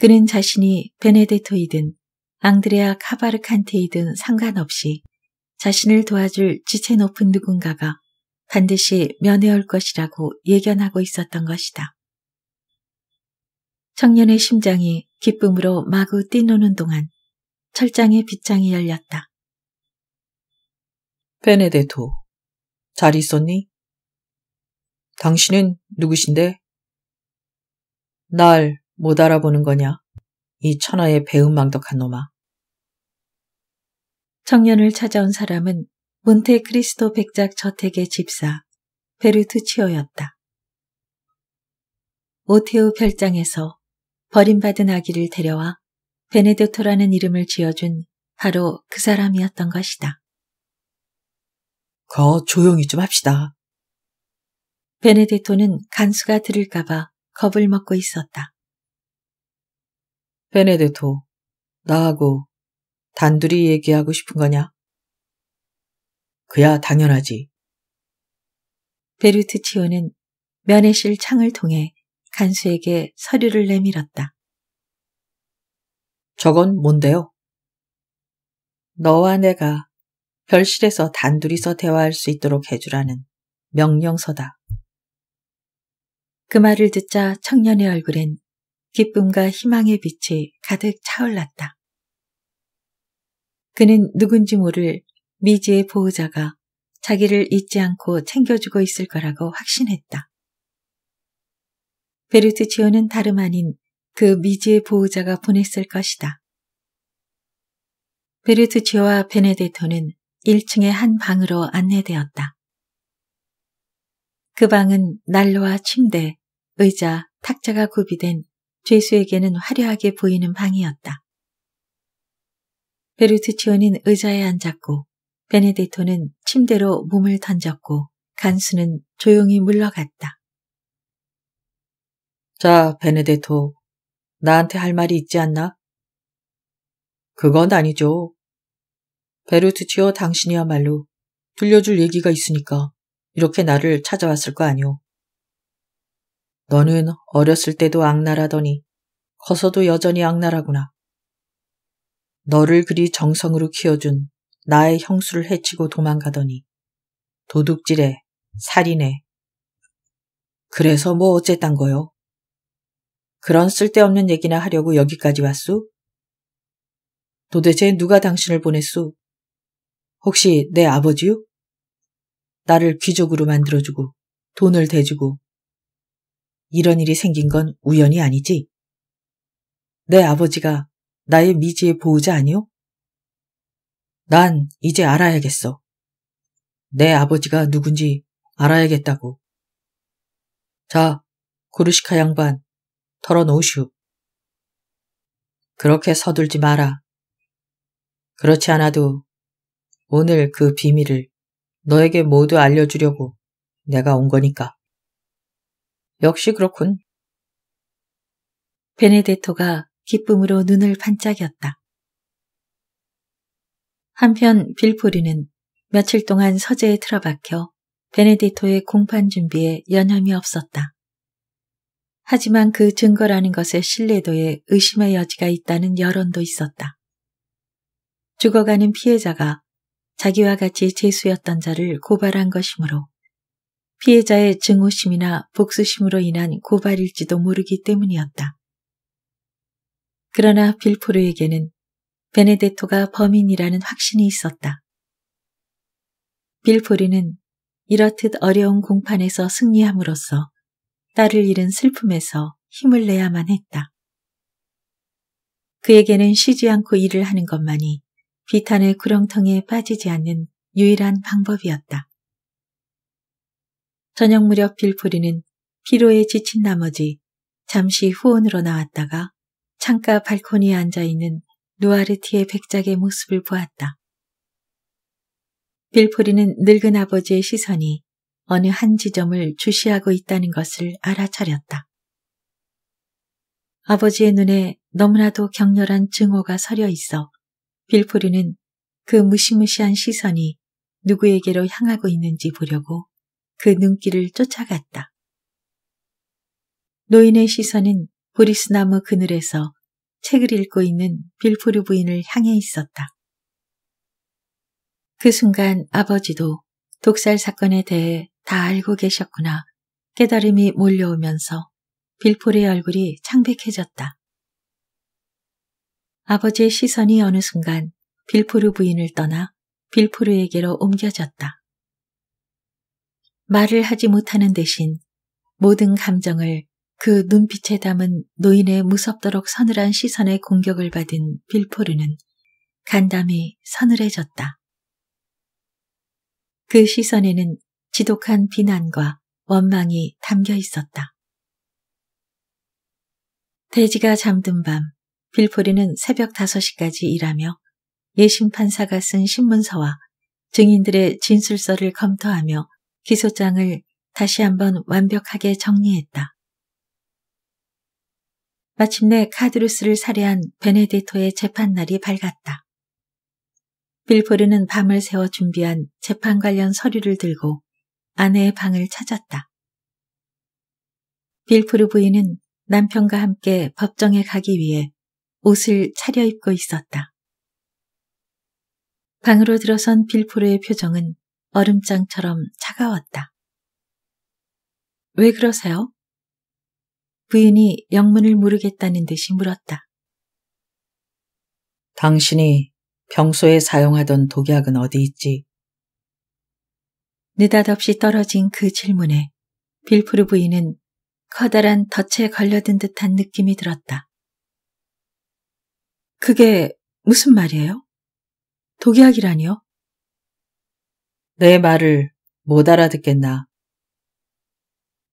그는 자신이 베네데토이든 앙드레아 카바르칸테이든 상관없이 자신을 도와줄 지체 높은 누군가가 반드시 면회올 것이라고 예견하고 있었던 것이다. 청년의 심장이 기쁨으로 마구 뛰노는 동안 철장의 빗장이 열렸다. 베네데토, 잘 있었니? 당신은 누구신데? 날못 알아보는 거냐? 이 천하의 배은망덕한 놈아. 청년을 찾아온 사람은 몬테크리스토 백작 저택의 집사 베르투치오였다. 오테우 별장에서 버림받은 아기를 데려와 베네데토라는 이름을 지어준 바로 그 사람이었던 것이다. 거 조용히 좀 합시다. 베네데토는 간수가 들을까봐 겁을 먹고 있었다. 베네데토, 나하고 단둘이 얘기하고 싶은 거냐? 그야 당연하지. 베르트치오는 면회실 창을 통해 간수에게 서류를 내밀었다. 저건 뭔데요? 너와 내가 별실에서 단둘이서 대화할 수 있도록 해주라는 명령서다. 그 말을 듣자 청년의 얼굴엔 기쁨과 희망의 빛이 가득 차올랐다. 그는 누군지 모를 미지의 보호자가 자기를 잊지 않고 챙겨주고 있을 거라고 확신했다. 베르트치오는 다름 아닌 그 미지의 보호자가 보냈을 것이다. 베르트치오와 베네데토는 1층의 한 방으로 안내되었다. 그 방은 난로와 침대, 의자, 탁자가 구비된 죄수에게는 화려하게 보이는 방이었다. 베르트치오는 의자에 앉았고 베네데토는 침대로 몸을 던졌고 간수는 조용히 물러갔다. 자, 베네데토, 나한테 할 말이 있지 않나? 그건 아니죠. 베르트치오 당신이야말로 들려줄 얘기가 있으니까 이렇게 나를 찾아왔을 거 아니오. 너는 어렸을 때도 악랄하더니 커서도 여전히 악랄하구나. 너를 그리 정성으로 키워준 나의 형수를 해치고 도망가더니 도둑질에 살인에 그래서 뭐 어쨌단 거요? 그런 쓸데없는 얘기나 하려고 여기까지 왔수? 도대체 누가 당신을 보냈수? 혹시 내 아버지요? 나를 귀족으로 만들어주고 돈을 대주고 이런 일이 생긴 건 우연이 아니지? 내 아버지가 나의 미지의 보호자 아니오? 난 이제 알아야겠어. 내 아버지가 누군지 알아야겠다고. 자, 고르시카 양반, 털어놓으시오. 그렇게 서둘지 마라. 그렇지 않아도 오늘 그 비밀을 너에게 모두 알려주려고 내가 온 거니까. 역시 그렇군. 베네데토가 기쁨으로 눈을 반짝였다. 한편 빌포리는 며칠 동안 서재에 틀어박혀 베네데토의 공판 준비에 여념이 없었다. 하지만 그 증거라는 것의 신뢰도에 의심의 여지가 있다는 여론도 있었다. 죽어가는 피해자가 자기와 같이 재수였던 자를 고발한 것이므로 피해자의 증오심이나 복수심으로 인한 고발일지도 모르기 때문이었다. 그러나 빌포르에게는 베네데토가 범인이라는 확신이 있었다. 빌포르는 이렇듯 어려운 공판에서 승리함으로써 딸을 잃은 슬픔에서 힘을 내야만 했다. 그에게는 쉬지 않고 일을 하는 것만이 비탄의 구렁텅에 빠지지 않는 유일한 방법이었다. 저녁 무렵 빌프리는 피로에 지친 나머지 잠시 후원으로 나왔다가 창가 발코니에 앉아있는 누아르티의 백작의 모습을 보았다. 빌프리는 늙은 아버지의 시선이 어느 한 지점을 주시하고 있다는 것을 알아차렸다. 아버지의 눈에 너무나도 격렬한 증오가 서려 있어 빌프리는 그 무시무시한 시선이 누구에게로 향하고 있는지 보려고 그 눈길을 쫓아갔다. 노인의 시선은 보리스나무 그늘에서 책을 읽고 있는 빌포르 부인을 향해 있었다. 그 순간 아버지도 독살 사건에 대해 다 알고 계셨구나 깨달음이 몰려오면서 빌포르의 얼굴이 창백해졌다. 아버지의 시선이 어느 순간 빌포르 부인을 떠나 빌포르에게로 옮겨졌다. 말을 하지 못하는 대신 모든 감정을 그 눈빛에 담은 노인의 무섭도록 서늘한 시선의 공격을 받은 빌포르는 간담이 서늘해졌다. 그 시선에는 지독한 비난과 원망이 담겨 있었다. 돼지가 잠든 밤, 빌포리는 새벽 5시까지 일하며 예심판사가 쓴 신문서와 증인들의 진술서를 검토하며 기소장을 다시 한번 완벽하게 정리했다. 마침내 카드루스를 살해한 베네디토의 재판날이 밝았다. 빌포르는 밤을 새워 준비한 재판 관련 서류를 들고 아내의 방을 찾았다. 빌포르 부인은 남편과 함께 법정에 가기 위해 옷을 차려입고 있었다. 방으로 들어선 빌포르의 표정은 얼음장처럼 차가웠다. 왜 그러세요? 부인이 영문을 모르겠다는 듯이 물었다. 당신이 평소에 사용하던 독약은 어디 있지? 느닷없이 떨어진 그 질문에 빌프르 부인은 커다란 덫에 걸려든 듯한 느낌이 들었다. 그게 무슨 말이에요? 독약이라니요? 내 말을 못 알아듣겠나.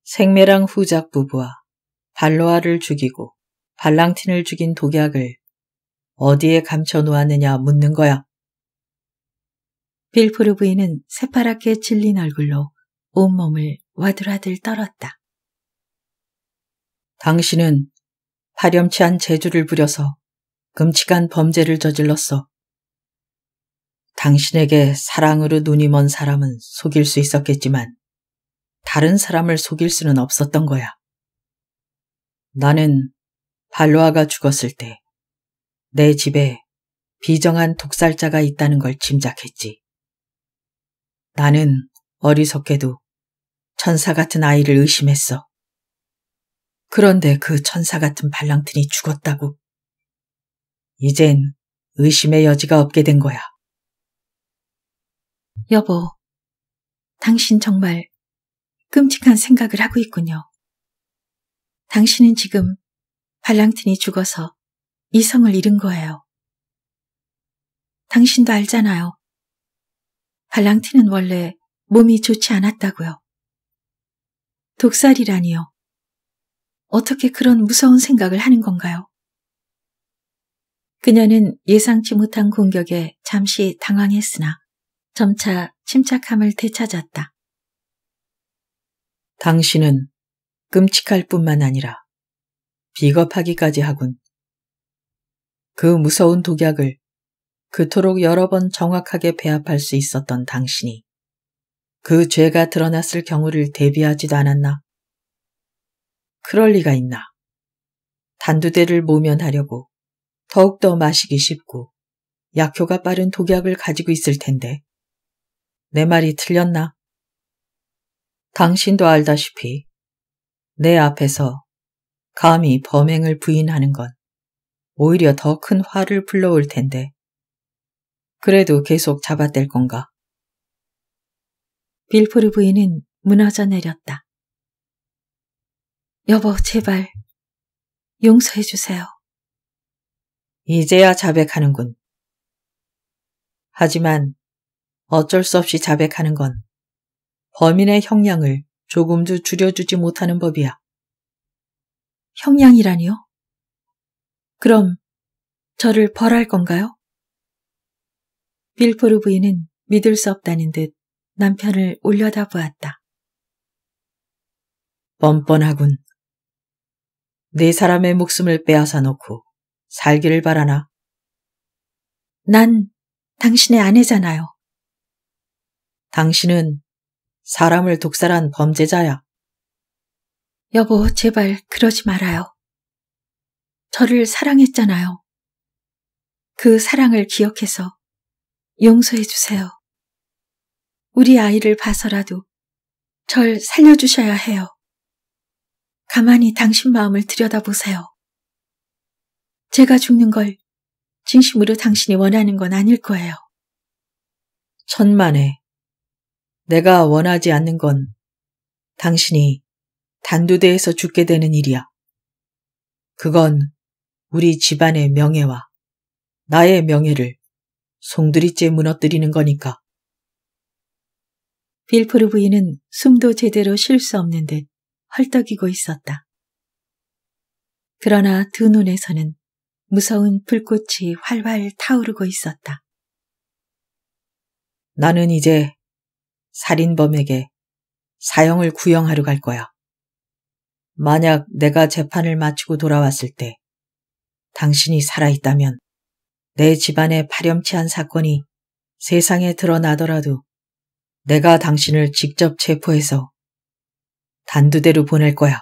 생메랑 후작 부부와 발로아를 죽이고 발랑틴을 죽인 독약을 어디에 감춰 놓았느냐 묻는 거야. 빌프르 부인은 새파랗게 질린 얼굴로 온몸을 와들와들 떨었다. 당신은 파렴치한 재주를 부려서 금칙한 범죄를 저질렀어. 당신에게 사랑으로 눈이 먼 사람은 속일 수 있었겠지만 다른 사람을 속일 수는 없었던 거야. 나는 발로아가 죽었을 때 내 집에 비정한 독살자가 있다는 걸 짐작했지. 나는 어리석게도 천사 같은 아이를 의심했어. 그런데 그 천사 같은 발랑튼이 죽었다고. 이젠 의심의 여지가 없게 된 거야. 여보, 당신 정말 끔찍한 생각을 하고 있군요. 당신은 지금 발랑틴이 죽어서 이성을 잃은 거예요. 당신도 알잖아요. 발랑틴은 원래 몸이 좋지 않았다고요. 독살이라니요. 어떻게 그런 무서운 생각을 하는 건가요? 그녀는 예상치 못한 공격에 잠시 당황했으나 점차 침착함을 되찾았다. 당신은 끔찍할 뿐만 아니라 비겁하기까지 하군. 그 무서운 독약을 그토록 여러 번 정확하게 배합할 수 있었던 당신이 그 죄가 드러났을 경우를 대비하지도 않았나? 그럴 리가 있나? 단두대를 모면하려고 더욱더 마시기 쉽고 약효가 빠른 독약을 가지고 있을 텐데 내 말이 틀렸나? 당신도 알다시피 내 앞에서 감히 범행을 부인하는 건 오히려 더 큰 화를 불러올 텐데. 그래도 계속 잡아댈 건가? 빌프르 부인은 무너져 내렸다. 여보, 제발, 용서해 주세요. 이제야 자백하는군. 하지만 어쩔 수 없이 자백하는 건 범인의 형량을 조금도 줄여주지 못하는 법이야. 형량이라니요? 그럼 저를 벌할 건가요? 빌포르 부인은 믿을 수 없다는 듯 남편을 올려다보았다. 뻔뻔하군. 네 사람의 목숨을 빼앗아 놓고 살기를 바라나. 난 당신의 아내잖아요. 당신은 사람을 독살한 범죄자야. 여보, 제발 그러지 말아요. 저를 사랑했잖아요. 그 사랑을 기억해서 용서해 주세요. 우리 아이를 봐서라도 절 살려주셔야 해요. 가만히 당신 마음을 들여다보세요. 제가 죽는 걸 진심으로 당신이 원하는 건 아닐 거예요. 천만에 내가 원하지 않는 건 당신이 단두대에서 죽게 되는 일이야. 그건 우리 집안의 명예와 나의 명예를 송두리째 무너뜨리는 거니까. 빌프르 부인은 숨도 제대로 쉴 수 없는 듯 헐떡이고 있었다. 그러나 두 눈에서는 무서운 불꽃이 활활 타오르고 있었다. 나는 이제 살인범에게 사형을 구형하러 갈 거야. 만약 내가 재판을 마치고 돌아왔을 때 당신이 살아있다면 내 집안의 파렴치한 사건이 세상에 드러나더라도 내가 당신을 직접 체포해서 단두대로 보낼 거야.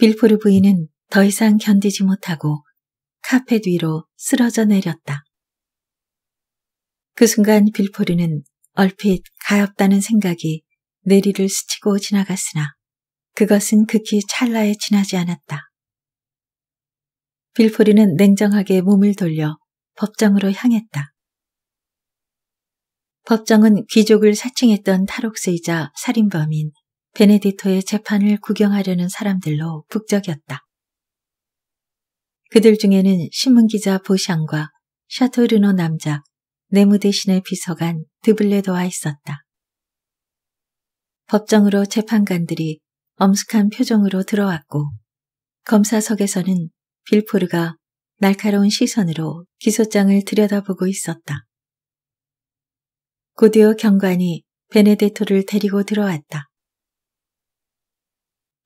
빌포르 부인은 더 이상 견디지 못하고 카페뒤로 쓰러져 내렸다. 그 순간 빌포르는 얼핏 가엾다는 생각이 내리를 스치고 지나갔으나 그것은 극히 찰나에 지나지 않았다. 빌포리는 냉정하게 몸을 돌려 법정으로 향했다. 법정은 귀족을 사칭했던 탈옥세이자 살인범인 베네디토의 재판을 구경하려는 사람들로 북적였다. 그들 중에는 신문기자 보샹과 샤토르노 남자 내무 대신의 비서관 드블레도와 있었다. 법정으로 재판관들이 엄숙한 표정으로 들어왔고 검사석에서는 빌포르가 날카로운 시선으로 기소장을 들여다보고 있었다. 고디오 경관이 베네데토를 데리고 들어왔다.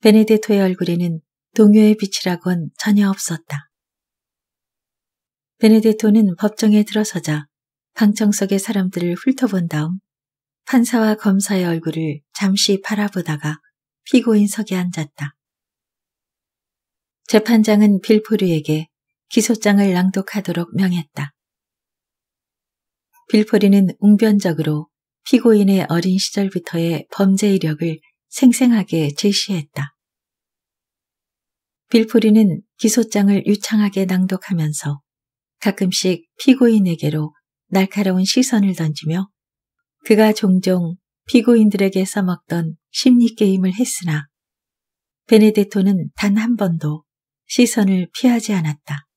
베네데토의 얼굴에는 동요의 빛이라곤 전혀 없었다. 베네데토는 법정에 들어서자 방청석의 사람들을 훑어본 다음 판사와 검사의 얼굴을 잠시 바라보다가 피고인석에 앉았다. 재판장은 빌포류에게 기소장을 낭독하도록 명했다. 빌포리는 웅변적으로 피고인의 어린 시절부터의 범죄 이력을 생생하게 제시했다. 빌포리는 기소장을 유창하게 낭독하면서 가끔씩 피고인에게로 날카로운 시선을 던지며 그가 종종 피고인들에게 써먹던 심리게임을 했으나 베네데토는 단 한 번도 시선을 피하지 않았다.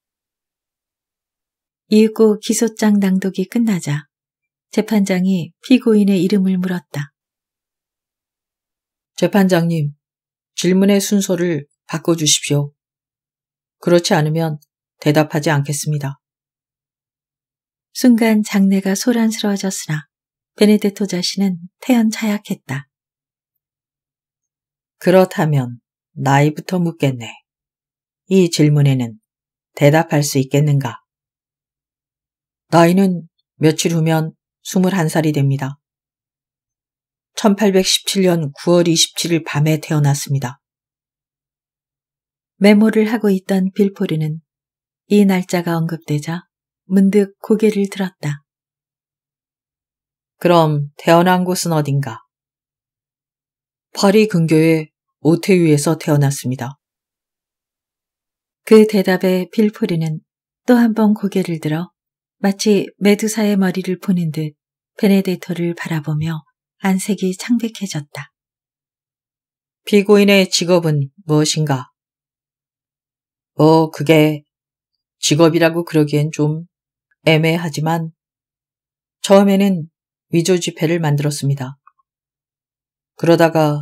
이윽고 기소장 낭독이 끝나자 재판장이 피고인의 이름을 물었다. 재판장님, 질문의 순서를 바꿔주십시오. 그렇지 않으면 대답하지 않겠습니다. 순간 장례가 소란스러워졌으나 베네데토 자신은 태연차약했다. 그렇다면 나이부터 묻겠네. 이 질문에는 대답할 수 있겠는가? 나이는 며칠 후면 21살이 됩니다. 1817년 9월 27일 밤에 태어났습니다. 메모를 하고 있던 빌포르는 이 날짜가 언급되자 문득 고개를 들었다. 그럼 태어난 곳은 어딘가? 파리 근교의 오태유에서 태어났습니다. 그 대답에 빌포리는또 한 번 고개를 들어 마치 메두사의 머리를 보는 듯 베네데토를 바라보며 안색이 창백해졌다. 피고인의 직업은 무엇인가? 어, 그게 직업이라고 그러기엔 좀 애매하지만 처음에는 위조 지폐를 만들었습니다. 그러다가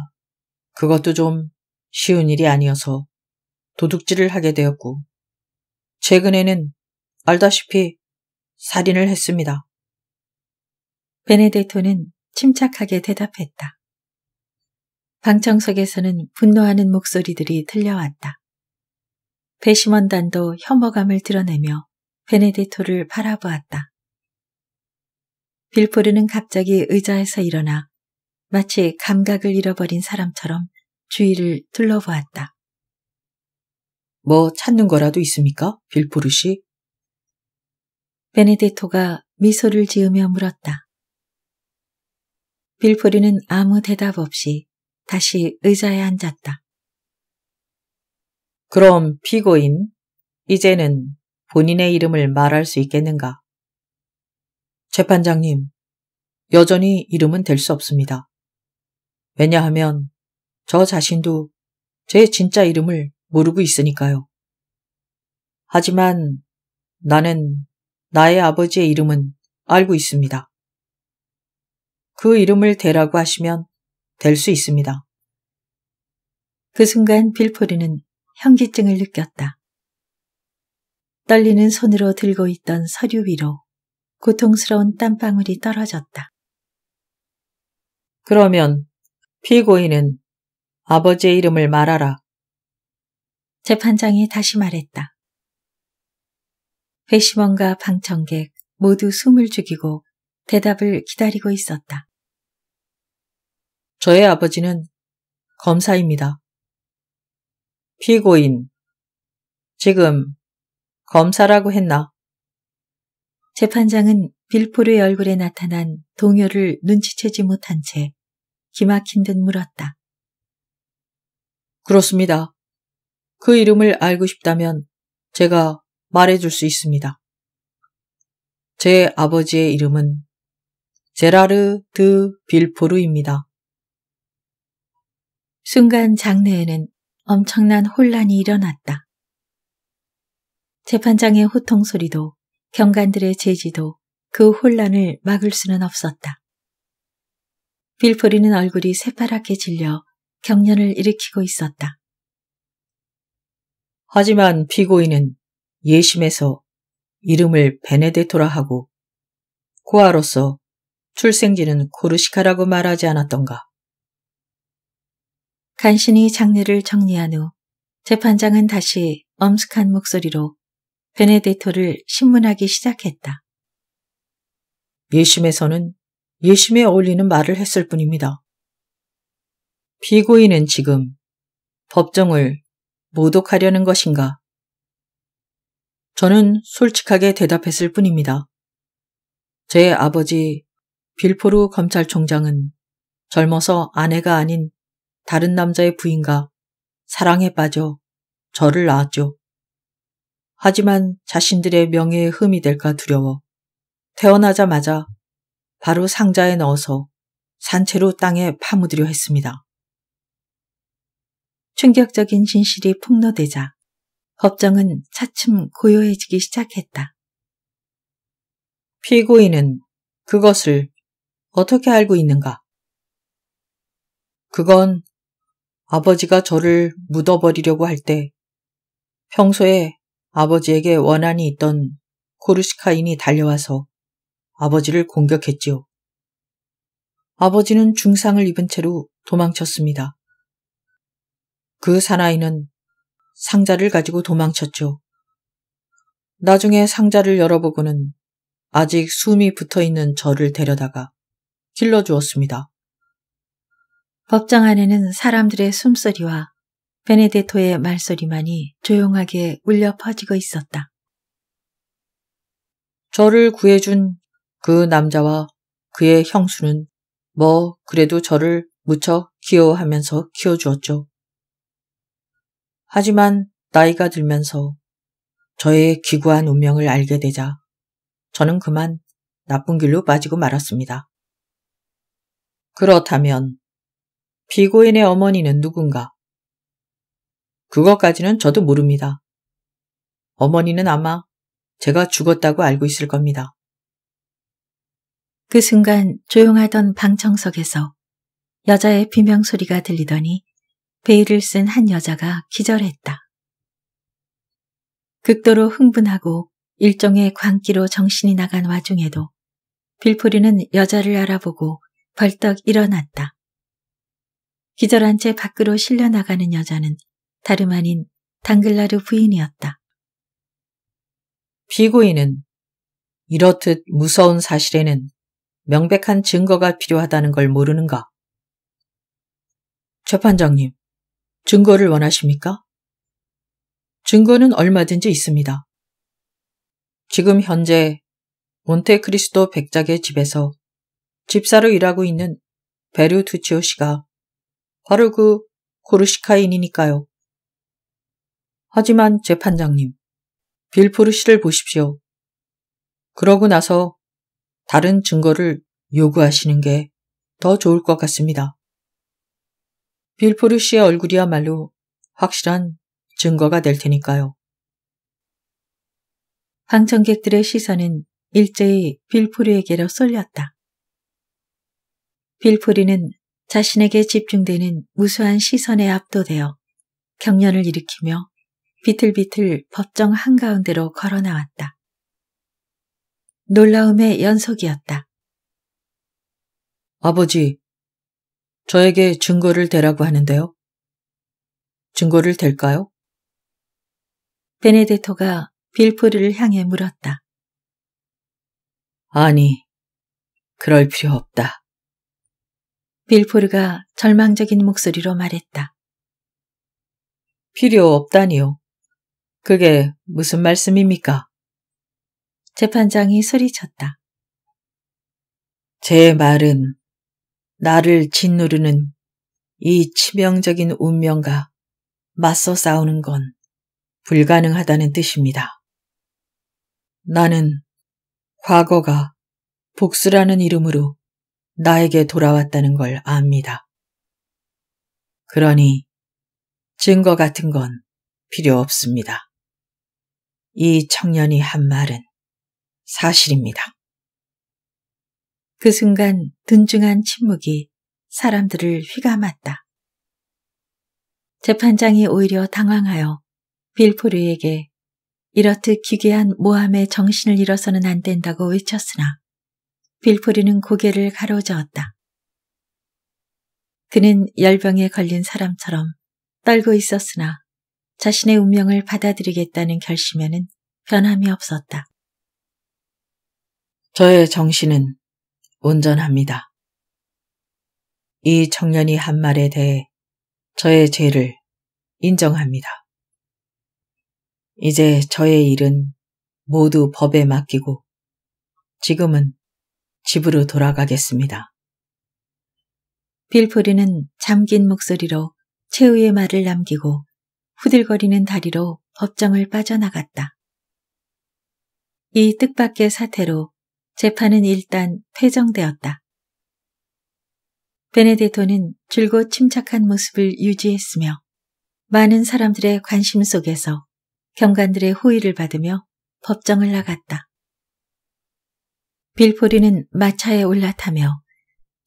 그것도 좀 쉬운 일이 아니어서 도둑질을 하게 되었고 최근에는 알다시피 살인을 했습니다. 베네데토는 침착하게 대답했다. 방청석에서는 분노하는 목소리들이 들려왔다. 배심원단도 혐오감을 드러내며 베네디토를 바라보았다. 빌포르는 갑자기 의자에서 일어나 마치 감각을 잃어버린 사람처럼 주위를 둘러보았다. 뭐 찾는 거라도 있습니까, 빌포르 씨? 베네데토가 미소를 지으며 물었다. 빌포르는 아무 대답 없이 다시 의자에 앉았다. 그럼 피고인, 이제는 본인의 이름을 말할 수 있겠는가? 재판장님, 여전히 이름은 될 수 없습니다. 왜냐하면 저 자신도 제 진짜 이름을 모르고 있으니까요. 하지만 나는 나의 아버지의 이름은 알고 있습니다. 그 이름을 대라고 하시면 될 수 있습니다. 그 순간 빌포리는 현기증을 느꼈다. 떨리는 손으로 들고 있던 서류 위로 고통스러운 땀방울이 떨어졌다. 그러면 피고인은 아버지의 이름을 말하라. 재판장이 다시 말했다. 회심원과 방청객 모두 숨을 죽이고 대답을 기다리고 있었다. 저의 아버지는 검사입니다. 피고인, 지금 검사라고 했나? 재판장은 빌포르의 얼굴에 나타난 동요를 눈치채지 못한 채 기막힌 듯 물었다. 그렇습니다. 그 이름을 알고 싶다면 제가 말해줄 수 있습니다. 제 아버지의 이름은 제라르 드 빌포르입니다. 순간 장내에는 엄청난 혼란이 일어났다. 재판장의 호통 소리도 경관들의 제지도 그 혼란을 막을 수는 없었다. 빌포리는 얼굴이 새파랗게 질려 경련을 일으키고 있었다. 하지만 피고인은 예심에서 이름을 베네데토라 하고 고아로서 출생지는 코르시카라고 말하지 않았던가. 간신히 장례를 정리한 후 재판장은 다시 엄숙한 목소리로 베네데토를 신문하기 시작했다. 예심에서는 예심에 어울리는 말을 했을 뿐입니다. 피고인은 지금 법정을 모독하려는 것인가? 저는 솔직하게 대답했을 뿐입니다. 제 아버지 빌포르 검찰총장은 젊어서 아내가 아닌 다른 남자의 부인과 사랑에 빠져 저를 낳았죠. 하지만 자신들의 명예에 흠이 될까 두려워 태어나자마자 바로 상자에 넣어서 산채로 땅에 파묻으려 했습니다. 충격적인 진실이 폭로되자 법정은 차츰 고요해지기 시작했다. 피고인은 그것을 어떻게 알고 있는가? 그건 아버지가 저를 묻어버리려고 할 때 평소에 아버지에게 원한이 있던 코르시카인이 달려와서 아버지를 공격했지요. 아버지는 중상을 입은 채로 도망쳤습니다. 그 사나이는 상자를 가지고 도망쳤죠. 나중에 상자를 열어보고는 아직 숨이 붙어 있는 저를 데려다가 길러주었습니다. 법정 안에는 사람들의 숨소리와 베네데토의 말소리만이 조용하게 울려 퍼지고 있었다. 저를 구해준 그 남자와 그의 형수는 뭐 그래도 저를 무척 귀여워하면서 키워주었죠. 하지만 나이가 들면서 저의 기구한 운명을 알게 되자 저는 그만 나쁜 길로 빠지고 말았습니다. 그렇다면 피고인의 어머니는 누군가? 그것까지는 저도 모릅니다. 어머니는 아마 제가 죽었다고 알고 있을 겁니다. 그 순간 조용하던 방청석에서 여자의 비명 소리가 들리더니 베일을 쓴 한 여자가 기절했다. 극도로 흥분하고 일종의 광기로 정신이 나간 와중에도 빌포리는 여자를 알아보고 벌떡 일어났다. 기절한 채 밖으로 실려나가는 여자는 다름 아닌 당글라르 부인이었다. 피고인은 이렇듯 무서운 사실에는 명백한 증거가 필요하다는 걸 모르는가? 재판장님, 증거를 원하십니까? 증거는 얼마든지 있습니다. 지금 현재 몬테크리스토 백작의 집에서 집사로 일하고 있는 베르투치오 씨가 바르그 코르시카인이니까요. 하지만 재판장님, 빌포르 씨를 보십시오. 그러고 나서 다른 증거를 요구하시는 게 더 좋을 것 같습니다. 빌포르 씨의 얼굴이야말로 확실한 증거가 될 테니까요. 방청객들의 시선은 일제히 빌포르에게로 쏠렸다. 빌포르는 자신에게 집중되는 무수한 시선에 압도되어 경련을 일으키며 비틀비틀 법정 한가운데로 걸어 나왔다. 놀라움의 연속이었다. 아버지, 저에게 증거를 대라고 하는데요. 증거를 댈까요? 베네데토가 빌프를 향해 물었다. 아니, 그럴 필요 없다. 빌포르가 절망적인 목소리로 말했다. 필요 없다니요. 그게 무슨 말씀입니까? 재판장이 소리쳤다. 제 말은 나를 짓누르는 이 치명적인 운명과 맞서 싸우는 건 불가능하다는 뜻입니다. 나는 과거가 복수라는 이름으로 나에게 돌아왔다는 걸 압니다. 그러니 증거 같은 건 필요 없습니다. 이 청년이 한 말은 사실입니다. 그 순간 둔중한 침묵이 사람들을 휘감았다. 재판장이 오히려 당황하여 빌포르에게 이렇듯 기괴한 모함의 정신을 잃어서는 안 된다고 외쳤으나 빌포르는 고개를 가로저었다. 그는 열병에 걸린 사람처럼 떨고 있었으나 자신의 운명을 받아들이겠다는 결심에는 변함이 없었다. 저의 정신은 온전합니다. 이 청년이 한 말에 대해 저의 죄를 인정합니다. 이제 저의 일은 모두 법에 맡기고 지금은 집으로 돌아가겠습니다. 빌프리는 잠긴 목소리로 최후의 말을 남기고 후들거리는 다리로 법정을 빠져나갔다. 이 뜻밖의 사태로 재판은 일단 퇴정되었다. 베네데토는 줄곧 침착한 모습을 유지했으며 많은 사람들의 관심 속에서 경관들의 호의를 받으며 법정을 나갔다. 빌포리는 마차에 올라타며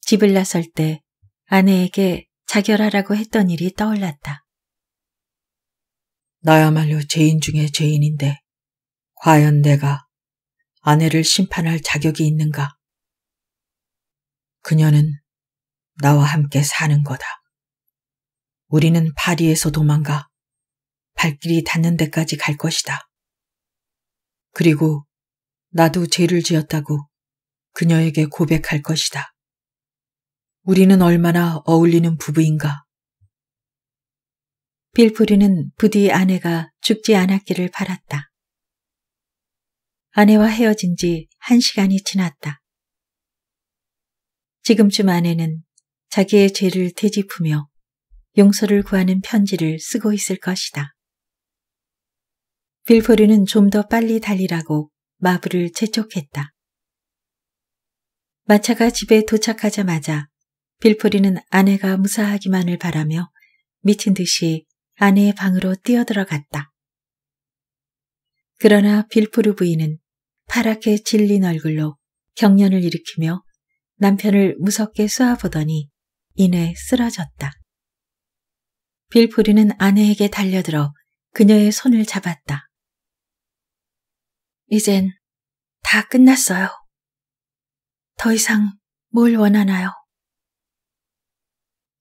집을 나설 때 아내에게 자결하라고 했던 일이 떠올랐다. 나야말로 죄인 중에 죄인인데 과연 내가 아내를 심판할 자격이 있는가? 그녀는 나와 함께 사는 거다. 우리는 파리에서 도망가 발길이 닿는 데까지 갈 것이다. 그리고 나도 죄를 지었다고 그녀에게 고백할 것이다. 우리는 얼마나 어울리는 부부인가. 빌포리는 부디 아내가 죽지 않았기를 바랐다. 아내와 헤어진 지 한 시간이 지났다. 지금쯤 아내는 자기의 죄를 되짚으며 용서를 구하는 편지를 쓰고 있을 것이다. 빌포르는 좀 더 빨리 달리라고 마블을 재촉했다. 마차가 집에 도착하자마자 빌포리는 아내가 무사하기만을 바라며 미친 듯이 아내의 방으로 뛰어들어갔다. 그러나 빌프르 부인은 파랗게 질린 얼굴로 경련을 일으키며 남편을 무섭게 쏘아보더니 이내 쓰러졌다. 빌프르는 아내에게 달려들어 그녀의 손을 잡았다. 이젠 다 끝났어요. 더 이상 뭘 원하나요?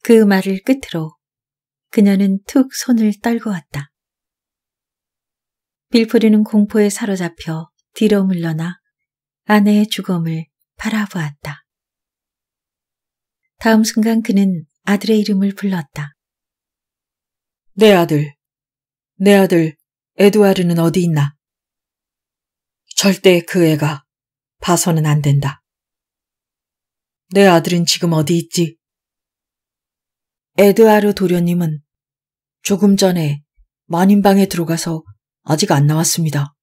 그 말을 끝으로 그녀는 툭 손을 떨고왔다빌프리는 공포에 사로잡혀 뒤로 물러나 아내의 죽음을 바라보았다. 다음 순간 그는 아들의 이름을 불렀다. 내 아들, 내 아들 에두아르는 어디 있나? 절대 그 애가 봐서는 안 된다. 내 아들은 지금 어디 있지? 에드하르 도련님은 조금 전에 만인방에 들어가서 아직 안 나왔습니다.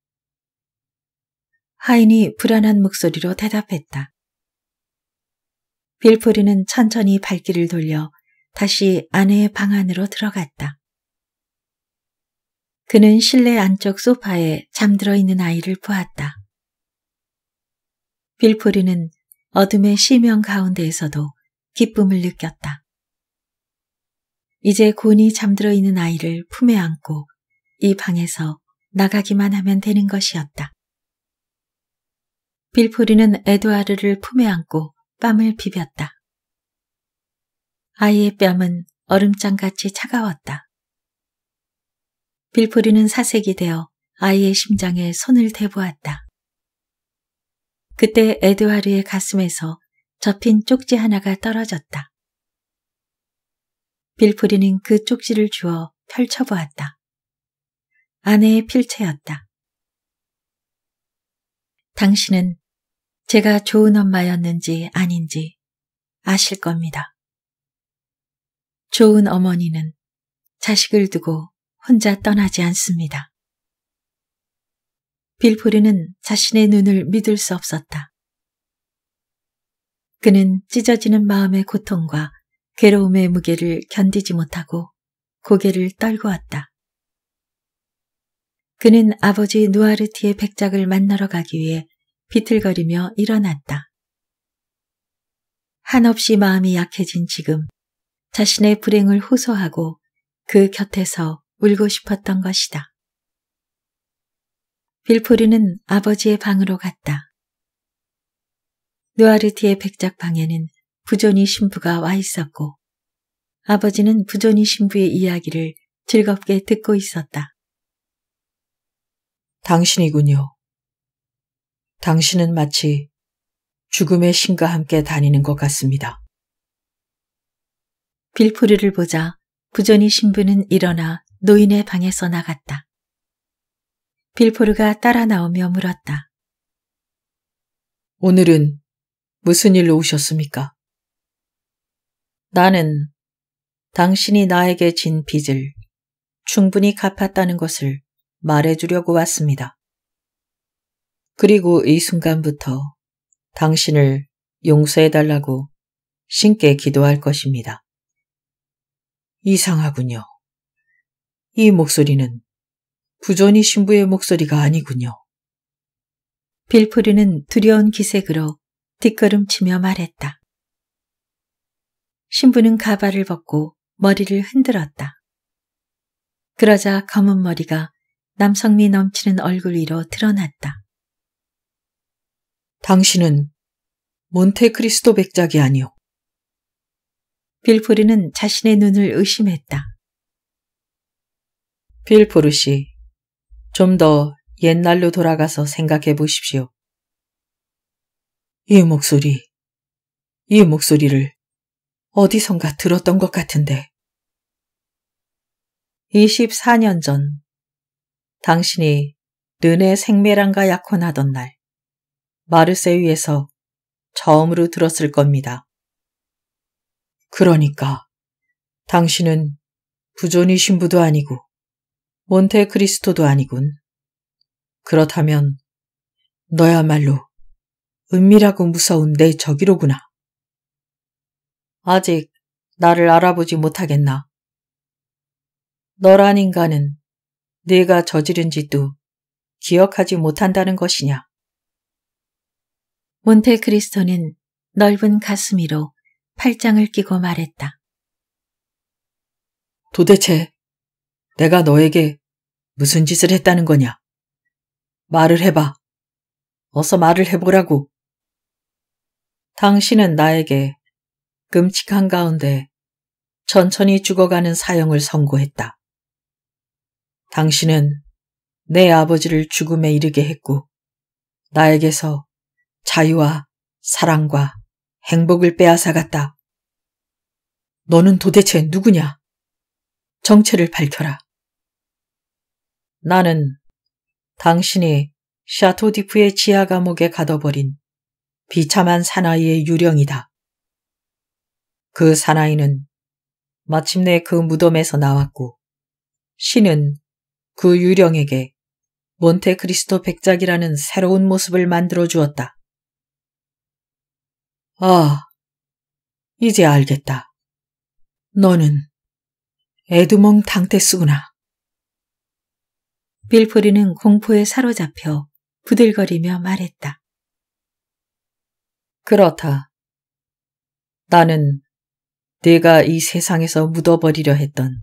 하인이 불안한 목소리로 대답했다. 빌포리는 천천히 발길을 돌려 다시 아내의 방 안으로 들어갔다. 그는 실내 안쪽 소파에 잠들어 있는 아이를 보았다. 빌포리는 어둠의 시명 가운데에서도 기쁨을 느꼈다. 이제 곤이 잠들어 있는 아이를 품에 안고 이 방에서 나가기만 하면 되는 것이었다. 빌포리는 에드와르를 품에 안고 뺨을 비볐다. 아이의 뺨은 얼음장같이 차가웠다. 빌포리는 사색이 되어 아이의 심장에 손을 대보았다. 그때 에드와르의 가슴에서 접힌 쪽지 하나가 떨어졌다. 빌프리는 그 쪽지를 주어 펼쳐보았다. 아내의 필체였다. 당신은 제가 좋은 엄마였는지 아닌지 아실 겁니다. 좋은 어머니는 자식을 두고 혼자 떠나지 않습니다. 빌프리는 자신의 눈을 믿을 수 없었다. 그는 찢어지는 마음의 고통과 괴로움의 무게를 견디지 못하고 고개를 떨고 왔다. 그는 아버지 누아르티의 백작을 만나러 가기 위해 비틀거리며 일어났다. 한없이 마음이 약해진 지금 자신의 불행을 호소하고 그 곁에서 울고 싶었던 것이다. 빌포르는 아버지의 방으로 갔다. 누아르티의 백작방에는 부조니 신부가 와 있었고 아버지는 부조니 신부의 이야기를 즐겁게 듣고 있었다. 당신이군요. 당신은 마치 죽음의 신과 함께 다니는 것 같습니다. 빌포르를 보자 부전니 신부는 일어나 노인의 방에서 나갔다. 빌포르가 따라 나오며 물었다. 오늘은 무슨 일로 오셨습니까? 나는 당신이 나에게 진 빚을 충분히 갚았다는 것을 말해주려고 왔습니다. 그리고 이 순간부터 당신을 용서해달라고 신께 기도할 것입니다. 이상하군요. 이 목소리는 부존이 신부의 목소리가 아니군요. 빌프리는 두려운 기색으로 뒷걸음치며 말했다. 신부는 가발을 벗고 머리를 흔들었다. 그러자 검은 머리가 남성미 넘치는 얼굴 위로 드러났다. 당신은 몬테크리스토 백작이 아니오. 빌포르는 자신의 눈을 의심했다. 빌포르 씨, 좀 더 옛날로 돌아가서 생각해 보십시오. 이 목소리, 이 목소리를 어디선가 들었던 것 같은데. 24년 전, 당신이 르네 생매랑과 약혼하던 날, 마르세유에서 처음으로 들었을 겁니다. 그러니까 당신은 부존니 신부도 아니고 몬테크리스토도 아니군. 그렇다면 너야말로 은밀하고 무서운 내 적이로구나. 아직 나를 알아보지 못하겠나. 너란 인간은 네가 저지른 짓도 기억하지 못한다는 것이냐. 몬테크리스토는 넓은 가슴위로 팔짱을 끼고 말했다. 도대체 내가 너에게 무슨 짓을 했다는 거냐? 말을 해봐. 어서 말을 해보라고. 당신은 나에게 끔찍한 가운데 천천히 죽어가는 사형을 선고했다. 당신은 내 아버지를 죽음에 이르게 했고 나에게서 자유와 사랑과 행복을 빼앗아갔다. 너는 도대체 누구냐? 정체를 밝혀라. 나는 당신이 샤토디프의 지하 감옥에 가둬버린 비참한 사나이의 유령이다. 그 사나이는 마침내 그 무덤에서 나왔고 신은 그 유령에게 몬테크리스토 백작이라는 새로운 모습을 만들어 주었다. 아, 이제 알겠다. 너는 에드몽 당테스구나. 빌프리는 공포에 사로잡혀 부들거리며 말했다. 그렇다. 나는 내가 이 세상에서 묻어버리려 했던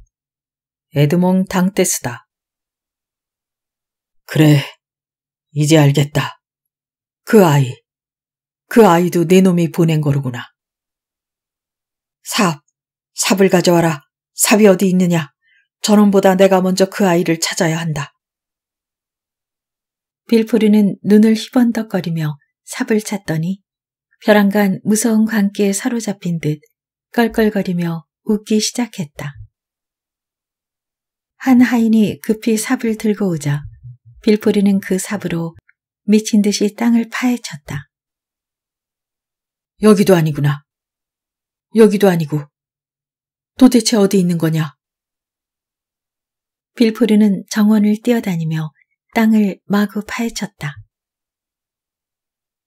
에드몽 당테스다. 그래, 이제 알겠다. 그 아이, 그 아이도 내 놈이 보낸 거로구나. 삽, 삽을 가져와라. 삽이 어디 있느냐? 저놈보다 내가 먼저 그 아이를 찾아야 한다. 빌프리는 눈을 희번덕거리며 삽을 찾더니 벼랑간 무서운 관계에 사로잡힌 듯 껄껄거리며 웃기 시작했다. 한 하인이 급히 삽을 들고 오자 빌포리는 그 삽으로 미친 듯이 땅을 파헤쳤다. 여기도 아니구나. 여기도 아니고. 도대체 어디 있는 거냐? 빌포르는 정원을 뛰어다니며 땅을 마구 파헤쳤다.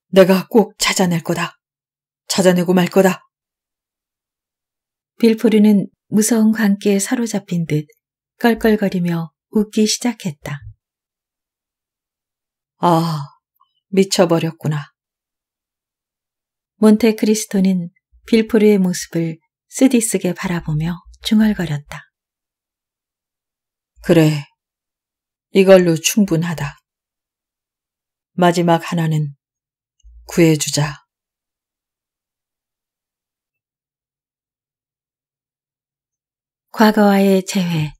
내가 꼭 찾아낼 거다. 찾아내고 말 거다. 빌포르는 무서운 관계에 사로잡힌 듯 껄껄거리며 웃기 시작했다. 아, 미쳐버렸구나. 몬테크리스토는 빌포르의 모습을 쓰디쓰게 바라보며 중얼거렸다. 그래, 이걸로 충분하다. 마지막 하나는 구해주자. 과거와의 재회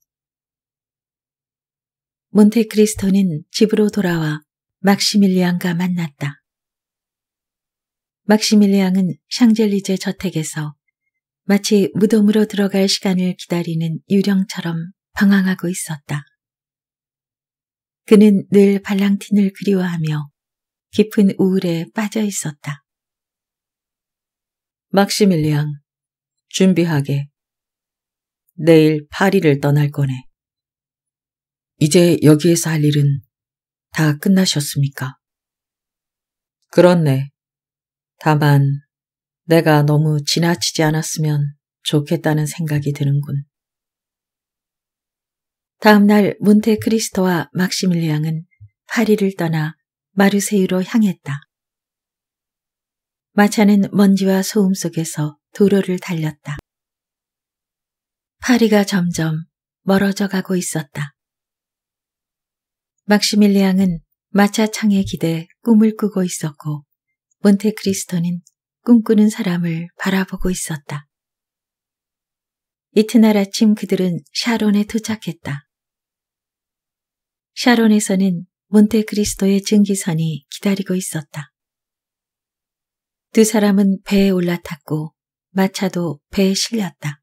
몬테크리스토는 집으로 돌아와 막시밀리앙과 만났다. 막시밀리앙은 샹젤리제 저택에서 마치 무덤으로 들어갈 시간을 기다리는 유령처럼 방황하고 있었다. 그는 늘 발랑틴을 그리워하며 깊은 우울에 빠져 있었다. 막시밀리앙, 준비하게. 내일 파리를 떠날 거네. 이제 여기에서 할 일은 다 끝나셨습니까? 그렇네. 다만 내가 너무 지나치지 않았으면 좋겠다는 생각이 드는군. 다음날 몬테크리스토와 막시밀리앙은 파리를 떠나 마르세유로 향했다. 마차는 먼지와 소음 속에서 도로를 달렸다. 파리가 점점 멀어져 가고 있었다. 막시밀리앙은 마차창에 기대 꿈을 꾸고 있었고 몬테크리스토는 꿈꾸는 사람을 바라보고 있었다. 이튿날 아침 그들은 샤론에 도착했다. 샤론에서는 몬테크리스토의 증기선이 기다리고 있었다. 두 사람은 배에 올라탔고 마차도 배에 실렸다.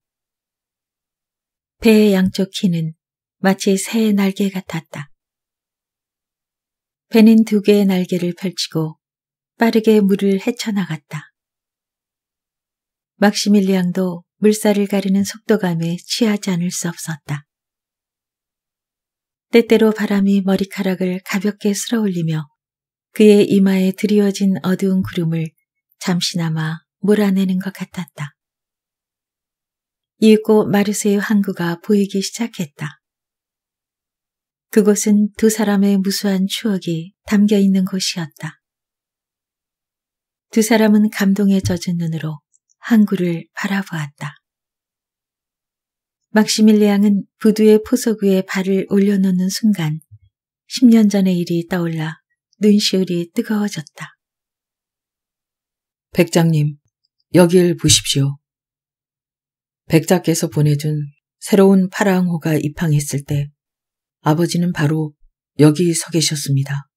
배의 양쪽 키는 마치 새의 날개 같았다. 배는 두 개의 날개를 펼치고 빠르게 물을 헤쳐나갔다. 막시밀리앙도 물살을 가르는 속도감에 취하지 않을 수 없었다. 때때로 바람이 머리카락을 가볍게 쓸어올리며 그의 이마에 드리워진 어두운 구름을 잠시나마 몰아내는 것 같았다. 이윽고 마르세의 항구가 보이기 시작했다. 그곳은 두 사람의 무수한 추억이 담겨 있는 곳이었다. 두 사람은 감동에 젖은 눈으로 항구를 바라보았다. 막시밀리앙은 부두의 포석 위에 발을 올려놓는 순간 10년 전의 일이 떠올라 눈시울이 뜨거워졌다. 백장님, 여길 보십시오. 백작께서 보내준 새로운 파랑호가 입항했을 때 아버지는 바로 여기 서 계셨습니다.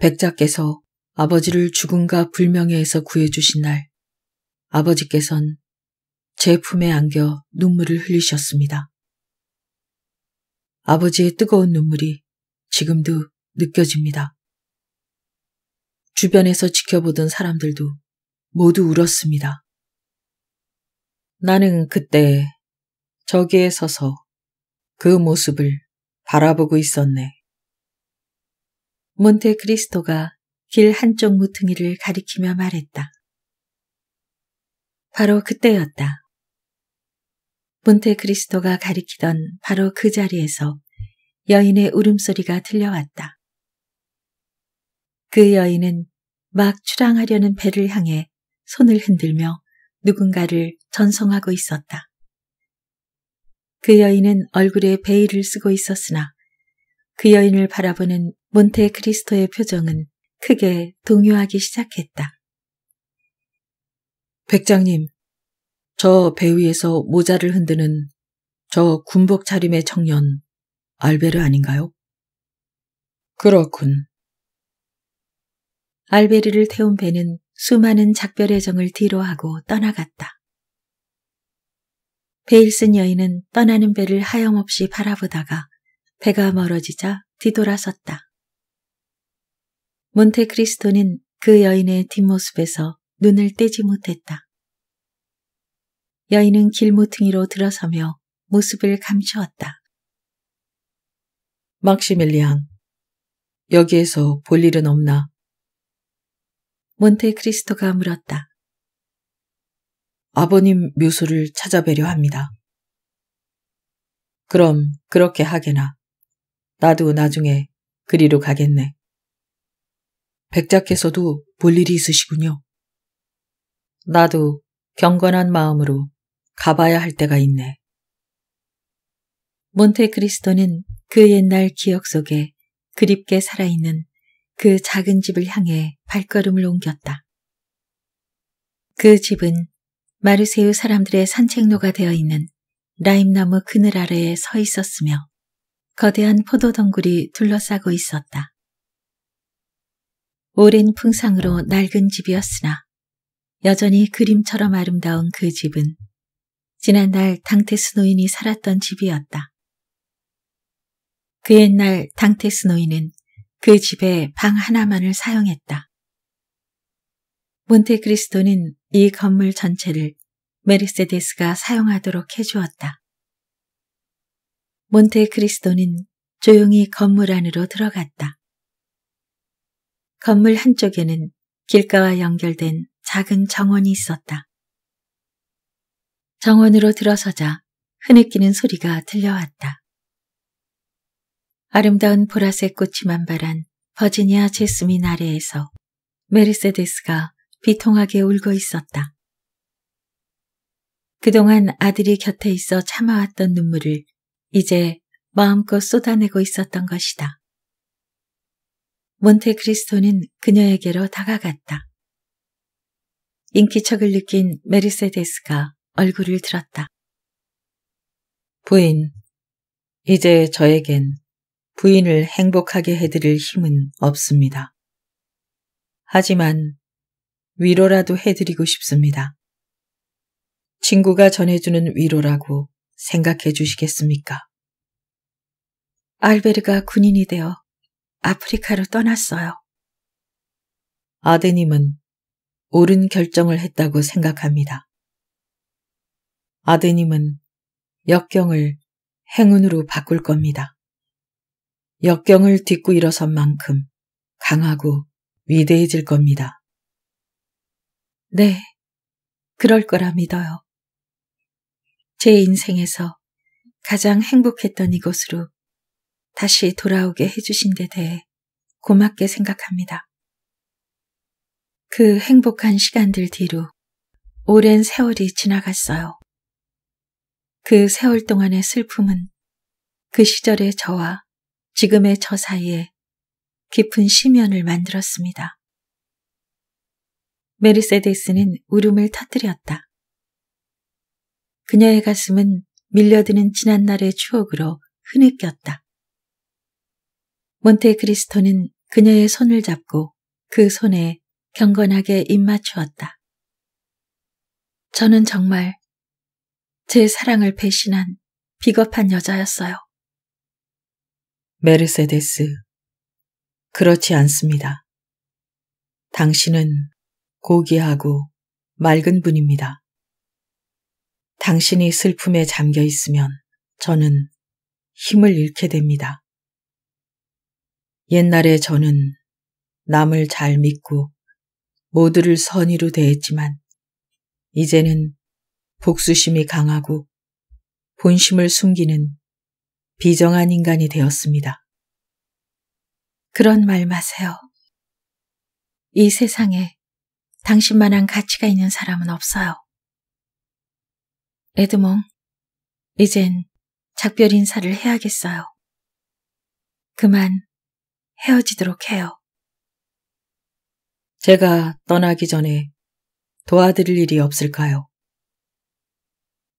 백작께서 아버지를 죽음과 불명예에서 구해주신 날 아버지께선 제 품에 안겨 눈물을 흘리셨습니다. 아버지의 뜨거운 눈물이 지금도 느껴집니다. 주변에서 지켜보던 사람들도 모두 울었습니다. 나는 그때 저기에 서서 그 모습을 바라보고 있었네. 몬테크리스토가 길 한쪽 무퉁이를 가리키며 말했다. 바로 그때였다. 몬테크리스토가 가리키던 바로 그 자리에서 여인의 울음소리가 들려왔다. 그 여인은 막 출항하려는 배를 향해 손을 흔들며 누군가를 전송하고 있었다. 그 여인은 얼굴에 베일을 쓰고 있었으나 그 여인을 바라보는 몬테크리스토의 표정은 크게 동요하기 시작했다. 백장님, 저 배 위에서 모자를 흔드는 저 군복 차림의 청년 알베르 아닌가요? 그렇군. 알베르를 태운 배는 수많은 작별의 정을 뒤로하고 떠나갔다. 베일슨 여인은 떠나는 배를 하염없이 바라보다가 배가 멀어지자 뒤돌아섰다. 몬테크리스토는 그 여인의 뒷모습에서 눈을 떼지 못했다. 여인은 길모퉁이로 들어서며 모습을 감추었다. 막시밀리안, 여기에서 볼 일은 없나? 몬테크리스토가 물었다. 아버님 묘소를 찾아뵈려 합니다. 그럼 그렇게 하게나. 나도 나중에 그리로 가겠네. 백작께서도 볼 일이 있으시군요. 나도 경건한 마음으로 가봐야 할 때가 있네. 몬테크리스토는 그 옛날 기억 속에 그립게 살아있는 그 작은 집을 향해 발걸음을 옮겼다. 그 집은 마르세유 사람들의 산책로가 되어 있는 라임나무 그늘 아래에 서 있었으며 거대한 포도 덩굴이 둘러싸고 있었다. 오랜 풍상으로 낡은 집이었으나 여전히 그림처럼 아름다운 그 집은 지난날 당테스 노인이 살았던 집이었다. 그 옛날 당테스 노인은 그 집에 방 하나만을 사용했다. 몬테크리스토는 이 건물 전체를 메르세데스가 사용하도록 해주었다. 몬테크리스토는 조용히 건물 안으로 들어갔다. 건물 한쪽에는 길가와 연결된 작은 정원이 있었다. 정원으로 들어서자 흐느끼는 소리가 들려왔다. 아름다운 보라색 꽃이 만발한 버지니아 제스민 아래에서 메르세데스가 비통하게 울고 있었다. 그동안 아들이 곁에 있어 참아왔던 눈물을 이제 마음껏 쏟아내고 있었던 것이다. 몬테크리스토는 그녀에게로 다가갔다. 인기척을 느낀 메르세데스가 얼굴을 들었다. 부인, 이제 저에겐 부인을 행복하게 해드릴 힘은 없습니다. 하지만 위로라도 해드리고 싶습니다. 친구가 전해주는 위로라고 생각해 주시겠습니까? 알베르가 군인이 되어 아프리카로 떠났어요. 아드님은 옳은 결정을 했다고 생각합니다. 아드님은 역경을 행운으로 바꿀 겁니다. 역경을 딛고 일어선 만큼 강하고 위대해질 겁니다. 네, 그럴 거라 믿어요. 제 인생에서 가장 행복했던 이곳으로 다시 돌아오게 해주신 데 대해 고맙게 생각합니다. 그 행복한 시간들 뒤로 오랜 세월이 지나갔어요. 그 세월 동안의 슬픔은 그 시절의 저와 지금의 저 사이에 깊은 심연을 만들었습니다. 메르세데스는 울음을 터뜨렸다. 그녀의 가슴은 밀려드는 지난날의 추억으로 흐느꼈다. 몬테크리스토는 그녀의 손을 잡고 그 손에 경건하게 입맞추었다. 저는 정말 제 사랑을 배신한 비겁한 여자였어요. 메르세데스. 그렇지 않습니다. 당신은 고귀하고 맑은 분입니다. 당신이 슬픔에 잠겨 있으면 저는 힘을 잃게 됩니다. 옛날에 저는 남을 잘 믿고 모두를 선의로 대했지만 이제는 복수심이 강하고 본심을 숨기는 비정한 인간이 되었습니다. 그런 말 마세요. 이 세상에 당신만한 가치가 있는 사람은 없어요. 에드몽, 이젠 작별 인사를 해야겠어요. 그만 헤어지도록 해요. 제가 떠나기 전에 도와드릴 일이 없을까요?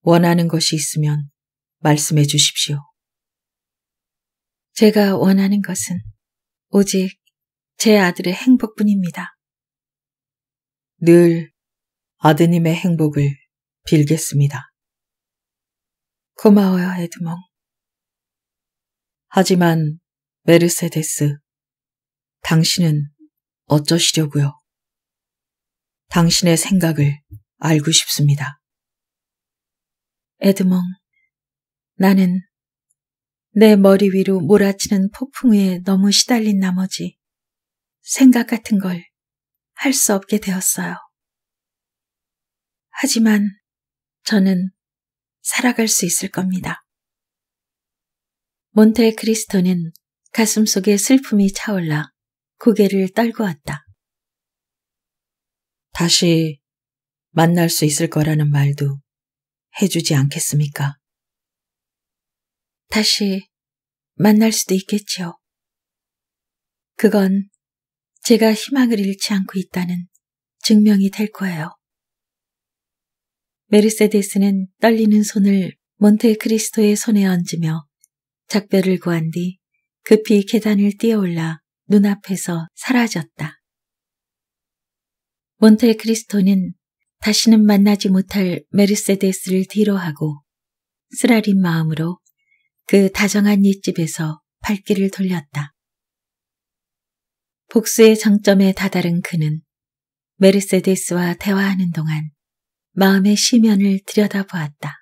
원하는 것이 있으면 말씀해 주십시오. 제가 원하는 것은 오직 제 아들의 행복뿐입니다. 늘 아드님의 행복을 빌겠습니다. 고마워요, 에드몽. 하지만 메르세데스, 당신은 어쩌시려고요? 당신의 생각을 알고 싶습니다. 에드몽, 나는 내 머리 위로 몰아치는 폭풍에 너무 시달린 나머지 생각 같은 걸 할 수 없게 되었어요. 하지만 저는 살아갈 수 있을 겁니다. 몬테크리스토는 가슴 속에 슬픔이 차올라 고개를 떨구었다. 다시 만날 수 있을 거라는 말도 해주지 않겠습니까? 다시 만날 수도 있겠지요 그건 제가 희망을 잃지 않고 있다는 증명이 될 거예요. 메르세데스는 떨리는 손을 몬테크리스토의 손에 얹으며 작별을 구한 뒤 급히 계단을 뛰어올라 눈앞에서 사라졌다. 몬테크리스토는 다시는 만나지 못할 메르세데스를 뒤로하고 쓰라린 마음으로 그 다정한 옛집에서 발길을 돌렸다. 복수의 정점에 다다른 그는 메르세데스와 대화하는 동안 마음의 시면을 들여다보았다.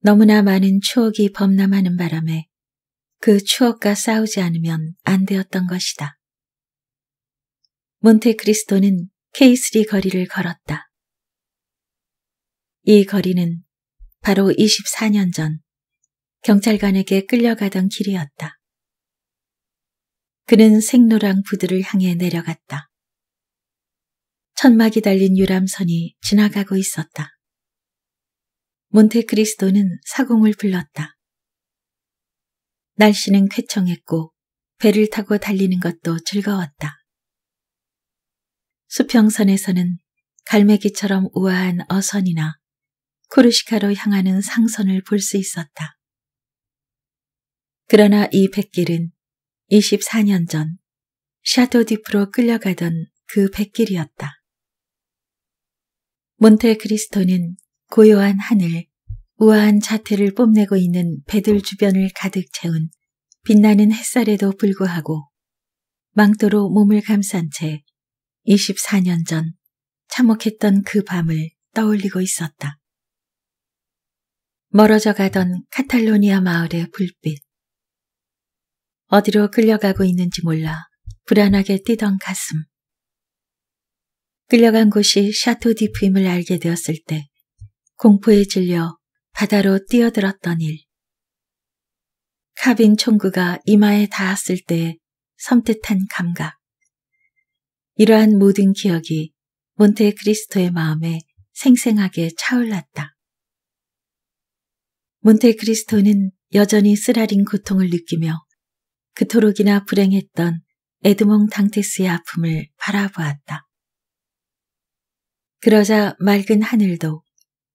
너무나 많은 추억이 범람하는 바람에 그 추억과 싸우지 않으면 안 되었던 것이다. 몬테크리스토는 케이스리 거리를 걸었다. 이 거리는 바로 24년 전 경찰관에게 끌려가던 길이었다. 그는 생노랑 부두를 향해 내려갔다. 천막이 달린 유람선이 지나가고 있었다. 몬테크리스토는 사공을 불렀다. 날씨는 쾌청했고 배를 타고 달리는 것도 즐거웠다. 수평선에서는 갈매기처럼 우아한 어선이나 코르시카로 향하는 상선을 볼 수 있었다. 그러나 이 백길은 24년 전 샤도 디프로 끌려가던 그 백길이었다. 몬테크리스토는 고요한 하늘, 우아한 자태를 뽐내고 있는 배들 주변을 가득 채운 빛나는 햇살에도 불구하고 망토로 몸을 감싼 채 24년 전 참혹했던 그 밤을 떠올리고 있었다. 멀어져 가던 카탈로니아 마을의 불빛, 어디로 끌려가고 있는지 몰라 불안하게 뛰던 가슴. 끌려간 곳이 샤토 디프임을 알게 되었을 때 공포에 질려 바다로 뛰어들었던 일. 카빈 총구가 이마에 닿았을 때의 섬뜩한 감각. 이러한 모든 기억이 몬테크리스토의 마음에 생생하게 차올랐다. 몬테크리스토는 여전히 쓰라린 고통을 느끼며 그토록이나 불행했던 에드몽 당테스의 아픔을 바라보았다. 그러자 맑은 하늘도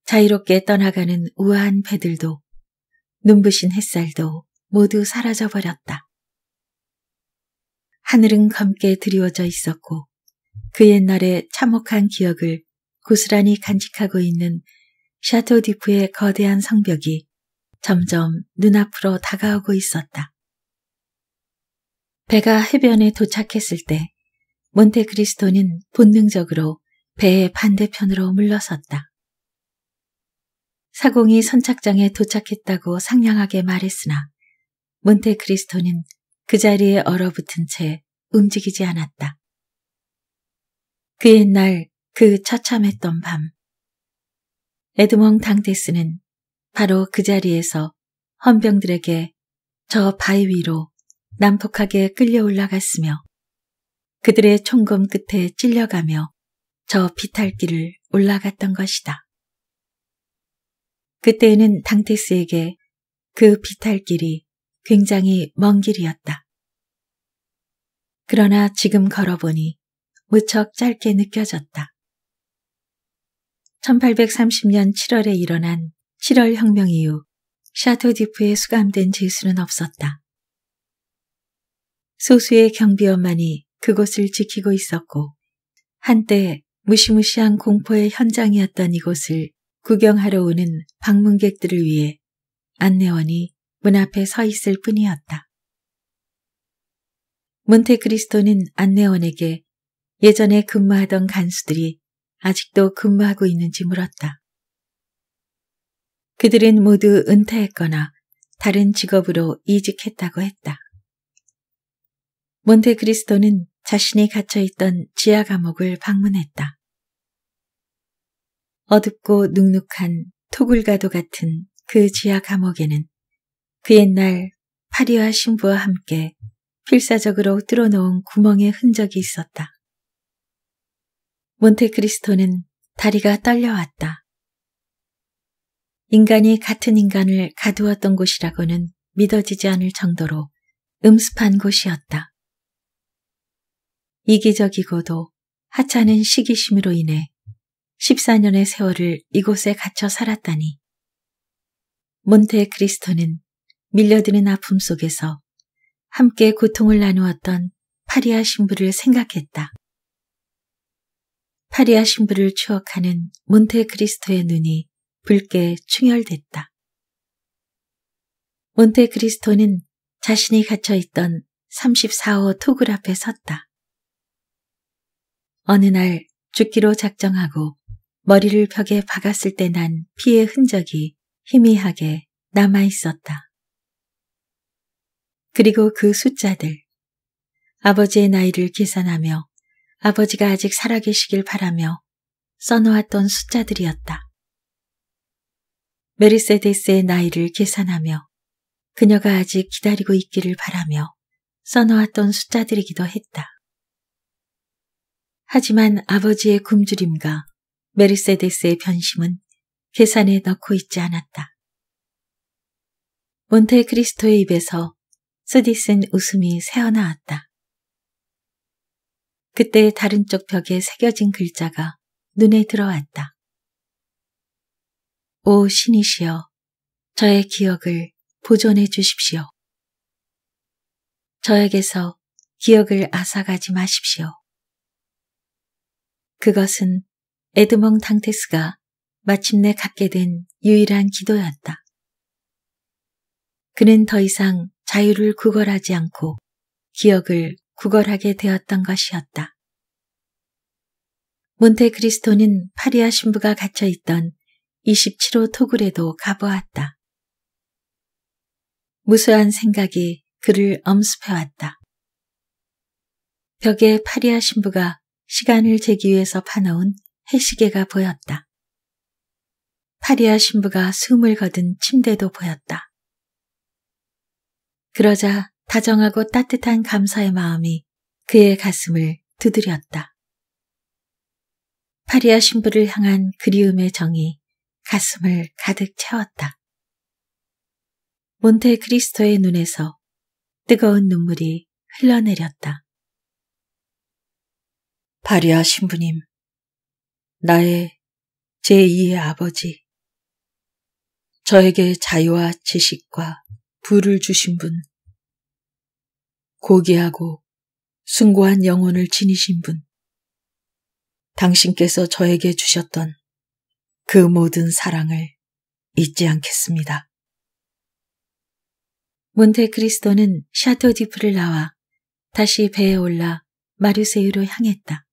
자유롭게 떠나가는 우아한 배들도 눈부신 햇살도 모두 사라져 버렸다. 하늘은 검게 드리워져 있었고 그 옛날의 참혹한 기억을 고스란히 간직하고 있는 샤토디프의 거대한 성벽이 점점 눈앞으로 다가오고 있었다. 배가 해변에 도착했을 때 몬테크리스토는 본능적으로 배의 반대편으로 물러섰다. 사공이 선착장에 도착했다고 상냥하게 말했으나 몬테크리스토는 그 자리에 얼어붙은 채 움직이지 않았다. 그 옛날 그 처참했던 밤 에드몽 당데스는 바로 그 자리에서 헌병들에게 저 바위 위로 난폭하게 끌려 올라갔으며 그들의 총검 끝에 찔려가며 저 비탈길을 올라갔던 것이다. 그때에는 당테스에게 그 비탈길이 굉장히 먼 길이었다. 그러나 지금 걸어보니 무척 짧게 느껴졌다. 1830년 7월에 일어난 7월 혁명 이후 샤토디프에 수감된 죄수는 없었다. 소수의 경비원만이 그곳을 지키고 있었고 한때 무시무시한 공포의 현장이었던 이곳을 구경하러 오는 방문객들을 위해 안내원이 문 앞에 서 있을 뿐이었다. 몬테크리스토는 안내원에게 예전에 근무하던 간수들이 아직도 근무하고 있는지 물었다. 그들은 모두 은퇴했거나 다른 직업으로 이직했다고 했다. 몬테크리스토는 자신이 갇혀있던 지하 감옥을 방문했다. 어둡고 눅눅한 토굴가도 같은 그 지하 감옥에는 그 옛날 파리와 신부와 함께 필사적으로 뚫어놓은 구멍의 흔적이 있었다. 몬테크리스토는 다리가 떨려왔다. 인간이 같은 인간을 가두었던 곳이라고는 믿어지지 않을 정도로 음습한 곳이었다. 이기적이고도 하찮은 시기심으로 인해 14년의 세월을 이곳에 갇혀 살았다니. 몬테크리스토는 밀려드는 아픔 속에서 함께 고통을 나누었던 파리아 신부를 생각했다. 파리아 신부를 추억하는 몬테크리스토의 눈이 붉게 충혈됐다. 몬테크리스토는 자신이 갇혀있던 34호 토굴 앞에 섰다. 어느 날 죽기로 작정하고 머리를 벽에 박았을 때 난 피의 흔적이 희미하게 남아 있었다. 그리고 그 숫자들. 아버지의 나이를 계산하며 아버지가 아직 살아계시길 바라며 써놓았던 숫자들이었다. 메르세데스의 나이를 계산하며 그녀가 아직 기다리고 있기를 바라며 써놓았던 숫자들이기도 했다. 하지만 아버지의 굶주림과 메르세데스의 변심은 계산에 넣고 있지 않았다. 몬테 크리스토의 입에서 쓰디쓴 웃음이 새어나왔다. 그때 다른 쪽 벽에 새겨진 글자가 눈에 들어왔다. 오 신이시여, 저의 기억을 보존해 주십시오. 저에게서 기억을 앗아가지 마십시오. 그것은 에드멍 탕테스가 마침내 갖게 된 유일한 기도였다. 그는 더 이상 자유를 구걸하지 않고 기억을 구걸하게 되었던 것이었다. 몬테크리스토는 파리아 신부가 갇혀 있던 27호 토굴에도 가보았다. 무수한 생각이 그를 엄습해왔다. 벽에 파리아 신부가 시간을 재기 위해서 파놓은 해시계가 보였다. 파리아 신부가 숨을 거둔 침대도 보였다. 그러자 다정하고 따뜻한 감사의 마음이 그의 가슴을 두드렸다. 파리아 신부를 향한 그리움의 정이 가슴을 가득 채웠다. 몬테크리스토의 눈에서 뜨거운 눈물이 흘러내렸다. 발리아 신부님, 나의 제2의 아버지, 저에게 자유와 지식과 부를 주신 분, 고귀하고 숭고한 영혼을 지니신 분, 당신께서 저에게 주셨던 그 모든 사랑을 잊지 않겠습니다. 몬테크리스토는 샤토디프를 나와 다시 배에 올라 마르세유로 향했다.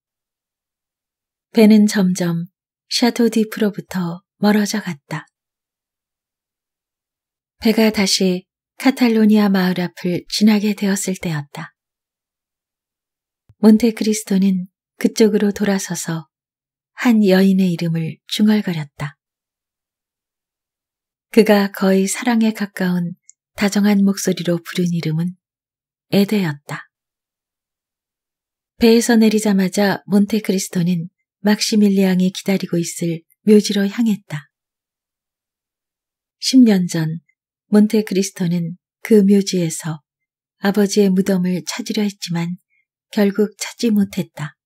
배는 점점 샤토 디프로부터 멀어져 갔다. 배가 다시 카탈로니아 마을 앞을 지나게 되었을 때였다. 몬테크리스토는 그쪽으로 돌아서서 한 여인의 이름을 중얼거렸다. 그가 거의 사랑에 가까운 다정한 목소리로 부른 이름은 에데였다. 배에서 내리자마자 몬테크리스토는 막시밀리앙이 기다리고 있을 묘지로 향했다. 10년 전 몬테크리스토는 그 묘지에서 아버지의 무덤을 찾으려 했지만 결국 찾지 못했다.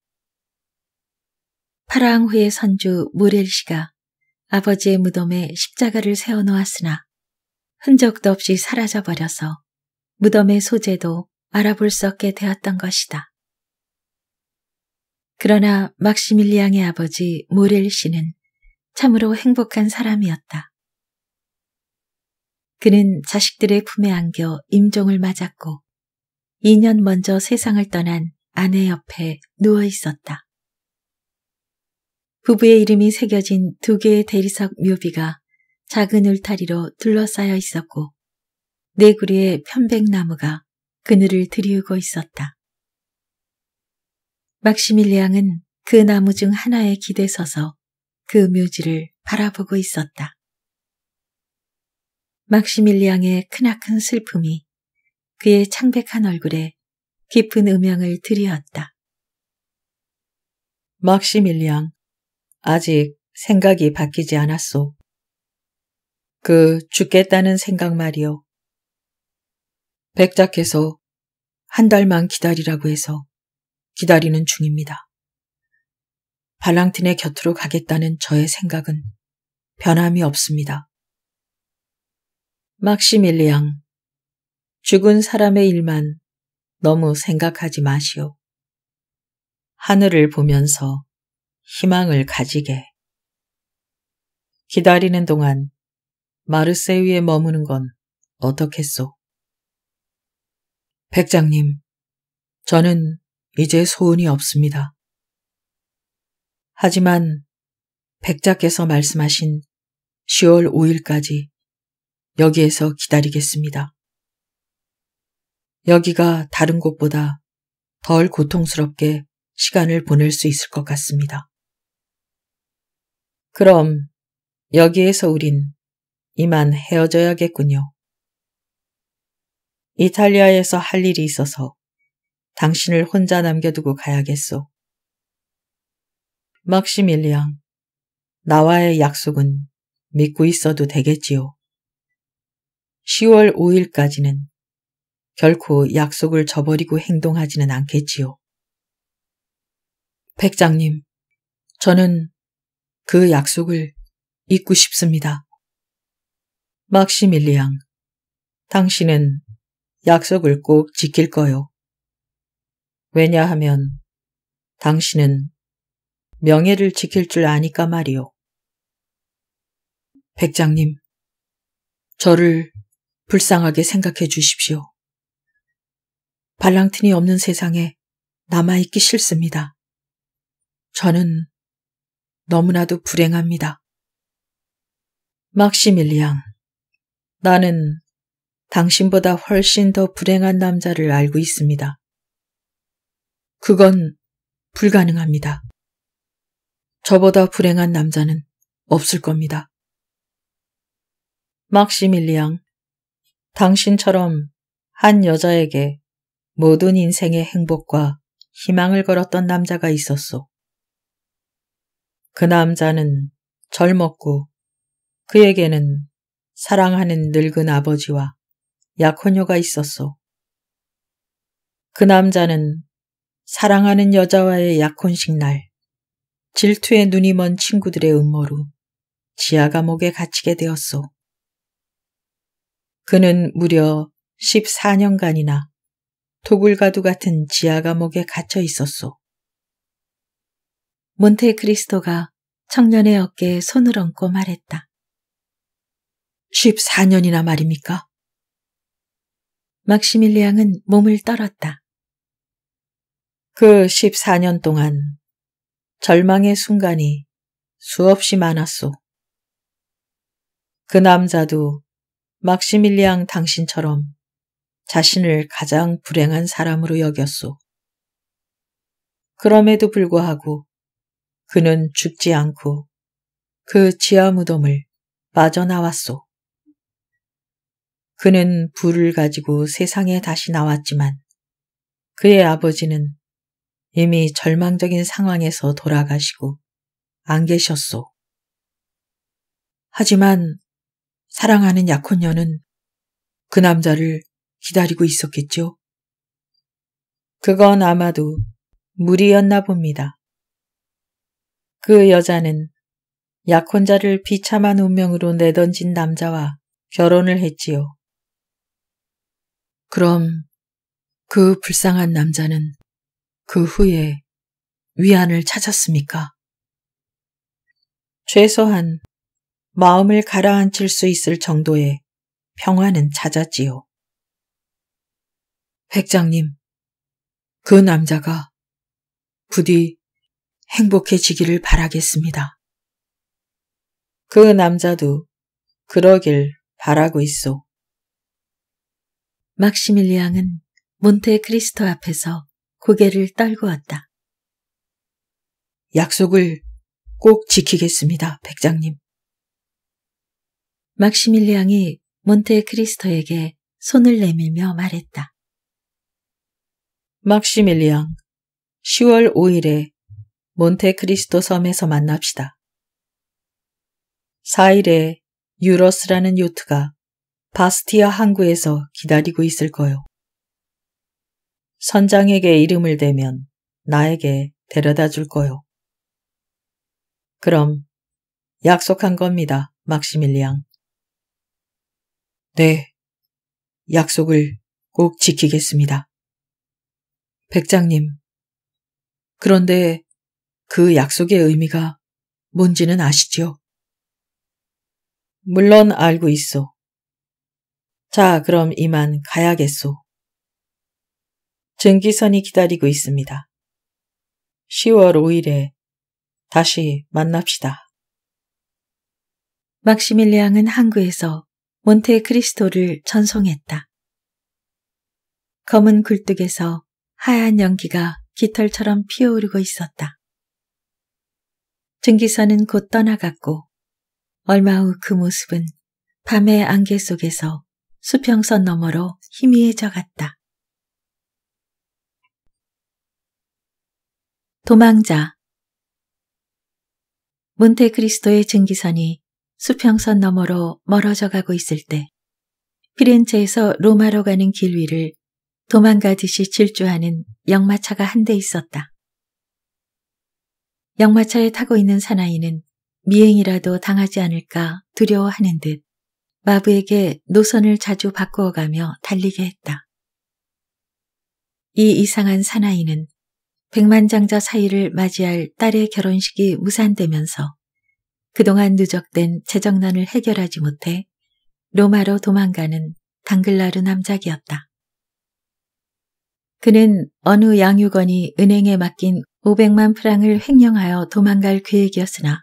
파랑후의 선주 모렐시가 아버지의 무덤에 십자가를 세워놓았으나 흔적도 없이 사라져버려서 무덤의 소재도 알아볼 수 없게 되었던 것이다. 그러나 막시밀리앙의 아버지 모렐 씨는 참으로 행복한 사람이었다. 그는 자식들의 품에 안겨 임종을 맞았고 2년 먼저 세상을 떠난 아내 옆에 누워 있었다. 부부의 이름이 새겨진 두 개의 대리석 묘비가 작은 울타리로 둘러싸여 있었고 네 구리의 편백나무가 그늘을 들이우고 있었다. 막시밀리앙은 그 나무 중 하나에 기대서서 그 묘지를 바라보고 있었다. 막시밀리앙의 크나큰 슬픔이 그의 창백한 얼굴에 깊은 음향을 들이었다. 막시밀리앙, 아직 생각이 바뀌지 않았소. 그 죽겠다는 생각 말이오백작해서한 달만 기다리라고 해서 기다리는 중입니다. 발랑틴의 곁으로 가겠다는 저의 생각은 변함이 없습니다. 막시밀리앙, 죽은 사람의 일만 너무 생각하지 마시오. 하늘을 보면서 희망을 가지게. 기다리는 동안 마르세위에 머무는 건 어떻겠소? 백장님, 저는 이제 소원이 없습니다. 하지만 백자께서 말씀하신 10월 5일까지 여기에서 기다리겠습니다. 여기가 다른 곳보다 덜 고통스럽게 시간을 보낼 수 있을 것 같습니다. 그럼 여기에서 우린 이만 헤어져야겠군요. 이탈리아에서 할 일이 있어서 당신을 혼자 남겨두고 가야겠소. 막시밀리앙, 나와의 약속은 믿고 있어도 되겠지요. 10월 5일까지는 결코 약속을 저버리고 행동하지는 않겠지요. 백장님, 저는 그 약속을 잊고 싶습니다. 막시밀리앙, 당신은 약속을 꼭 지킬 거요. 왜냐하면 당신은 명예를 지킬 줄 아니까 말이오. 백장님, 저를 불쌍하게 생각해 주십시오. 발랑틴이 없는 세상에 남아있기 싫습니다. 저는 너무나도 불행합니다. 막시밀리앙, 나는 당신보다 훨씬 더 불행한 남자를 알고 있습니다. 그건 불가능합니다. 저보다 불행한 남자는 없을 겁니다. 막시밀리앙, 당신처럼 한 여자에게 모든 인생의 행복과 희망을 걸었던 남자가 있었소. 그 남자는 젊었고 그에게는 사랑하는 늙은 아버지와 약혼녀가 있었소. 그 남자는 사랑하는 여자와의 약혼식 날, 질투에 눈이 먼 친구들의 음모로 지하 감옥에 갇히게 되었소. 그는 무려 14년간이나 도굴가두 같은 지하 감옥에 갇혀 있었소. 몬테크리스토가 청년의 어깨에 손을 얹고 말했다. 14년이나 말입니까? 막시밀리앙은 몸을 떨었다. 그 14년 동안 절망의 순간이 수없이 많았소. 그 남자도 막시밀리앙 당신처럼 자신을 가장 불행한 사람으로 여겼소. 그럼에도 불구하고 그는 죽지 않고 그 지하 무덤을 빠져나왔소. 그는 불을 가지고 세상에 다시 나왔지만 그의 아버지는 이미 절망적인 상황에서 돌아가시고 안 계셨소. 하지만 사랑하는 약혼녀는 그 남자를 기다리고 있었겠죠? 그건 아마도 무리였나 봅니다. 그 여자는 약혼자를 비참한 운명으로 내던진 남자와 결혼을 했지요. 그럼 그 불쌍한 남자는 그 후에 위안을 찾았습니까? 최소한 마음을 가라앉힐 수 있을 정도의 평화는 찾았지요. 백장님, 그 남자가 부디 행복해지기를 바라겠습니다. 그 남자도 그러길 바라고 있소. 막시밀리앙은 몬테크리스토 앞에서 고개를 떨구었다. 약속을 꼭 지키겠습니다, 백장님. 막시밀리앙이 몬테크리스토에게 손을 내밀며 말했다. 막시밀리앙, 10월 5일에 몬테크리스토 섬에서 만납시다. 4일에 유러스라는 요트가 바스티아 항구에서 기다리고 있을 거요. 선장에게 이름을 대면 나에게 데려다 줄 거요. 그럼 약속한 겁니다, 막시밀리앙. 네, 약속을 꼭 지키겠습니다. 백장님, 그런데 그 약속의 의미가 뭔지는 아시지요? 물론 알고 있어. 자, 그럼 이만 가야겠소. 증기선이 기다리고 있습니다. 10월 5일에 다시 만납시다. 막시밀리앙은 항구에서 몬테크리스토를 전송했다. 검은 굴뚝에서 하얀 연기가 깃털처럼 피어오르고 있었다. 증기선은 곧 떠나갔고 얼마 후 그 모습은 밤의 안개 속에서 수평선 너머로 희미해져 갔다. 도망자 몬테크리스토의 증기선이 수평선 너머로 멀어져 가고 있을 때 피렌체에서 로마로 가는 길 위를 도망가듯이 질주하는 역마차가 한 대 있었다. 역마차에 타고 있는 사나이는 미행이라도 당하지 않을까 두려워하는 듯 마부에게 노선을 자주 바꾸어가며 달리게 했다. 이 이상한 사나이는 백만장자 사이를 맞이할 딸의 결혼식이 무산되면서 그동안 누적된 재정난을 해결하지 못해 로마로 도망가는 당글라르 남작이었다. 그는 어느 양육원이 은행에 맡긴 500만 프랑을 횡령하여 도망갈 계획이었으나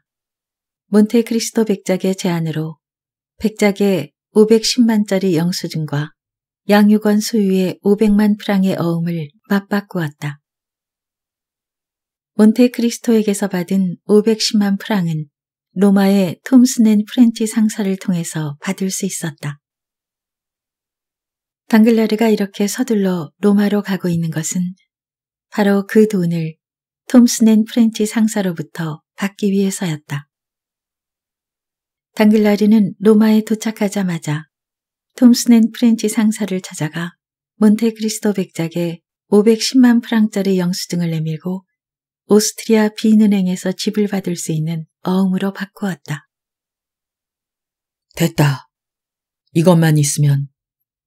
몬테크리스토 백작의 제안으로 백작의 510만짜리 영수증과 양육원 소유의 500만 프랑의 어음을 맞바꾸었다. 몬테크리스토에게서 받은 510만 프랑은 로마의 톰스넨 프렌치 상사를 통해서 받을 수 있었다. 방글라르가 이렇게 서둘러 로마로 가고 있는 것은 바로 그 돈을 톰스넨 프렌치 상사로부터 받기 위해서였다. 당글라르는 로마에 도착하자마자 톰스넨 프렌치 상사를 찾아가 몬테크리스토 백작에 510만 프랑짜리 영수증을 내밀고 오스트리아 비은행에서 집을 받을 수 있는 어음으로 바꾸었다. 됐다. 이것만 있으면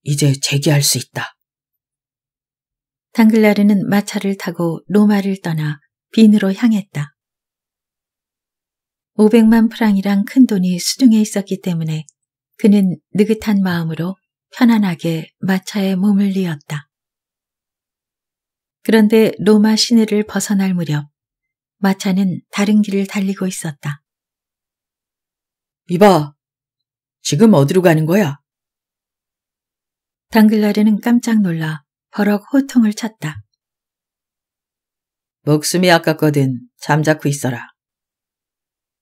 이제 재기할 수 있다. 당글라르는 마차를 타고 로마를 떠나 빈으로 향했다. 500만 프랑이란큰 돈이 수중에 있었기 때문에 그는 느긋한 마음으로 편안하게 마차에 몸을 뉘었다. 그런데 로마 시내를 벗어날 무렵 마차는 다른 길을 달리고 있었다. 이봐, 지금 어디로 가는 거야? 당글라르는 깜짝 놀라 버럭 호통을 쳤다. 목숨이 아깝거든 잠자코 있어라.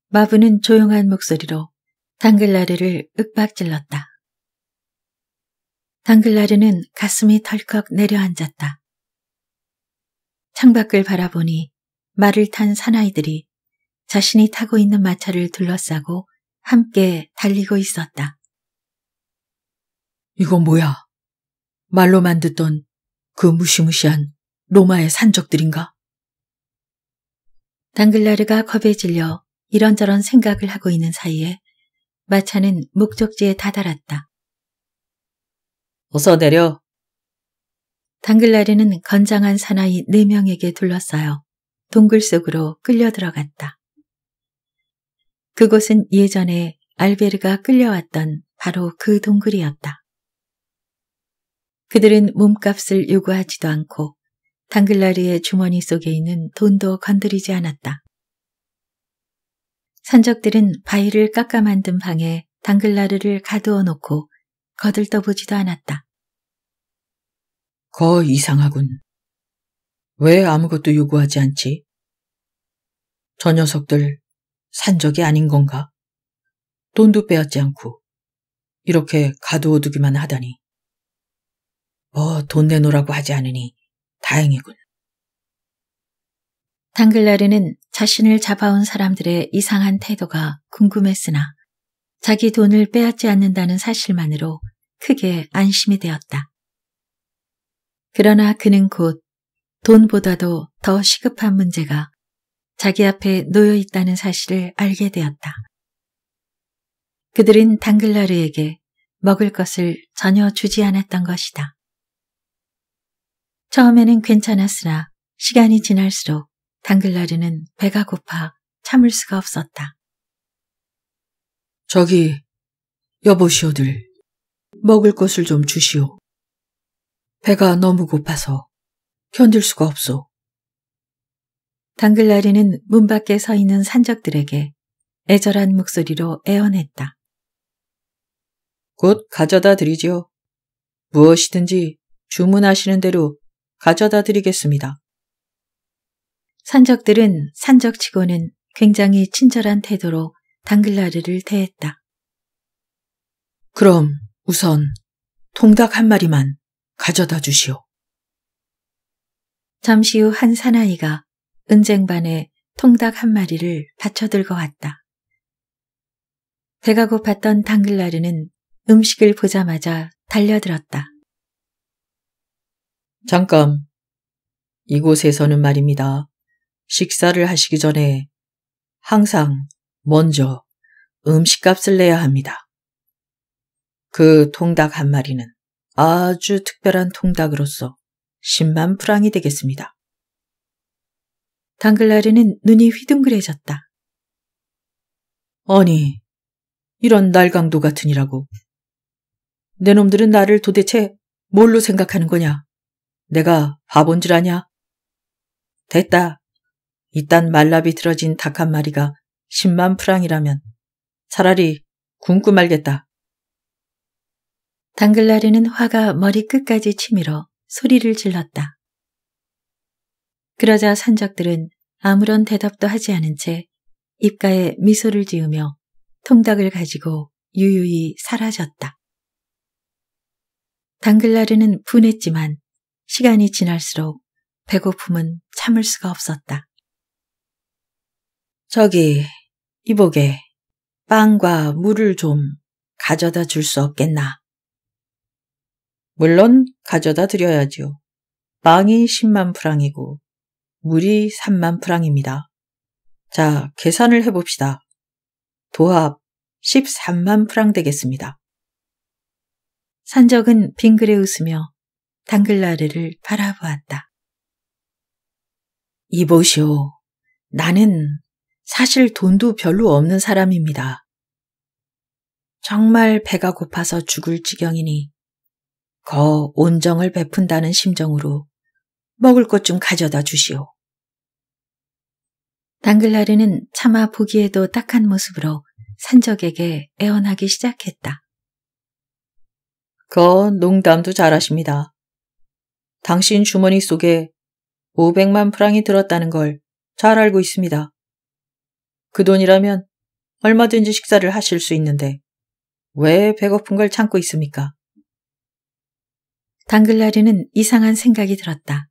마부는 조용한 목소리로 당글라르를 윽박질렀다. 당글라르는 가슴이 덜컥 내려앉았다. 창밖을 바라보니 말을 탄 사나이들이 자신이 타고 있는 마차를 둘러싸고 함께 달리고 있었다. 이건 뭐야? 말로만 듣던 그 무시무시한 로마의 산적들인가? 당글라르가 겁에 질려 이런저런 생각을 하고 있는 사이에 마차는 목적지에 다다랐다. 어서 내려. 당글라리는 건장한 사나이 네 명에게 둘러싸여 동굴 속으로 끌려 들어갔다. 그곳은 예전에 알베르가 끌려왔던 바로 그 동굴이었다. 그들은 몸값을 요구하지도 않고 당글라리의 주머니 속에 있는 돈도 건드리지 않았다. 산적들은 바위를 깎아 만든 방에 당글라르를 가두어 놓고 거들떠보지도 않았다. 거 이상하군. 왜 아무것도 요구하지 않지? 저 녀석들 산 적이 아닌 건가? 돈도 빼앗지 않고 이렇게 가두어두기만 하다니. 뭐 돈 내놓으라고 하지 않으니 다행이군. 당글라르는 자신을 잡아온 사람들의 이상한 태도가 궁금했으나 자기 돈을 빼앗지 않는다는 사실만으로 크게 안심이 되었다. 그러나 그는 곧 돈보다도 더 시급한 문제가 자기 앞에 놓여 있다는 사실을 알게 되었다. 그들은 당글라르에게 먹을 것을 전혀 주지 않았던 것이다. 처음에는 괜찮았으나 시간이 지날수록 당글라르는 배가 고파 참을 수가 없었다. 저기, 여보시오들, 먹을 것을 좀 주시오. 배가 너무 고파서 견딜 수가 없소. 당글라리는 문 밖에 서 있는 산적들에게 애절한 목소리로 애원했다. 곧 가져다 드리지요. 무엇이든지 주문하시는 대로 가져다 드리겠습니다. 산적들은 산적치고는 굉장히 친절한 태도로 당글라리를 대했다. 그럼 우선 통닭 한 마리만 가져다 주시오. 잠시 후 한 사나이가 은쟁반에 통닭 한 마리를 받쳐들고 왔다. 배가 고팠던 당글라르는 음식을 보자마자 달려들었다. 잠깐, 이곳에서는 말입니다. 식사를 하시기 전에 항상 먼저 음식값을 내야 합니다. 그 통닭 한 마리는 아주 특별한 통닭으로서 10만 프랑이 되겠습니다. 당글라리는 눈이 휘둥그레졌다. 아니, 이런 날강도 같으니라고. 내 놈들은 나를 도대체 뭘로 생각하는 거냐? 내가 바본 줄 아냐? 됐다. 이딴 말라비 들어진 닭 한 마리가 10만 프랑이라면 차라리 굶고 말겠다. 당글라르는 화가 머리끝까지 치밀어 소리를 질렀다. 그러자 산적들은 아무런 대답도 하지 않은 채 입가에 미소를 지으며 통닭을 가지고 유유히 사라졌다. 당글라르는 분했지만 시간이 지날수록 배고픔은 참을 수가 없었다. 저기, 이복에 빵과 물을 좀 가져다 줄 수 없겠나? 물론 가져다 드려야지요. 빵이 10만 프랑이고 물이 3만 프랑입니다. 자, 계산을 해봅시다. 도합 13만 프랑 되겠습니다. 산적은 빙그레 웃으며 당글라르를 바라보았다. 이보시오. 나는 사실 돈도 별로 없는 사람입니다. 정말 배가 고파서 죽을 지경이니 거 온정을 베푼다는 심정으로 먹을 것 좀 가져다 주시오. 당글라르는 차마 보기에도 딱한 모습으로 산적에게 애원하기 시작했다. 거 농담도 잘하십니다. 당신 주머니 속에 500만 프랑이 들었다는 걸 잘 알고 있습니다. 그 돈이라면 얼마든지 식사를 하실 수 있는데 왜 배고픈 걸 참고 있습니까? 당글라리는 이상한 생각이 들었다.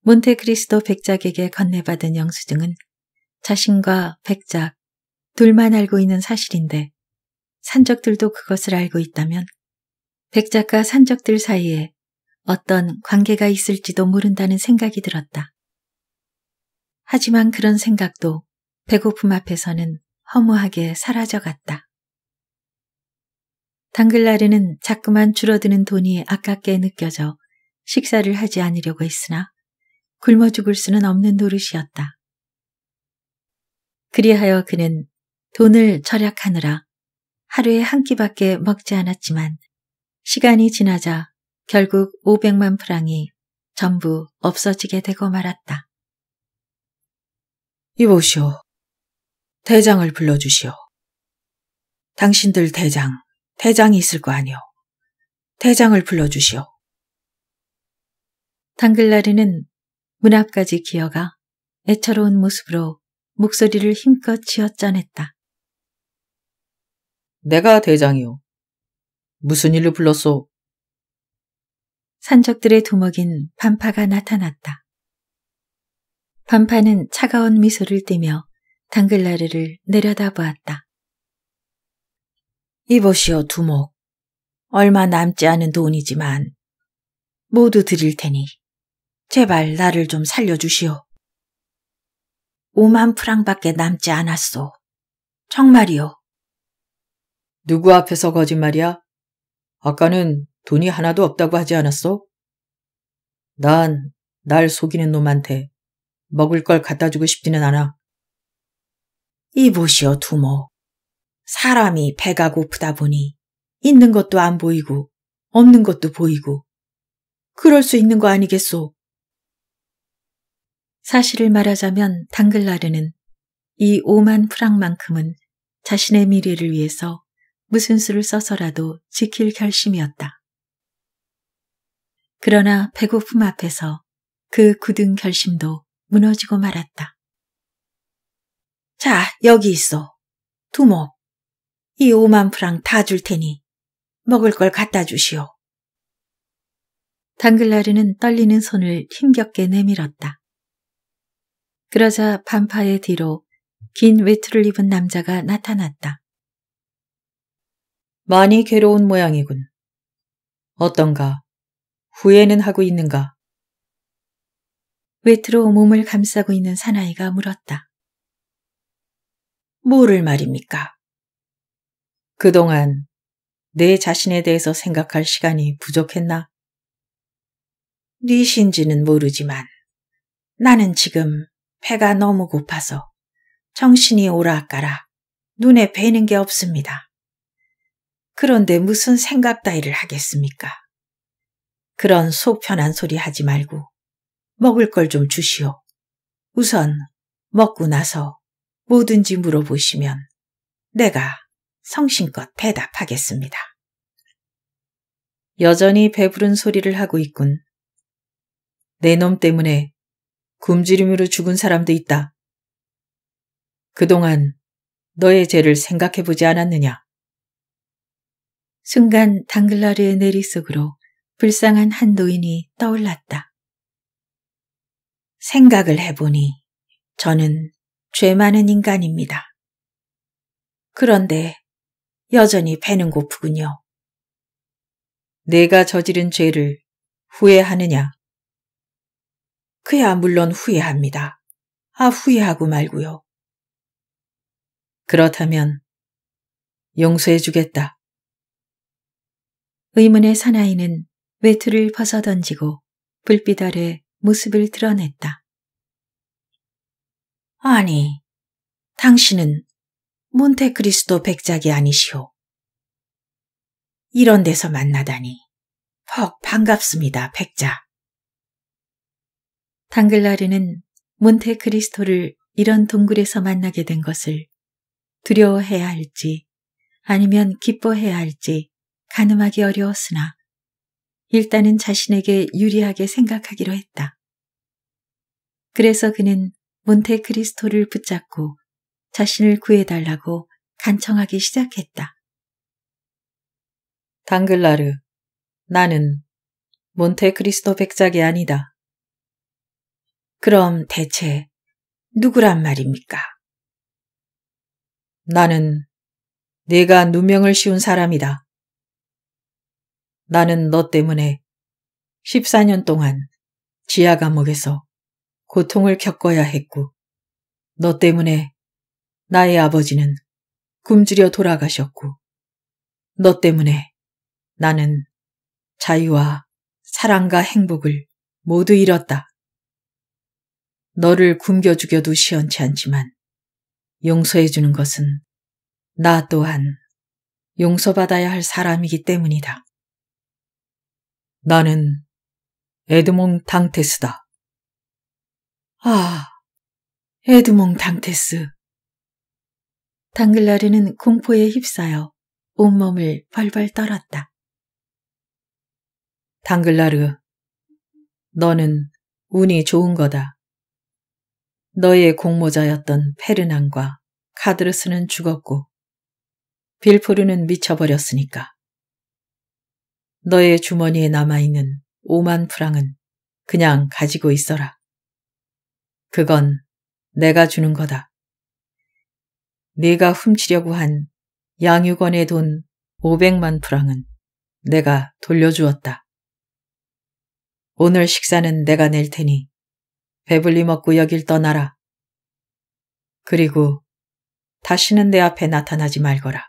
몬테크리스도 백작에게 건네받은 영수증은 자신과 백작 둘만 알고 있는 사실인데 산적들도 그것을 알고 있다면 백작과 산적들 사이에 어떤 관계가 있을지도 모른다는 생각이 들었다. 하지만 그런 생각도 배고픔 앞에서는 허무하게 사라져갔다. 당글라르는 자꾸만 줄어드는 돈이 아깝게 느껴져 식사를 하지 않으려고 했으나 굶어 죽을 수는 없는 노릇이었다. 그리하여 그는 돈을 절약하느라 하루에 한 끼밖에 먹지 않았지만 시간이 지나자 결국 500만 프랑이 전부 없어지게 되고 말았다. 이보시오. 대장을 불러주시오. 당신들 대장, 대장이 있을 거 아니오. 대장을 불러주시오. 당글라리는 문 앞까지 기어가 애처로운 모습으로 목소리를 힘껏 지어짜냈다. 내가 대장이오. 무슨 일로 불렀소? 산적들의 두목인 반파가 나타났다. 반파는 차가운 미소를 띠며 당글라르를 내려다보았다. 이보시오 두목. 얼마 남지 않은 돈이지만 모두 드릴 테니 제발 나를 좀 살려주시오. 5만 프랑밖에 남지 않았소. 정말이요. 누구 앞에서 거짓말이야? 아까는 돈이 하나도 없다고 하지 않았소? 난 날 속이는 놈한테 먹을 걸 갖다 주고 싶지는 않아. 이보시오, 두모. 사람이 배가 고프다 보니 있는 것도 안 보이고 없는 것도 보이고 그럴 수 있는 거 아니겠소? 사실을 말하자면 당글라르는 이 5만 프랑만큼은 자신의 미래를 위해서 무슨 수를 써서라도 지킬 결심이었다. 그러나 배고픔 앞에서 그 굳은 결심도 무너지고 말았다. 자, 여기 있어. 두목. 이 5만 프랑 다 줄 테니 먹을 걸 갖다 주시오. 당글라르는 떨리는 손을 힘겹게 내밀었다. 그러자 반파의 뒤로 긴 외투를 입은 남자가 나타났다. 많이 괴로운 모양이군. 어떤가? 후회는 하고 있는가? 외투로 몸을 감싸고 있는 사나이가 물었다. 뭐를 말입니까? 그동안 내 자신에 대해서 생각할 시간이 부족했나? 뉘신지는 모르지만 나는 지금 배가 너무 고파서 정신이 오락가락 눈에 뵈는 게 없습니다. 그런데 무슨 생각 따위를 하겠습니까? 그런 속편한 소리 하지 말고 먹을 걸 좀 주시오. 우선 먹고 나서 뭐든지 물어보시면 내가 성신껏 대답하겠습니다. 여전히 배부른 소리를 하고 있군. 내 놈 때문에 굶주림으로 죽은 사람도 있다. 그동안 너의 죄를 생각해 보지 않았느냐? 순간 당글라르의 내리 속으로 불쌍한 한 노인이 떠올랐다. 생각을 해보니 저는 죄 많은 인간입니다. 그런데 여전히 배는 고프군요. 내가 저지른 죄를 후회하느냐? 그야 물론 후회합니다. 아, 후회하고 말고요. 그렇다면 용서해 주겠다. 의문의 사나이는 외투를 벗어던지고 불빛 아래 모습을 드러냈다. 아니, 당신은 몬테크리스도 백작이 아니시오. 이런 데서 만나다니. 퍽 반갑습니다, 백작. 당글라르는 몬테크리스토를 이런 동굴에서 만나게 된 것을 두려워해야 할지 아니면 기뻐해야 할지 가늠하기 어려웠으나 일단은 자신에게 유리하게 생각하기로 했다. 그래서 그는 몬테크리스토를 붙잡고 자신을 구해달라고 간청하기 시작했다. 당글라르, 나는 몬테크리스토 백작이 아니다. 그럼 대체 누구란 말입니까? 나는 네가 누명을 씌운 사람이다. 나는 너 때문에 14년 동안 지하 감옥에서 고통을 겪어야 했고, 너 때문에 나의 아버지는 굶주려 돌아가셨고, 너 때문에 나는 자유와 사랑과 행복을 모두 잃었다. 너를 굶겨 죽여도 시원치 않지만 용서해 주는 것은 나 또한 용서받아야 할 사람이기 때문이다. 나는 에드몽 당테스다. 아, 에드몽 당테스. 당글라르는 공포에 휩싸여 온몸을 벌벌 떨었다. 당글라르, 너는 운이 좋은 거다. 너의 공모자였던 페르난과 카드르스는 죽었고 빌포르는 미쳐버렸으니까. 너의 주머니에 남아있는 5만 프랑은 그냥 가지고 있어라. 그건 내가 주는 거다. 네가 훔치려고 한 양육원의 돈 500만 프랑은 내가 돌려주었다. 오늘 식사는 내가 낼 테니 배불리 먹고 여길 떠나라. 그리고 다시는 내 앞에 나타나지 말거라.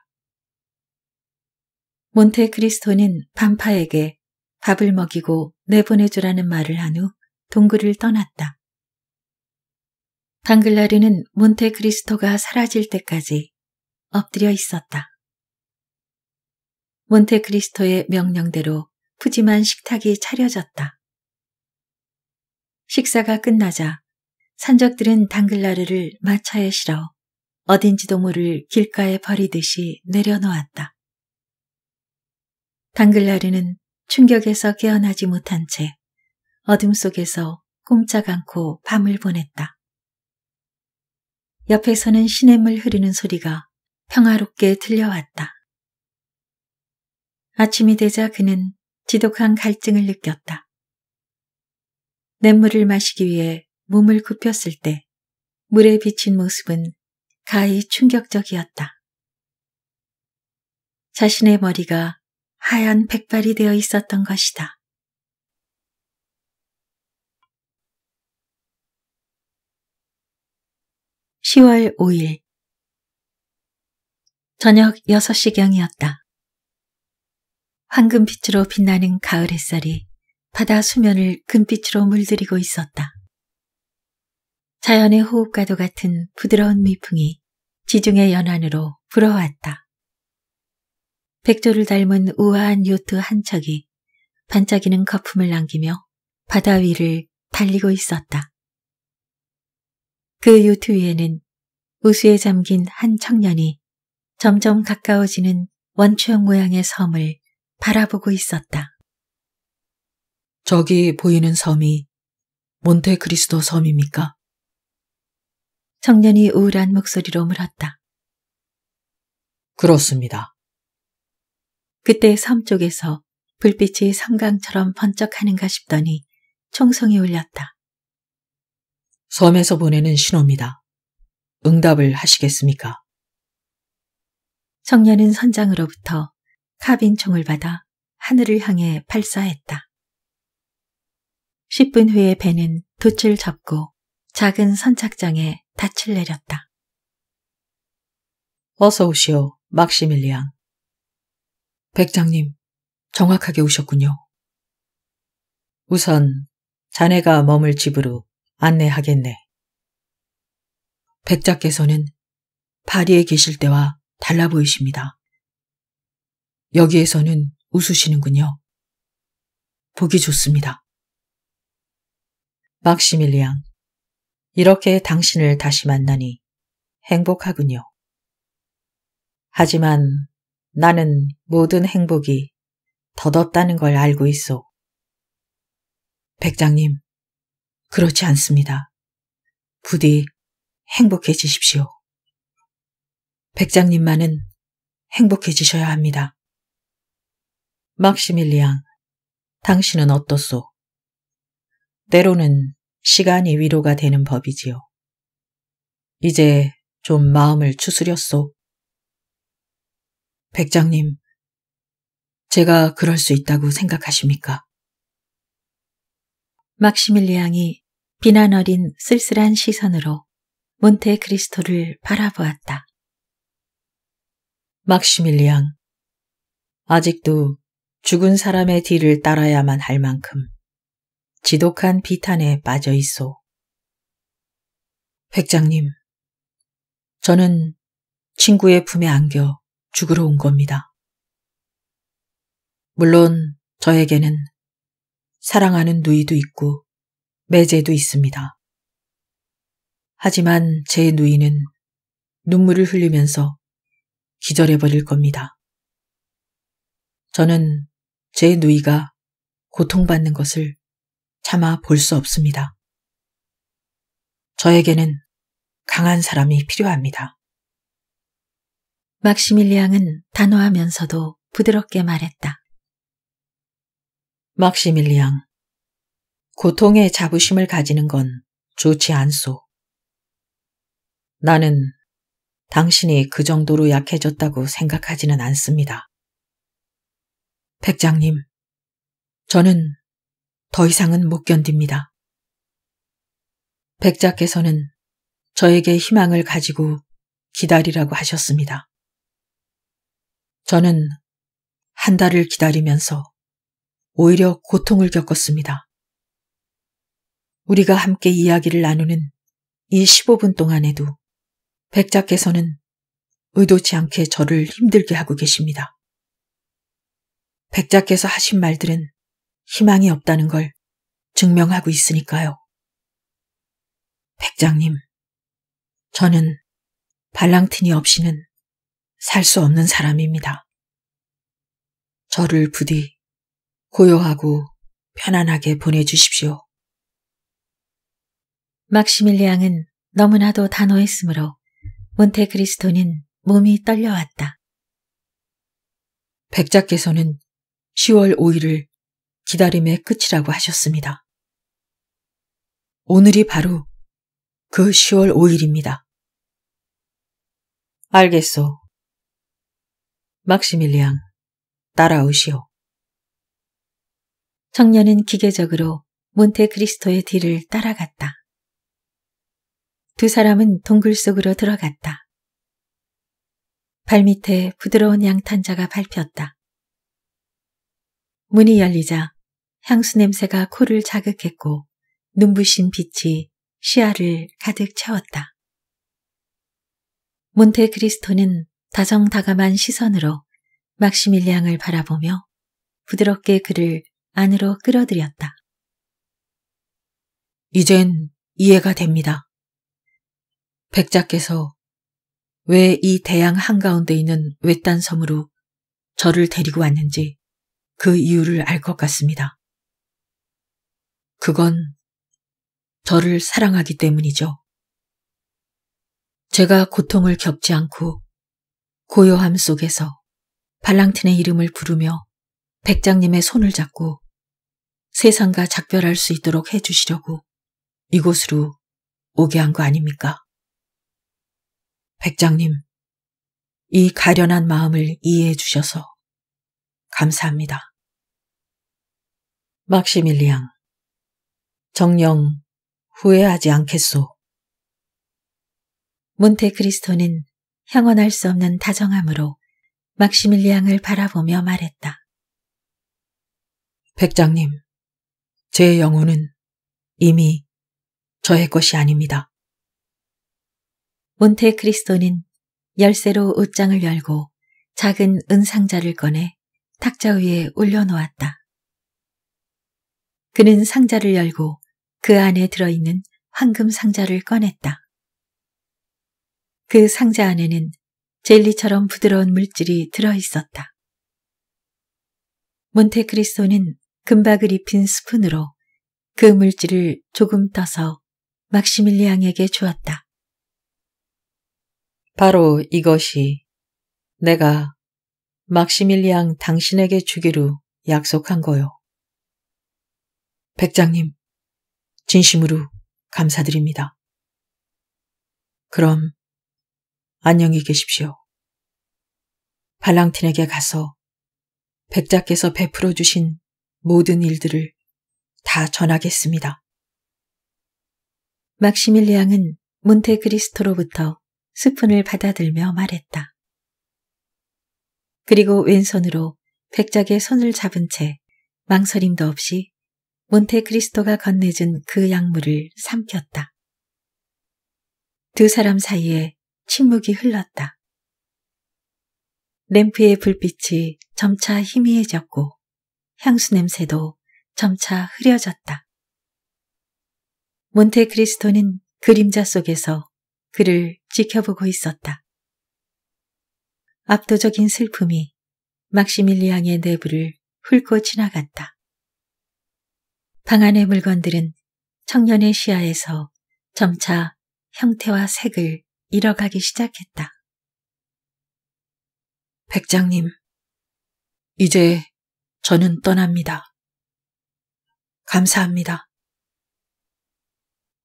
몬테크리스토는 반파에게 밥을 먹이고 내보내주라는 말을 한 후 동굴을 떠났다. 방글라르는 몬테크리스토가 사라질 때까지 엎드려 있었다. 몬테크리스토의 명령대로 푸짐한 식탁이 차려졌다. 식사가 끝나자 산적들은 당글라르를 마차에 실어 어딘지도 모를 길가에 버리듯이 내려놓았다. 당글라르는 충격에서 깨어나지 못한 채 어둠 속에서 꼼짝 않고 밤을 보냈다. 옆에서는 시냇물 흐르는 소리가 평화롭게 들려왔다. 아침이 되자 그는 지독한 갈증을 느꼈다. 냇물을 마시기 위해 몸을 굽혔을 때 물에 비친 모습은 가히 충격적이었다. 자신의 머리가 하얀 백발이 되어 있었던 것이다. 10월 5일 저녁 6시경이었다. 황금빛으로 빛나는 가을 햇살이 바다 수면을 금빛으로 물들이고 있었다. 자연의 호흡과도 같은 부드러운 미풍이 지중해 연안으로 불어왔다. 백조를 닮은 우아한 요트 한 척이 반짝이는 거품을 남기며 바다 위를 달리고 있었다. 그 요트 위에는 우수에 잠긴 한 청년이 점점 가까워지는 원추형 모양의 섬을 바라보고 있었다. 저기 보이는 섬이 몬테크리스도 섬입니까? 청년이 우울한 목소리로 물었다. 그렇습니다. 그때 섬 쪽에서 불빛이 섬강처럼 번쩍하는가 싶더니 총성이 울렸다. 섬에서 보내는 신호입니다. 응답을 하시겠습니까? 청년은 선장으로부터 카빈 총을 받아 하늘을 향해 발사했다. 10분 후에 배는 돛을 접고 작은 선착장에 닻을 내렸다. 어서 오시오, 막시밀리앙. 백장님, 정확하게 오셨군요. 우선 자네가 머물 집으로 안내하겠네. 백작께서는 파리에 계실 때와 달라 보이십니다. 여기에서는 웃으시는군요. 보기 좋습니다. 막시밀리앙, 이렇게 당신을 다시 만나니 행복하군요. 하지만 나는 모든 행복이 덧없다는 걸 알고 있어. 백장님, 그렇지 않습니다. 부디 행복해지십시오. 백장님만은 행복해지셔야 합니다. 막시밀리앙, 당신은 어떻소? 때로는 시간이 위로가 되는 법이지요. 이제 좀 마음을 추스렸소. 백장님, 제가 그럴 수 있다고 생각하십니까? 막시밀리앙이 비난 어린 쓸쓸한 시선으로 몬테 크리스토를 바라보았다. 막시밀리앙, 아직도 죽은 사람의 뒤를 따라야만 할 만큼 지독한 비탄에 빠져 있소. 백장님, 저는 친구의 품에 안겨 죽으러 온 겁니다. 물론 저에게는 사랑하는 누이도 있고 매제도 있습니다. 하지만 제 누이는 눈물을 흘리면서 기절해버릴 겁니다. 저는 제 누이가 고통받는 것을 차마 볼 수 없습니다. 저에게는 강한 사람이 필요합니다. 막시밀리앙은 단호하면서도 부드럽게 말했다. 막시밀리앙 고통에 자부심을 가지는 건 좋지 않소. 나는 당신이 그 정도로 약해졌다고 생각하지는 않습니다. 백장님, 저는 더 이상은 못 견딥니다. 백자께서는 저에게 희망을 가지고 기다리라고 하셨습니다. 저는 한 달을 기다리면서 오히려 고통을 겪었습니다. 우리가 함께 이야기를 나누는 이 15분 동안에도 백작께서는 의도치 않게 저를 힘들게 하고 계십니다. 백작께서 하신 말들은 희망이 없다는 걸 증명하고 있으니까요. 백장님, 저는 발랑틴이 없이는 살 수 없는 사람입니다. 저를 부디 고요하고 편안하게 보내주십시오. 막시밀리앙은 너무나도 단호했으므로 몬테크리스토는 몸이 떨려왔다. 백작께서는 10월 5일을 기다림의 끝이라고 하셨습니다. 오늘이 바로 그 10월 5일입니다. 알겠소. 막시밀리앙, 따라오시오. 청년은 기계적으로 몬테크리스토의 뒤를 따라갔다. 두 사람은 동굴 속으로 들어갔다. 발밑에 부드러운 양탄자가 밟혔다. 문이 열리자 향수 냄새가 코를 자극했고 눈부신 빛이 시야를 가득 채웠다. 몬테크리스토는 다정다감한 시선으로 막시밀리앙을 바라보며 부드럽게 그를 안으로 끌어들였다. 이젠 이해가 됩니다. 백작께서왜 이 대양 한가운데 있는 외딴 섬으로 저를 데리고 왔는지 그 이유를 알 것 같습니다. 그건 저를 사랑하기 때문이죠. 제가 고통을 겪지 않고 고요함 속에서 발랑틴의 이름을 부르며 백장님의 손을 잡고 세상과 작별할 수 있도록 해주시려고 이곳으로 오게 한 거 아닙니까? 백장님, 이 가련한 마음을 이해해 주셔서 감사합니다. 막시밀리앙, 정령 후회하지 않겠소. 몬테크리스토는 형언할 수 없는 다정함으로 막시밀리앙을 바라보며 말했다. 백장님, 제 영혼은 이미 저의 것이 아닙니다. 몬테크리스토는 열쇠로 옷장을 열고 작은 은상자를 꺼내 탁자 위에 올려놓았다. 그는 상자를 열고 그 안에 들어있는 황금 상자를 꺼냈다. 그 상자 안에는 젤리처럼 부드러운 물질이 들어있었다. 몬테크리스토는 금박을 입힌 스푼으로 그 물질을 조금 떠서 막시밀리앙에게 주었다. 바로 이것이 내가 막시밀리앙 당신에게 주기로 약속한 거요. 백장님, 진심으로 감사드립니다. 그럼 안녕히 계십시오. 발랑틴에게 가서 백작께서 베풀어 주신 모든 일들을 다 전하겠습니다. 막시밀리앙은 몬테크리스토로부터 스푼을 받아들며 말했다. 그리고 왼손으로 백작의 손을 잡은 채 망설임도 없이 몬테크리스토가 건네준 그 약물을 삼켰다. 두 사람 사이에 침묵이 흘렀다. 램프의 불빛이 점차 희미해졌고 향수 냄새도 점차 흐려졌다. 몬테크리스토는 그림자 속에서 그를 지켜보고 있었다. 압도적인 슬픔이 막시밀리앙의 내부를 훑고 지나갔다. 방 안의 물건들은 청년의 시야에서 점차 형태와 색을 잃어가기 시작했다. 백장님, 이제 저는 떠납니다. 감사합니다.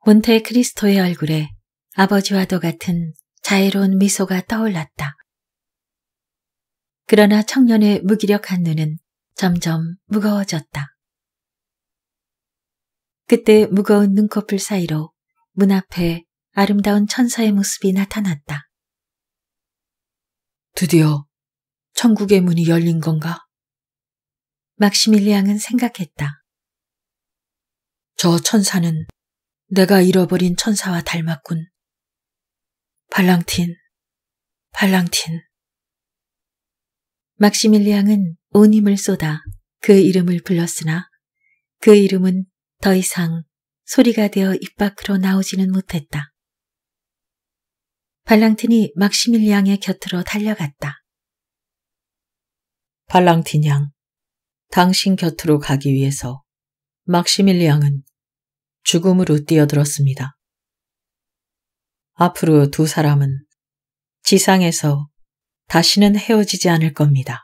본테 크리스토의 얼굴에 아버지와도 같은 자애로운 미소가 떠올랐다. 그러나 청년의 무기력한 눈은 점점 무거워졌다. 그때 무거운 눈꺼풀 사이로 문 앞에 아름다운 천사의 모습이 나타났다. 드디어 천국의 문이 열린 건가? 막시밀리앙은 생각했다. 저 천사는 내가 잃어버린 천사와 닮았군. 발랑틴, 발랑틴. 막시밀리앙은 온 힘을 쏟아 그 이름을 불렀으나 그 이름은 더 이상 소리가 되어 입 밖으로 나오지는 못했다. 발랑틴이 막시밀리앙의 곁으로 달려갔다. 발랑틴 양, 당신 곁으로 가기 위해서 막시밀리앙은 죽음으로 뛰어들었습니다. 앞으로 두 사람은 지상에서 다시는 헤어지지 않을 겁니다.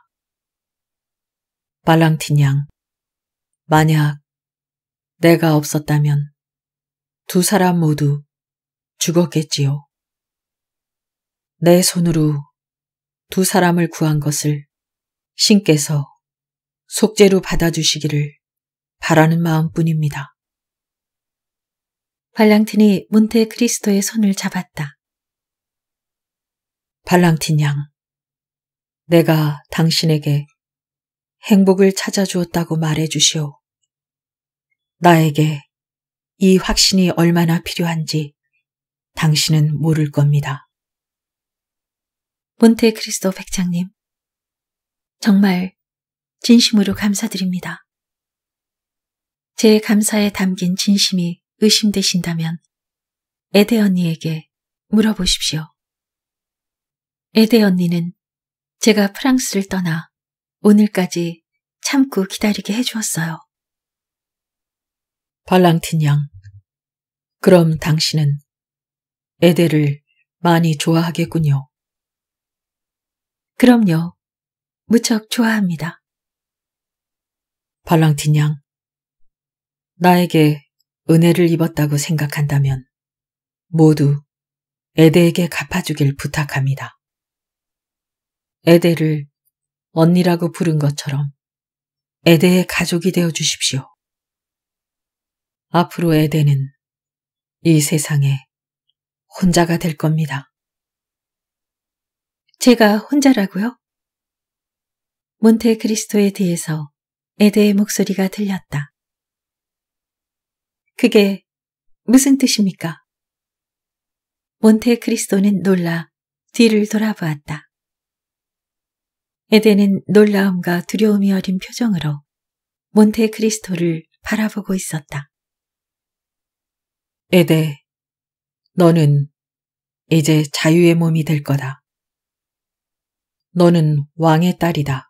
발랑틴 양, 만약 내가 없었다면 두 사람 모두 죽었겠지요. 내 손으로 두 사람을 구한 것을 신께서 속죄로 받아주시기를 바라는 마음뿐입니다. 발랑틴이 몬테 크리스토의 손을 잡았다. 발랑틴 양, 내가 당신에게 행복을 찾아주었다고 말해 주시오. 나에게 이 확신이 얼마나 필요한지 당신은 모를 겁니다. 몬테크리스토 백장님, 정말 진심으로 감사드립니다. 제 감사에 담긴 진심이 의심되신다면 에데 언니에게 물어보십시오. 에데 언니는 제가 프랑스를 떠나 오늘까지 참고 기다리게 해주었어요. 발랑틴 양, 그럼 당신은 에데를 많이 좋아하겠군요. 그럼요. 무척 좋아합니다. 발랑틴 양. 나에게 은혜를 입었다고 생각한다면 모두 에데에게 갚아주길 부탁합니다. 에데를 언니라고 부른 것처럼 에데의 가족이 되어 주십시오. 앞으로 에데는 이 세상에 혼자가 될 겁니다. 제가 혼자라고요? 몬테크리스토에 대해서 에드의 목소리가 들렸다. 그게 무슨 뜻입니까? 몬테크리스토는 놀라 뒤를 돌아보았다. 에덴는 놀라움과 두려움이 어린 표정으로 몬테크리스토를 바라보고 있었다. 에데, 너는 이제 자유의 몸이 될 거다. 너는 왕의 딸이다.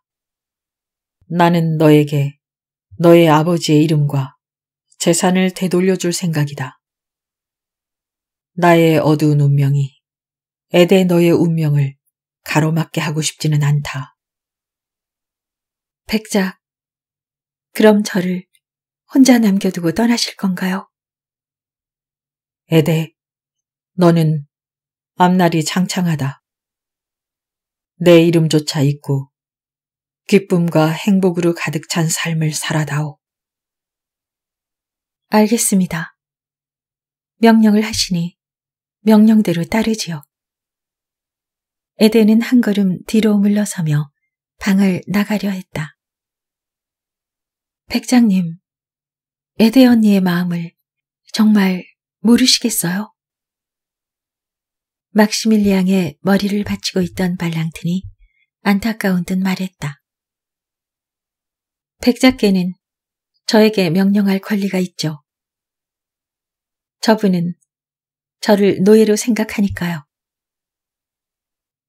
나는 너에게 너의 아버지의 이름과 재산을 되돌려줄 생각이다. 나의 어두운 운명이 애대 너의 운명을 가로막게 하고 싶지는 않다. 백자 그럼 저를 혼자 남겨두고 떠나실 건가요? 에데, 너는 앞날이 창창하다. 내 이름조차 있고 기쁨과 행복으로 가득 찬 삶을 살아다오. 알겠습니다. 명령을 하시니 명령대로 따르지요. 에덴은 한 걸음 뒤로 물러서며 방을 나가려 했다. 백장님, 에덴 언니의 마음을 정말 모르시겠어요? 막시밀리앙의 머리를 받치고 있던 발랑트니 안타까운 듯 말했다. 백작께는 저에게 명령할 권리가 있죠. 저분은 저를 노예로 생각하니까요.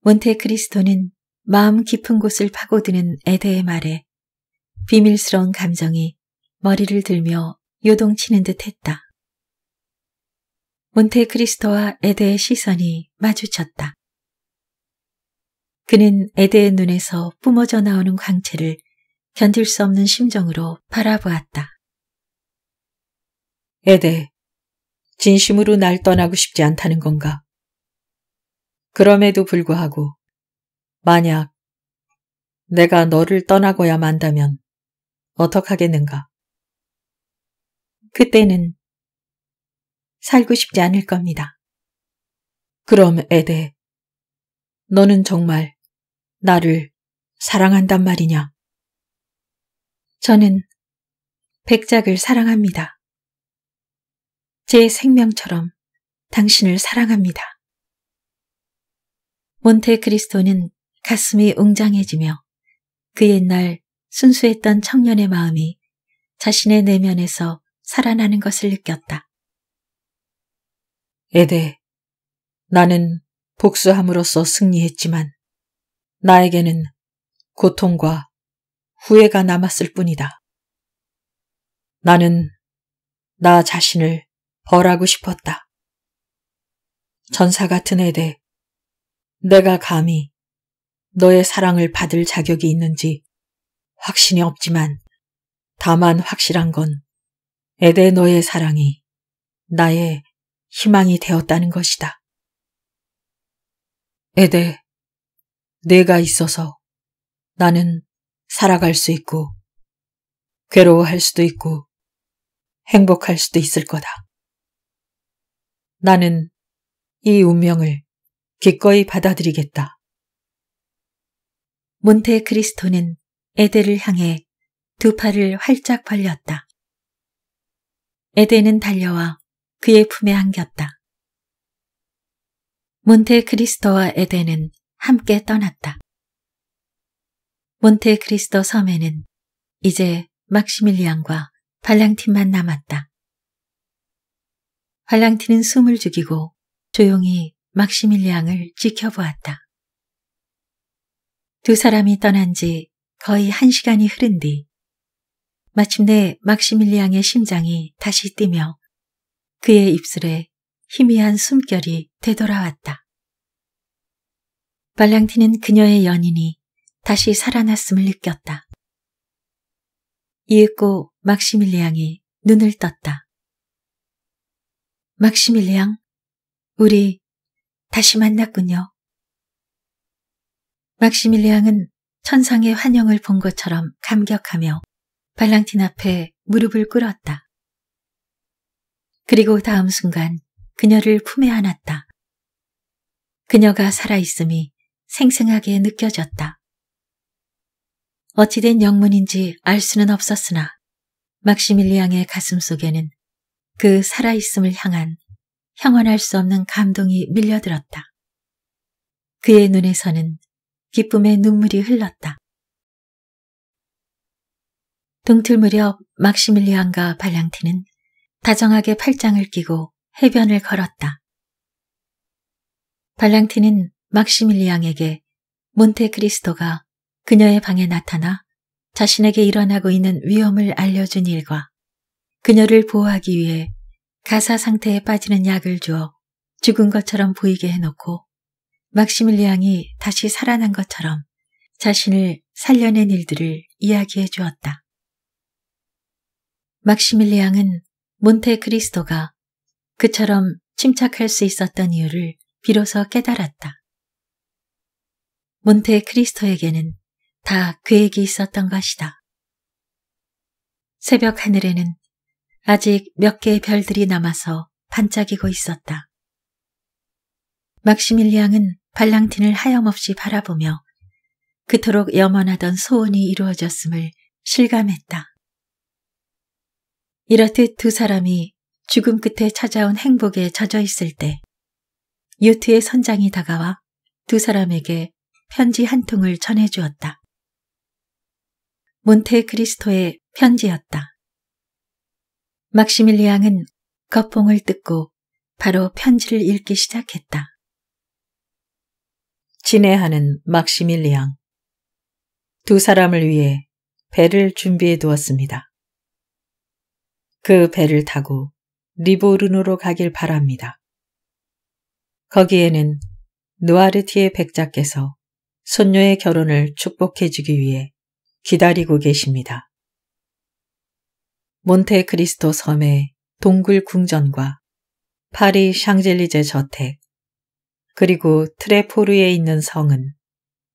몬테크리스토는 마음 깊은 곳을 파고드는 에데의 말에 비밀스러운 감정이 머리를 들며 요동치는 듯 했다. 몬테크리스토와 에데의 시선이 마주쳤다. 그는 에데의 눈에서 뿜어져 나오는 광채를 견딜 수 없는 심정으로 바라보았다. 에데, 진심으로 날 떠나고 싶지 않다는 건가? 그럼에도 불구하고 만약 내가 너를 떠나고야 만다면 어떡하겠는가? 그때는 살고 싶지 않을 겁니다. 그럼 에데, 너는 정말 나를 사랑한단 말이냐? 저는 백작을 사랑합니다. 제 생명처럼 당신을 사랑합니다. 몬테크리스토는 가슴이 웅장해지며 그 옛날 순수했던 청년의 마음이 자신의 내면에서 살아나는 것을 느꼈다. 에데, 나는 복수함으로써 승리했지만 나에게는 고통과 후회가 남았을 뿐이다. 나는 나 자신을 벌하고 싶었다. 전사 같은 애대, 내가 감히 너의 사랑을 받을 자격이 있는지 확신이 없지만 다만 확실한 건애데 너의 사랑이 나의 희망이 되었다는 것이다. 애데 내가 있어서 나는 살아갈 수 있고 괴로워할 수도 있고 행복할 수도 있을 거다. 나는 이 운명을 기꺼이 받아들이겠다. 몬테크리스토는 에데를 향해 두 팔을 활짝 벌렸다. 에데는 달려와 그의 품에 안겼다. 몬테크리스토와 에데는 함께 떠났다. 몬테크리스토 섬에는 이제 막시밀리앙과 발랑틴만 남았다. 발랑틴은 숨을 죽이고 조용히 막시밀리앙을 지켜보았다. 두 사람이 떠난 지 거의 한 시간이 흐른 뒤 마침내 막시밀리앙의 심장이 다시 뛰며 그의 입술에 희미한 숨결이 되돌아왔다. 발랑틴은 그녀의 연인이 다시 살아났음을 느꼈다. 이윽고 막시밀리앙이 눈을 떴다. 막시밀리앙, 우리 다시 만났군요. 막시밀리앙은 천상의 환영을 본 것처럼 감격하며 발랑틴 앞에 무릎을 꿇었다. 그리고 다음 순간 그녀를 품에 안았다. 그녀가 살아있음이 생생하게 느껴졌다. 어찌된 영문인지 알 수는 없었으나 막시밀리앙의 가슴 속에는 그 살아있음을 향한 형언할 수 없는 감동이 밀려들었다. 그의 눈에서는 기쁨의 눈물이 흘렀다. 동틀 무렵 막시밀리앙과 발량티는 다정하게 팔짱을 끼고 해변을 걸었다. 발랑티는 막시밀리앙에게 몬테크리스토가 그녀의 방에 나타나 자신에게 일어나고 있는 위험을 알려준 일과 그녀를 보호하기 위해 가사 상태에 빠지는 약을 주어 죽은 것처럼 보이게 해놓고 막시밀리앙이 다시 살아난 것처럼 자신을 살려낸 일들을 이야기해 주었다. 막시밀리앙은 몬테크리스토가 그처럼 침착할 수 있었던 이유를 비로소 깨달았다. 몬테크리스토에게는 다그획이 있었던 것이다. 새벽 하늘에는 아직 몇 개의 별들이 남아서 반짝이고 있었다. 막시밀리앙은 발랑틴을 하염없이 바라보며 그토록 염원하던 소원이 이루어졌음을 실감했다. 이렇듯 두 사람이 죽음 끝에 찾아온 행복에 젖어 있을 때 요트의 선장이 다가와 두 사람에게 편지 한 통을 전해주었다. 몬테크리스토의 편지였다. 막시밀리앙은 거봉을 뜯고 바로 편지를 읽기 시작했다. 친애하는 막시밀리앙. 두 사람을 위해 배를 준비해 두었습니다. 그 배를 타고 리보르노로 가길 바랍니다. 거기에는 누아르티의 백작께서 손녀의 결혼을 축복해주기 위해 기다리고 계십니다. 몬테크리스토 섬의 동굴 궁전과 파리 샹젤리제 저택, 그리고 트레포르에 있는 성은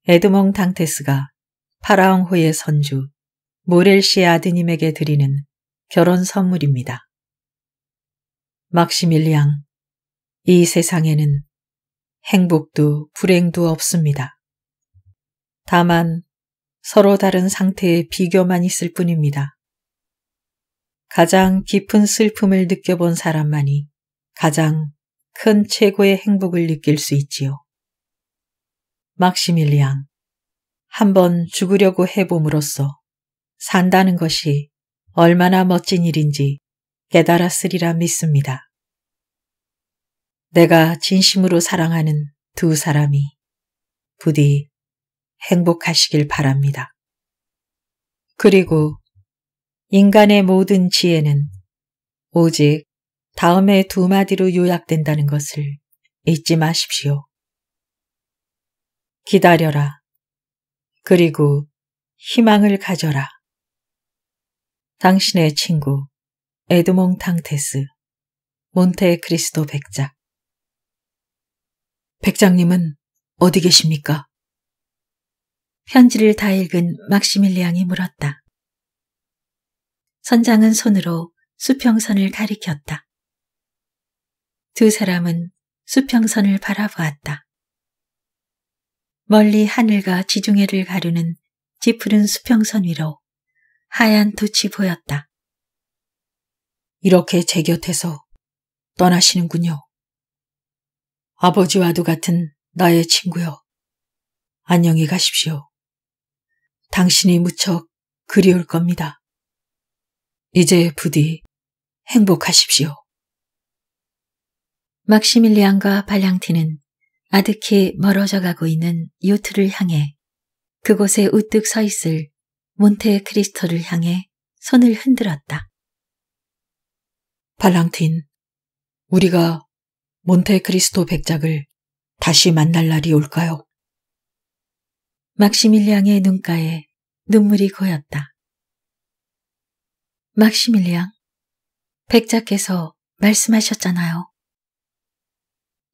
에드몽 당테스가 파라옹호의 선주 모렐 씨 아드님에게 드리는 결혼 선물입니다. 막시밀리앙, 이 세상에는 행복도 불행도 없습니다. 다만 서로 다른 상태의 비교만 있을 뿐입니다. 가장 깊은 슬픔을 느껴본 사람만이 가장 큰 최고의 행복을 느낄 수 있지요. 막시밀리앙 한번 죽으려고 해봄으로써 산다는 것이 얼마나 멋진 일인지 깨달았으리라 믿습니다. 내가 진심으로 사랑하는 두 사람이 부디 행복하시길 바랍니다. 그리고 인간의 모든 지혜는 오직 다음에 두 마디로 요약된다는 것을 잊지 마십시오. 기다려라. 그리고 희망을 가져라. 당신의 친구 에드몽 탕테스 몬테 크리스도 백작 백장님은 어디 계십니까? 편지를 다 읽은 막시밀리앙이 물었다. 선장은 손으로 수평선을 가리켰다. 두 사람은 수평선을 바라보았다. 멀리 하늘과 지중해를 가르는 지푸른 수평선 위로 하얀 도치 보였다. 이렇게 제 곁에서 떠나시는군요. 아버지와도 같은 나의 친구여 안녕히 가십시오. 당신이 무척 그리울 겁니다. 이제 부디 행복하십시오. 막시밀리안과 발량티는 아득히 멀어져 가고 있는 요트를 향해 그곳에 우뚝 서 있을 몬테 크리스토를 향해 손을 흔들었다. 발랑틴, 우리가 몬테 크리스토 백작을 다시 만날 날이 올까요? 막시밀리앙의 눈가에 눈물이 고였다. 막시밀리앙, 백작께서 말씀하셨잖아요.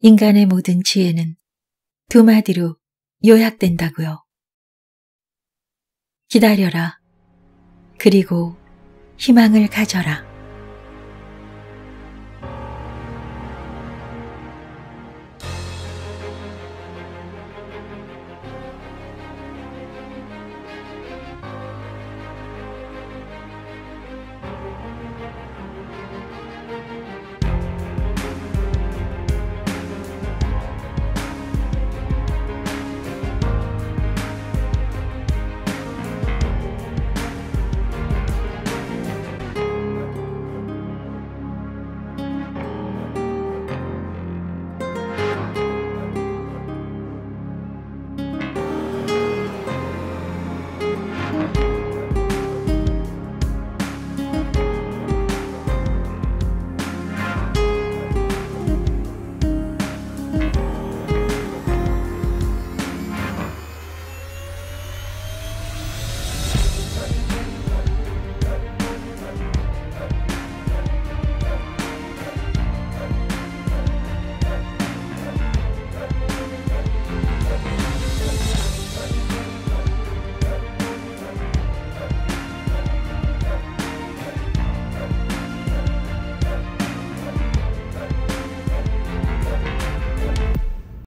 인간의 모든 지혜는 두 마디로 요약된다고요. 기다려라. 그리고 희망을 가져라.